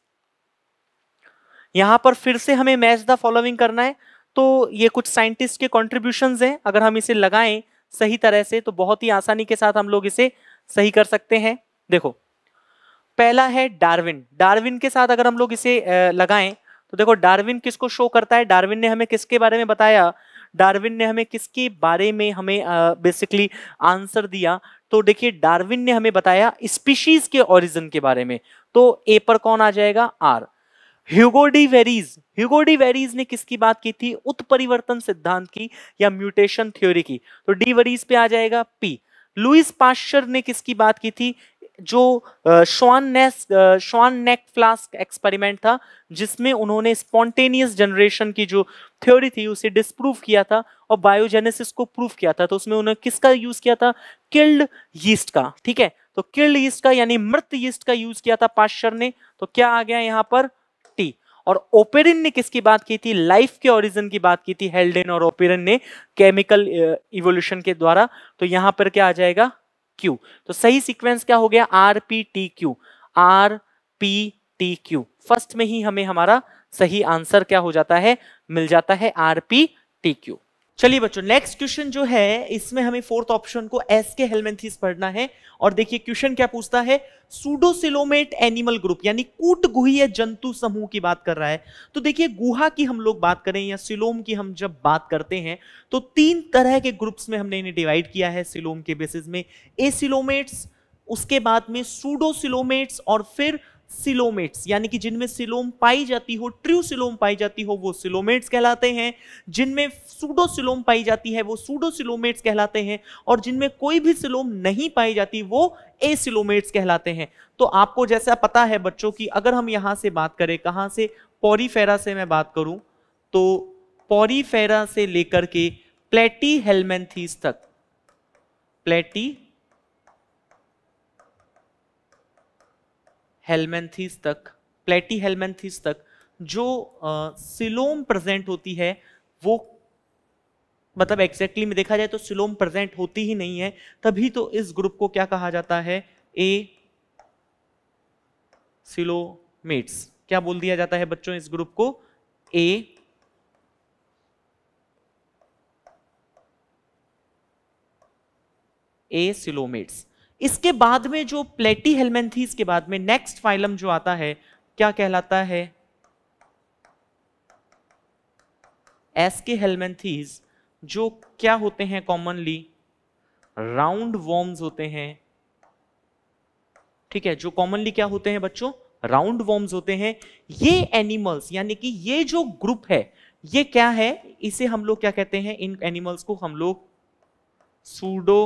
Speaker 1: यहां पर फिर से हमें मैच द फॉलोइंग करना है तो ये कुछ साइंटिस्ट के कॉन्ट्रीब्यूशन हैं अगर हम इसे लगाएं सही तरह से तो बहुत ही आसानी के साथ हम लोग इसे सही कर सकते हैं देखो पहला है डार्विन डार्विन के साथ अगर हम लोग इसे लगाएं तो देखो डार्विन किसको शो करता है डार्विन ने हमें किसके बारे में बताया डार्विन ने हमें किसके बारे में हमें बेसिकली आंसर दिया तो देखिए डार्विन ने हमें बताया स्पीशीज के ओरिजिन के बारे में तो ए पर कौन आ जाएगा R Hugo de Vries Hugo de Vries ने किसकी बात की थी उत्परिवर्तन सिद्धांत की या म्यूटेशन थ्योरी की तो डी वरीज पे आ जाएगा पी लुइस पाश्चर ने किसकी बात की थी जो श्वान श्वान नेक फ्लास्क एक्सपेरिमेंट था जिसमें उन्होंने स्पॉन्टेनियस जनरेशन की जो थ्योरी थी उसे डिस्प्रूव किया था और बायोजेनेसिस को प्रूव किया था तो उसमें उन्होंने किसका यूज किया था किल्ड यीस्ट का ठीक है तो किल्ड यीस्ट का यानी मृत यीस्ट का यूज किया था पाश्चर ने तो क्या आ गया यहाँ पर और ओपेरिन ने किसकी बात की थी लाइफ के ओरिजिन की बात की थी हेल्डेन और ओपेरिन ने केमिकल इवोल्यूशन uh, के द्वारा तो यहां पर क्या आ जाएगा क्यू तो सही सीक्वेंस क्या हो गया R P T Q R P T Q first में ही हमें हमारा सही आंसर क्या हो जाता है मिल जाता है आर पी टी क्यू चलिए बच्चों नेक्स्ट क्वेश्चन जो है इसमें हमें फोर्थ ऑप्शन को एस के हेलमेंथिस पढ़ना है और देखिए क्वेश्चन क्या पूछता है सुडोसिलोमेट एनिमल ग्रुप यानी कूट गुहीय जंतु समूह की बात कर रहा है तो देखिए गुहा की हम लोग बात करें या सिलोम की हम जब बात करते हैं तो तीन तरह के ग्रुप्स में हमने इन्हें डिवाइड किया है सिलोम के बेसिस में ए उसके बाद में सूडोसिलोमेट्स और फिर सिलोमेट्स यानी कि जिनमें सिलोम पाई जाती हो ट्रू सिलोम पाई जाती हो वो सिलोमेट्स कहलाते हैं जिनमें सूडो सिलोम पाई जाती है वो सूडो सिलोमेट्स कहलाते हैं और जिनमें कोई भी सिलोम नहीं पाई जाती वो ए सिलोमेट्स कहलाते हैं तो आपको जैसा पता है बच्चों की अगर हम यहाँ से बात करें कहाँ से पोरीफेरा से मैं बात करूँ तो पोरीफेरा से लेकर के प्लेटी हेलमेंथीस तक प्लेटी हेलमेंथीस तक प्लेटी हेलमेंथीस तक जो सिलोम प्रेजेंट होती है वो मतलब एग्जैक्टली exactly में देखा जाए तो सिलोम प्रेजेंट होती ही नहीं है तभी तो इस ग्रुप को क्या कहा जाता है ए सिलोमेट्स क्या बोल दिया जाता है बच्चों इस ग्रुप को ए ए सिलोमेट्स इसके बाद में जो प्लेटी हेलमेंथीज के बाद में नेक्स्ट फाइलम जो आता है क्या कहलाता है एस के हेलमेंथीज जो क्या होते हैं कॉमनली राउंड वॉर्म्स होते हैं ठीक है जो कॉमनली क्या होते हैं बच्चों राउंड वॉर्म्स होते हैं ये एनिमल्स यानी कि ये जो ग्रुप है ये क्या है इसे हम लोग क्या कहते हैं इन एनिमल्स को हम लोग सूडो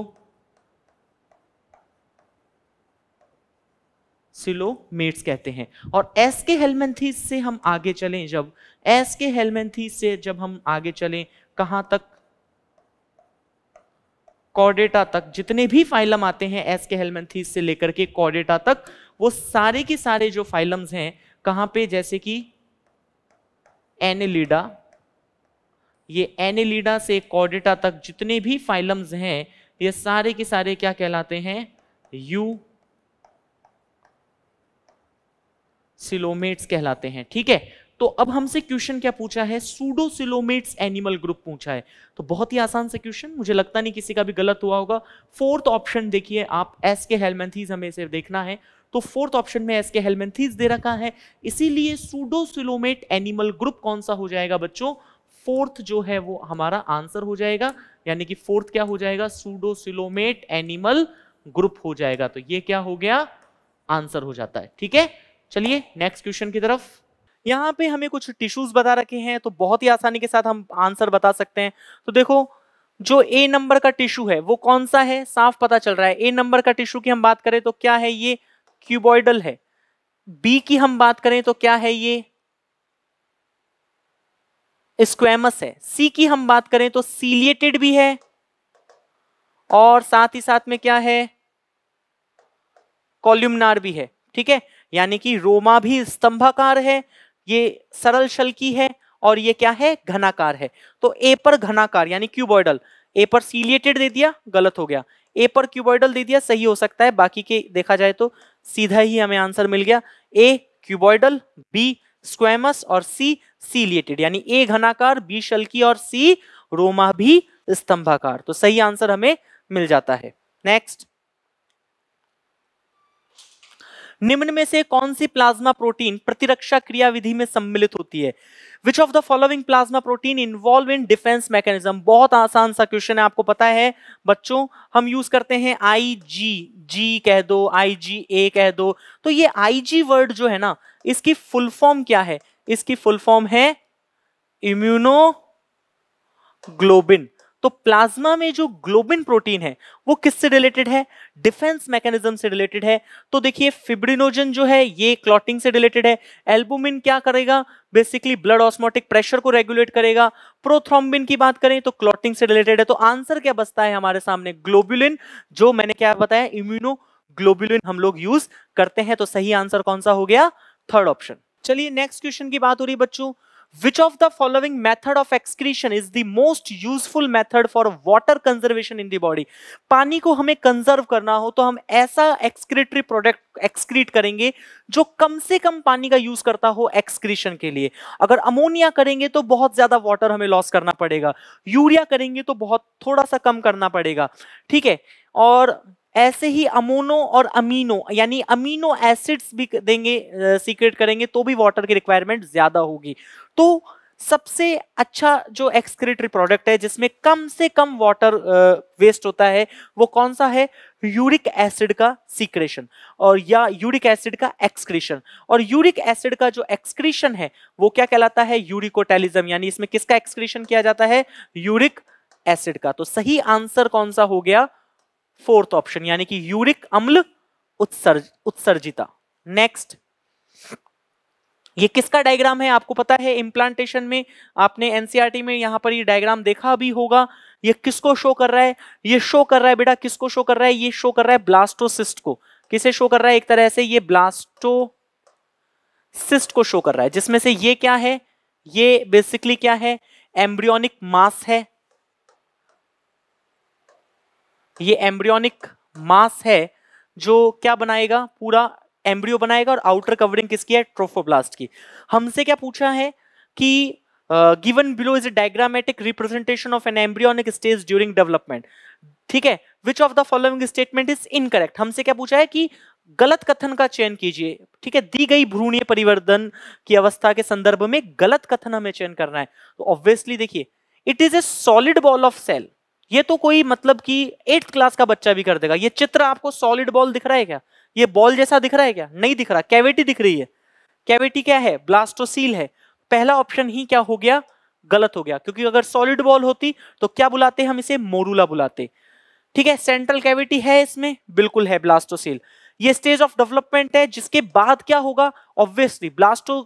Speaker 1: सिलोमेट्स कहते हैं और एस के हेलमेंथीस से हम आगे चलें जब एस के हेलमेंथीस से जब हम आगे चलें कहां तक कॉर्डेटा तक जितने भी फाइलम आते हैं एस के हेलमेंथीस से लेकर के कॉर्डेटा तक वो सारे के सारे जो फाइलम्स हैं कहां पे जैसे कि एनेलिडा ये एनेलिडा से कॉर्डेटा तक जितने भी फाइलम्स हैं ये सारे के सारे क्या कहलाते हैं यू सिलोमेट्स कहलाते हैं ठीक है तो अब हमसे क्वेश्चन क्या पूछा है सूडो सिलोमेट्स एनिमल ग्रुप पूछा है तो बहुत ही आसान से क्वेश्चन मुझे लगता नहीं किसी का भी गलत हुआ होगा फोर्थ ऑप्शन देखिए आप एस के हेलमेंथीज हमें इसे देखना है तो फोर्थ ऑप्शन में एस के हेलमेंथीज दे रखा है इसीलिए सूडो सिलोमेट एनिमल ग्रुप कौन सा हो जाएगा बच्चों फोर्थ जो है वो हमारा आंसर हो जाएगा यानी कि फोर्थ क्या हो जाएगा सूडो सिलोमेट एनिमल ग्रुप हो जाएगा तो ये क्या हो गया आंसर हो जाता है ठीक है चलिए नेक्स्ट क्वेश्चन की तरफ यहाँ पे हमें कुछ टिश्यूज बता रखे हैं तो बहुत ही आसानी के साथ हम आंसर बता सकते हैं तो देखो जो ए नंबर का टिश्यू है वो कौन सा है साफ पता चल रहा है ए नंबर का टिश्यू की हम बात करें तो क्या है ये क्यूबॉइडल है बी की हम बात करें तो क्या है ये स्क्वेमस है सी की हम बात करें तो सीलिएटेड भी है और साथ ही साथ में क्या है कॉल्यूमनार भी है ठीक है यानी कि रोमा भी स्तंभाकार है ये सरल शल्की है और ये क्या है घनाकार है तो ए पर घनाकार यानी क्यूबॉइडल ए पर सीलिएटेड दे दिया गलत हो गया ए पर क्यूबॉइडल दे दिया सही हो सकता है बाकी के देखा जाए तो सीधा ही हमें आंसर मिल गया ए क्यूबॉइडल बी स्क्वेमस और सी सीलिएटेड यानी ए घनाकार बी शल्की और सी रोमा भी स्तंभाकार तो सही आंसर हमें मिल जाता है नेक्स्ट निम्न में से कौन सी प्लाज्मा प्रोटीन प्रतिरक्षा क्रियाविधि में सम्मिलित होती है which of the following plasma protein involve in defence mechanism बहुत आसान सा क्वेश्चन है आपको पता है बच्चों हम यूज करते हैं आई जी जी कह दो आई जी ए कह दो तो ये आई जी वर्ड जो है ना इसकी फुल फॉर्म क्या है इसकी फुल फॉर्म है इम्यूनो ग्लोबिन तो प्लाज्मा में जो ग्लोबिन प्रोटीन है वो किससे रिलेटेड है डिफेंस मैकेनिज्म से रिलेटेड है तो देखिए फिब्रिनोजन जो है ये क्लॉटिंग से रिलेटेड है एल्बुमिन क्या करेगा बेसिकली ब्लड ऑस्मोटिक प्रेशर को रेगुलेट करेगा प्रोथ्रोम्बिन की बात करें तो क्लॉटिंग से रिलेटेड है तो आंसर क्या बचता है हमारे सामने ग्लोबुलिन जो मैंने क्या बताया इम्यूनो ग्लोबुलिन हम लोग यूज करते हैं तो सही आंसर कौन सा हो गया थर्ड ऑप्शन चलिए नेक्स्ट क्वेश्चन की बात हो रही बच्चों which of the following method of excretion is the most useful method for water conservation in the body पानी को हमें कंजर्व करना हो तो हम ऐसा एक्सक्रीटरी प्रोडक्ट एक्सक्रीट करेंगे जो कम से कम पानी का यूज करता हो एक्सक्रीशन के लिए अगर अमोनिया करेंगे तो बहुत ज्यादा वॉटर हमें लॉस करना पड़ेगा यूरिया करेंगे तो बहुत थोड़ा सा कम करना पड़ेगा ठीक है और ऐसे ही अमोनो और अमीनो यानी अमीनो एसिड्स भी देंगे सीक्रेट करेंगे तो भी वाटर की रिक्वायरमेंट ज़्यादा होगी तो सबसे अच्छा जो एक्सक्रेटरी प्रोडक्ट है जिसमें कम से कम वाटर वेस्ट होता है वो कौन सा है यूरिक एसिड का सीक्रेशन और या यूरिक एसिड का एक्सक्रीशन और यूरिक एसिड का जो एक्सक्रीशन है वो क्या कहलाता है यूरिकोटेलिज्म यानी इसमें किसका एक्सक्रीशन किया जाता है यूरिक एसिड का तो सही आंसर कौन सा हो गया फोर्थ ऑप्शन यानी कि यूरिक अम्ल उत्सर्ज उत्सर्जिता नेक्स्ट ये किसका डायग्राम है आपको पता है इम्प्लांटेशन में आपने एनसीआरटी e में यहां पर ये डायग्राम देखा भी होगा ये किसको शो कर रहा है ये शो कर रहा है बेटा किसको शो कर रहा है ये शो कर रहा है ब्लास्टोसिस्ट को किसे शो कर रहा है एक तरह से ये ब्लास्टोसिस्ट को शो कर रहा है जिसमें से ये क्या है ये बेसिकली क्या है एम्ब्रियोनिक मास है ये एम्ब्रियोनिक मास है जो क्या बनाएगा पूरा एम्ब्रियो बनाएगा और आउटर कवरिंग किसकी है ट्रोफोब्लास्ट की हमसे क्या पूछा है कि given below is a diagrammatic representation of an embryonic stage during development ठीक है which of the following statement is incorrect हमसे क्या पूछा है कि गलत कथन का चयन कीजिए ठीक है दी गई भ्रूणीय परिवर्तन की अवस्था के संदर्भ में गलत कथन हमें चयन करना है तो ऑब्वियसली देखिए it is a solid ball of cell ये तो कोई मतलब कि एट्थ क्लास का बच्चा भी कर देगा ये चित्र आपको सॉलिड बॉल दिख रहा है क्या ये बॉल जैसा दिख रहा है क्या नहीं दिख रहा कैविटी दिख रही है कैविटी क्या है ब्लास्टोसील है पहला ऑप्शन ही क्या हो गया गलत हो गया क्योंकि अगर सॉलिड बॉल होती तो क्या बुलाते हम इसे मोरूला बुलाते ठीक है सेंट्रल कैविटी है इसमें बिल्कुल है ब्लास्टोसील ये स्टेज ऑफ डेवलपमेंट है जिसके बाद क्या होगा ऑब्वियसली ब्लास्टो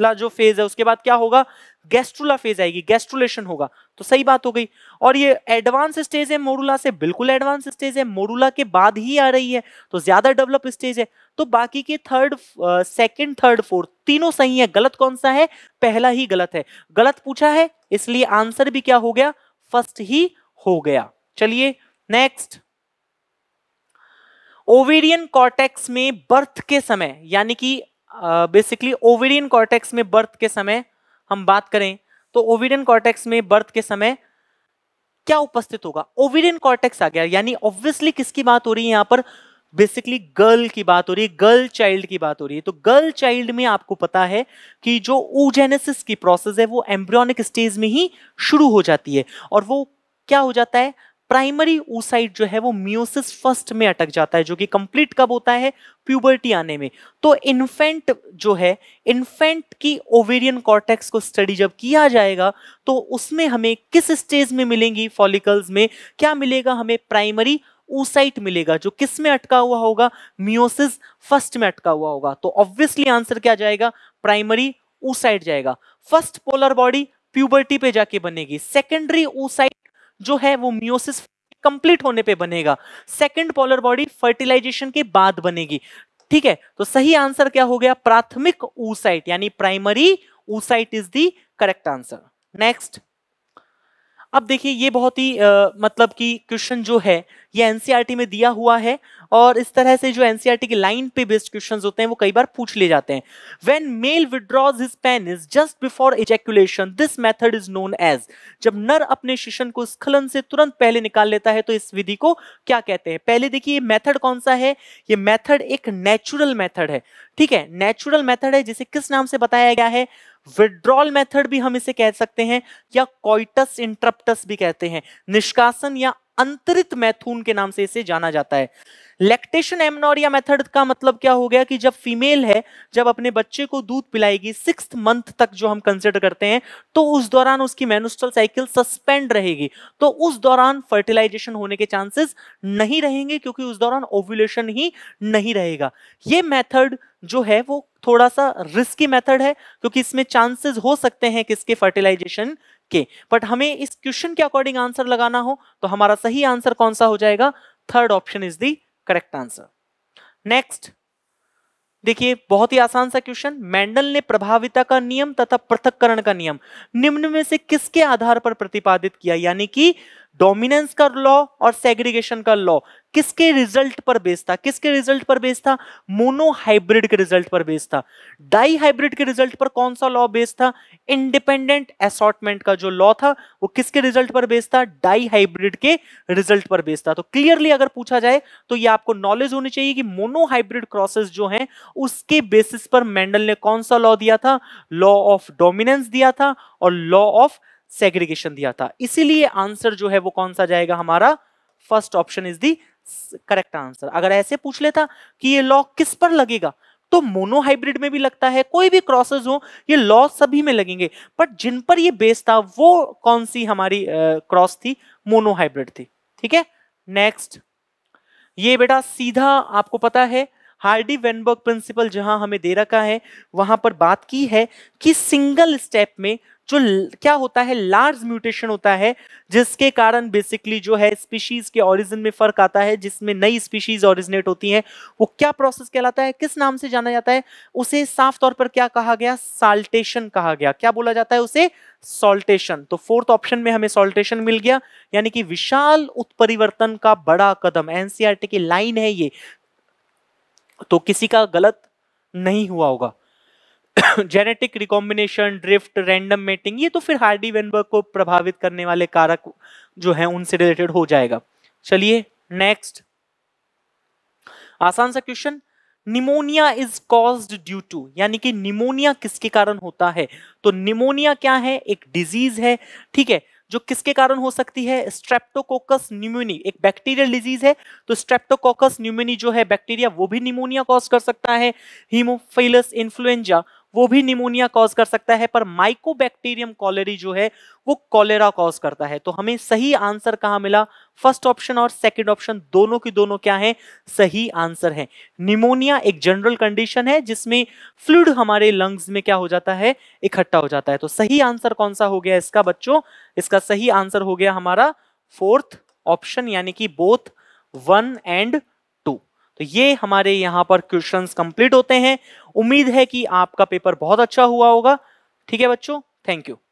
Speaker 1: ला जो फेज है उसके बाद क्या होगा गैस्ट्रुला फेज आएगी गैस्ट्रुलेशन होगा तो सही बात हो गई और ये एडवांस स्टेज है मोरूला से बिल्कुल एडवांस स्टेज है मोरूला के बाद ही आ रही है तो ज्यादा डेवलप स्टेज है तो बाकी के थर्ड सेकंड थर्ड फोर्थ तीनों सही है गलत कौन सा है पहला ही गलत है गलत पूछा है इसलिए आंसर भी क्या हो गया फर्स्ट ही हो गया चलिए नेक्स्ट ओवेरियन कॉर्टेक्स में बर्थ के समय यानी कि बेसिकली ओविडियन कॉर्टेक्स में बर्थ के समय हम बात करें तो ओविडियन कॉर्टेक्स में बर्थ के समय क्या उपस्थित होगा ओविडियन कॉर्टेक्स आ गया यानी ऑब्वियसली किसकी बात हो रही है यहां पर बेसिकली गर्ल की बात हो रही है गर्ल चाइल्ड की बात हो रही है तो गर्ल चाइल्ड में आपको पता है कि जो ऊजेनेसिस की प्रोसेस है वो एम्ब्रियोनिक स्टेज में ही शुरू हो जाती है और वो क्या हो जाता है प्राइमरी ऊसाइट जो है वो म्यूसिस फर्स्ट में अटक जाता है जो कि कंप्लीट कब होता है प्यूबर्टी आने में तो इन्फेंट जो है इन्फेंट की ओवेरियन कॉर्टेक्स को स्टडी जब किया जाएगा तो उसमें हमें किस स्टेज में मिलेंगी फॉलिकल्स में क्या मिलेगा हमें प्राइमरी ऊसाइट मिलेगा जो किस में अटका हुआ होगा मियोसिस फर्स्ट में अटका हुआ होगा तो ऑब्वियसली आंसर क्या जाएगा प्राइमरी ऊसाइट जाएगा फर्स्ट पोलर बॉडी प्यूबर्टी पे जाके बनेगी सेकेंडरी ऊसाइट जो है वो मियोसिस कंप्लीट होने पे बनेगा सेकंड पोलर बॉडी फर्टिलाइजेशन के बाद बनेगी ठीक है तो सही आंसर क्या हो गया प्राथमिक ऊसाइट यानी primary oocyte is the correct answer next अब देखिए ये बहुत ही आ, मतलब कि क्वेश्चन जो है ये एनसीईआरटी e में दिया हुआ है और इस तरह से जो एनसीईआरटी के लाइन पे बेस्ड क्वेश्चंस होते हैं वो कई बार पूछ ले जाते हैं when male withdraws his pen is just before ejaculation this method is known as जब नर अपने शिशन को स्खलन से तुरंत पहले निकाल लेता है तो इस विधि को क्या कहते हैं पहले देखिए ये मेथड कौन सा है ये मेथड एक नेचुरल मेथड है ठीक है नेचुरल मेथड है जिसे किस नाम से बताया गया है विड्रॉल मेथड भी हम इसे कह सकते हैं या कोइटस इंटरप्टस भी कहते हैं निष्कासन या अंतरित मैथून के नाम से इसे जाना जाता है लैक्टेशन एमनोरिया मेथड का मतलब क्या हो गया कि जब फीमेल है जब अपने बच्चे को दूध पिलाएगी सिक्स मंथ तक जो हम कंसिडर करते हैं तो उस दौरान उसकी मेनुस्टल साइकिल सस्पेंड रहेगी तो उस दौरान फर्टिलाइजेशन होने के चांसेस नहीं रहेंगे क्योंकि उस दौरान ओव्यूलेशन ही नहीं रहेगा ये मेथड जो है वो थोड़ा सा रिस्की मेथड है क्योंकि इसमें चांसेस हो सकते हैं किसके फर्टिलाइजेशन के बट हमें इस क्वेश्चन के अकॉर्डिंग आंसर लगाना हो तो हमारा सही आंसर कौन सा हो जाएगा third option is the correct answer next देखिए बहुत ही आसान सा क्वेश्चन मेंडल ने प्रभाविता का नियम तथा पृथककरण का नियम निम्न में से किसके आधार पर प्रतिपादित किया यानी कि डोमिनेंस का लॉ और सेग्रीगेशन का लॉ किसके रिजल्ट पर बेस था किसके रिजल्ट पर बेस था मोनोहाइब्रिड के रिजल्ट पर बेस था डाईहाइब्रिड हाइब्रिड के रिजल्ट पर कौन सा लॉ बेस था इंडिपेंडेंट असॉटमेंट का जो लॉ था वो किसके रिजल्ट पर बेस था डाई हाइब्रिड के रिजल्ट पर बेस था तो क्लियरली अगर पूछा जाए तो ये आपको नॉलेज होनी चाहिए कि मोनोहाइब्रिड क्रॉसेस जो है उसके बेसिस पर मेंडल ने कौन सा लॉ दिया था लॉ ऑफ डोमिनेंस दिया था और लॉ ऑफ सेग्रीगेशन दिया था इसीलिए आंसर जो है वो कौन सा जाएगा हमारा first option is the correct answer अगर ऐसे पूछ लेता कि ये लॉ किस पर लगेगा तो मोनोहाइब्रिड में भी लगता है कोई भी क्रॉसेस हो ये लॉ सभी में लगेंगे बट जिन पर ये बेस था वो कौन सी हमारी क्रॉस uh, थी मोनोहाइब्रिड थी ठीक है नेक्स्ट ये बेटा सीधा आपको पता है हार्डी वेनबर्ग प्रिंसिपल जहां हमें दे रखा है वहां पर बात की है कि सिंगल स्टेप में जो क्या होता है लार्ज म्यूटेशन होता है जिसके कारण बेसिकली जो है स्पीशीज के ओरिजिन में फर्क आता है जिसमें नई स्पीशीज ओरिजिनेट होती हैं वो क्या प्रोसेस कहलाता है किस नाम से जाना जाता है उसे साफ तौर पर क्या कहा गया साल्टेशन कहा गया क्या बोला जाता है उसे सॉल्टेशन तो फोर्थ ऑप्शन में हमें सॉल्टेशन मिल गया यानी कि विशाल उत्परिवर्तन का बड़ा कदम एनसीआरटी e की लाइन है ये तो किसी का गलत नहीं हुआ होगा genetic recombination drift random mating ये तो फिर हार्डी वेनबर्ग को प्रभावित करने वाले कारक जो है उनसे रिलेटेड हो जाएगा चलिए नेक्स्ट आसान सा question pneumonia is caused due to यानी कि निमोनिया किसके कारण होता है तो निमोनिया क्या है एक डिजीज है ठीक है जो किसके कारण हो सकती है स्ट्रेप्टोकोकस न्यूमोनी एक बैक्टीरियल डिजीज है तो स्ट्रेप्टोकोकस न्यूमोनी जो है बैक्टीरिया वो भी निमोनिया कॉज कर सकता है हीमोफिलस इन्फ्लुएंजा वो भी निमोनिया कॉज कर सकता है पर माइकोबैक्टीरियम कॉलेरी जो है वो कॉलेरा कॉज करता है तो हमें सही आंसर कहाँ मिला फर्स्ट ऑप्शन और सेकंड ऑप्शन दोनों की दोनों क्या है सही आंसर है निमोनिया एक जनरल कंडीशन है जिसमें फ्लूड हमारे लंग्स में क्या हो जाता है इकट्ठा हो जाता है तो सही आंसर कौन सा हो गया इसका बच्चों इसका सही आंसर हो गया हमारा फोर्थ ऑप्शन यानी कि बोथ वन एंड तो ये हमारे यहाँ पर क्वेश्चन कंप्लीट होते हैं उम्मीद है कि आपका पेपर बहुत अच्छा हुआ होगा ठीक है बच्चों थैंक यू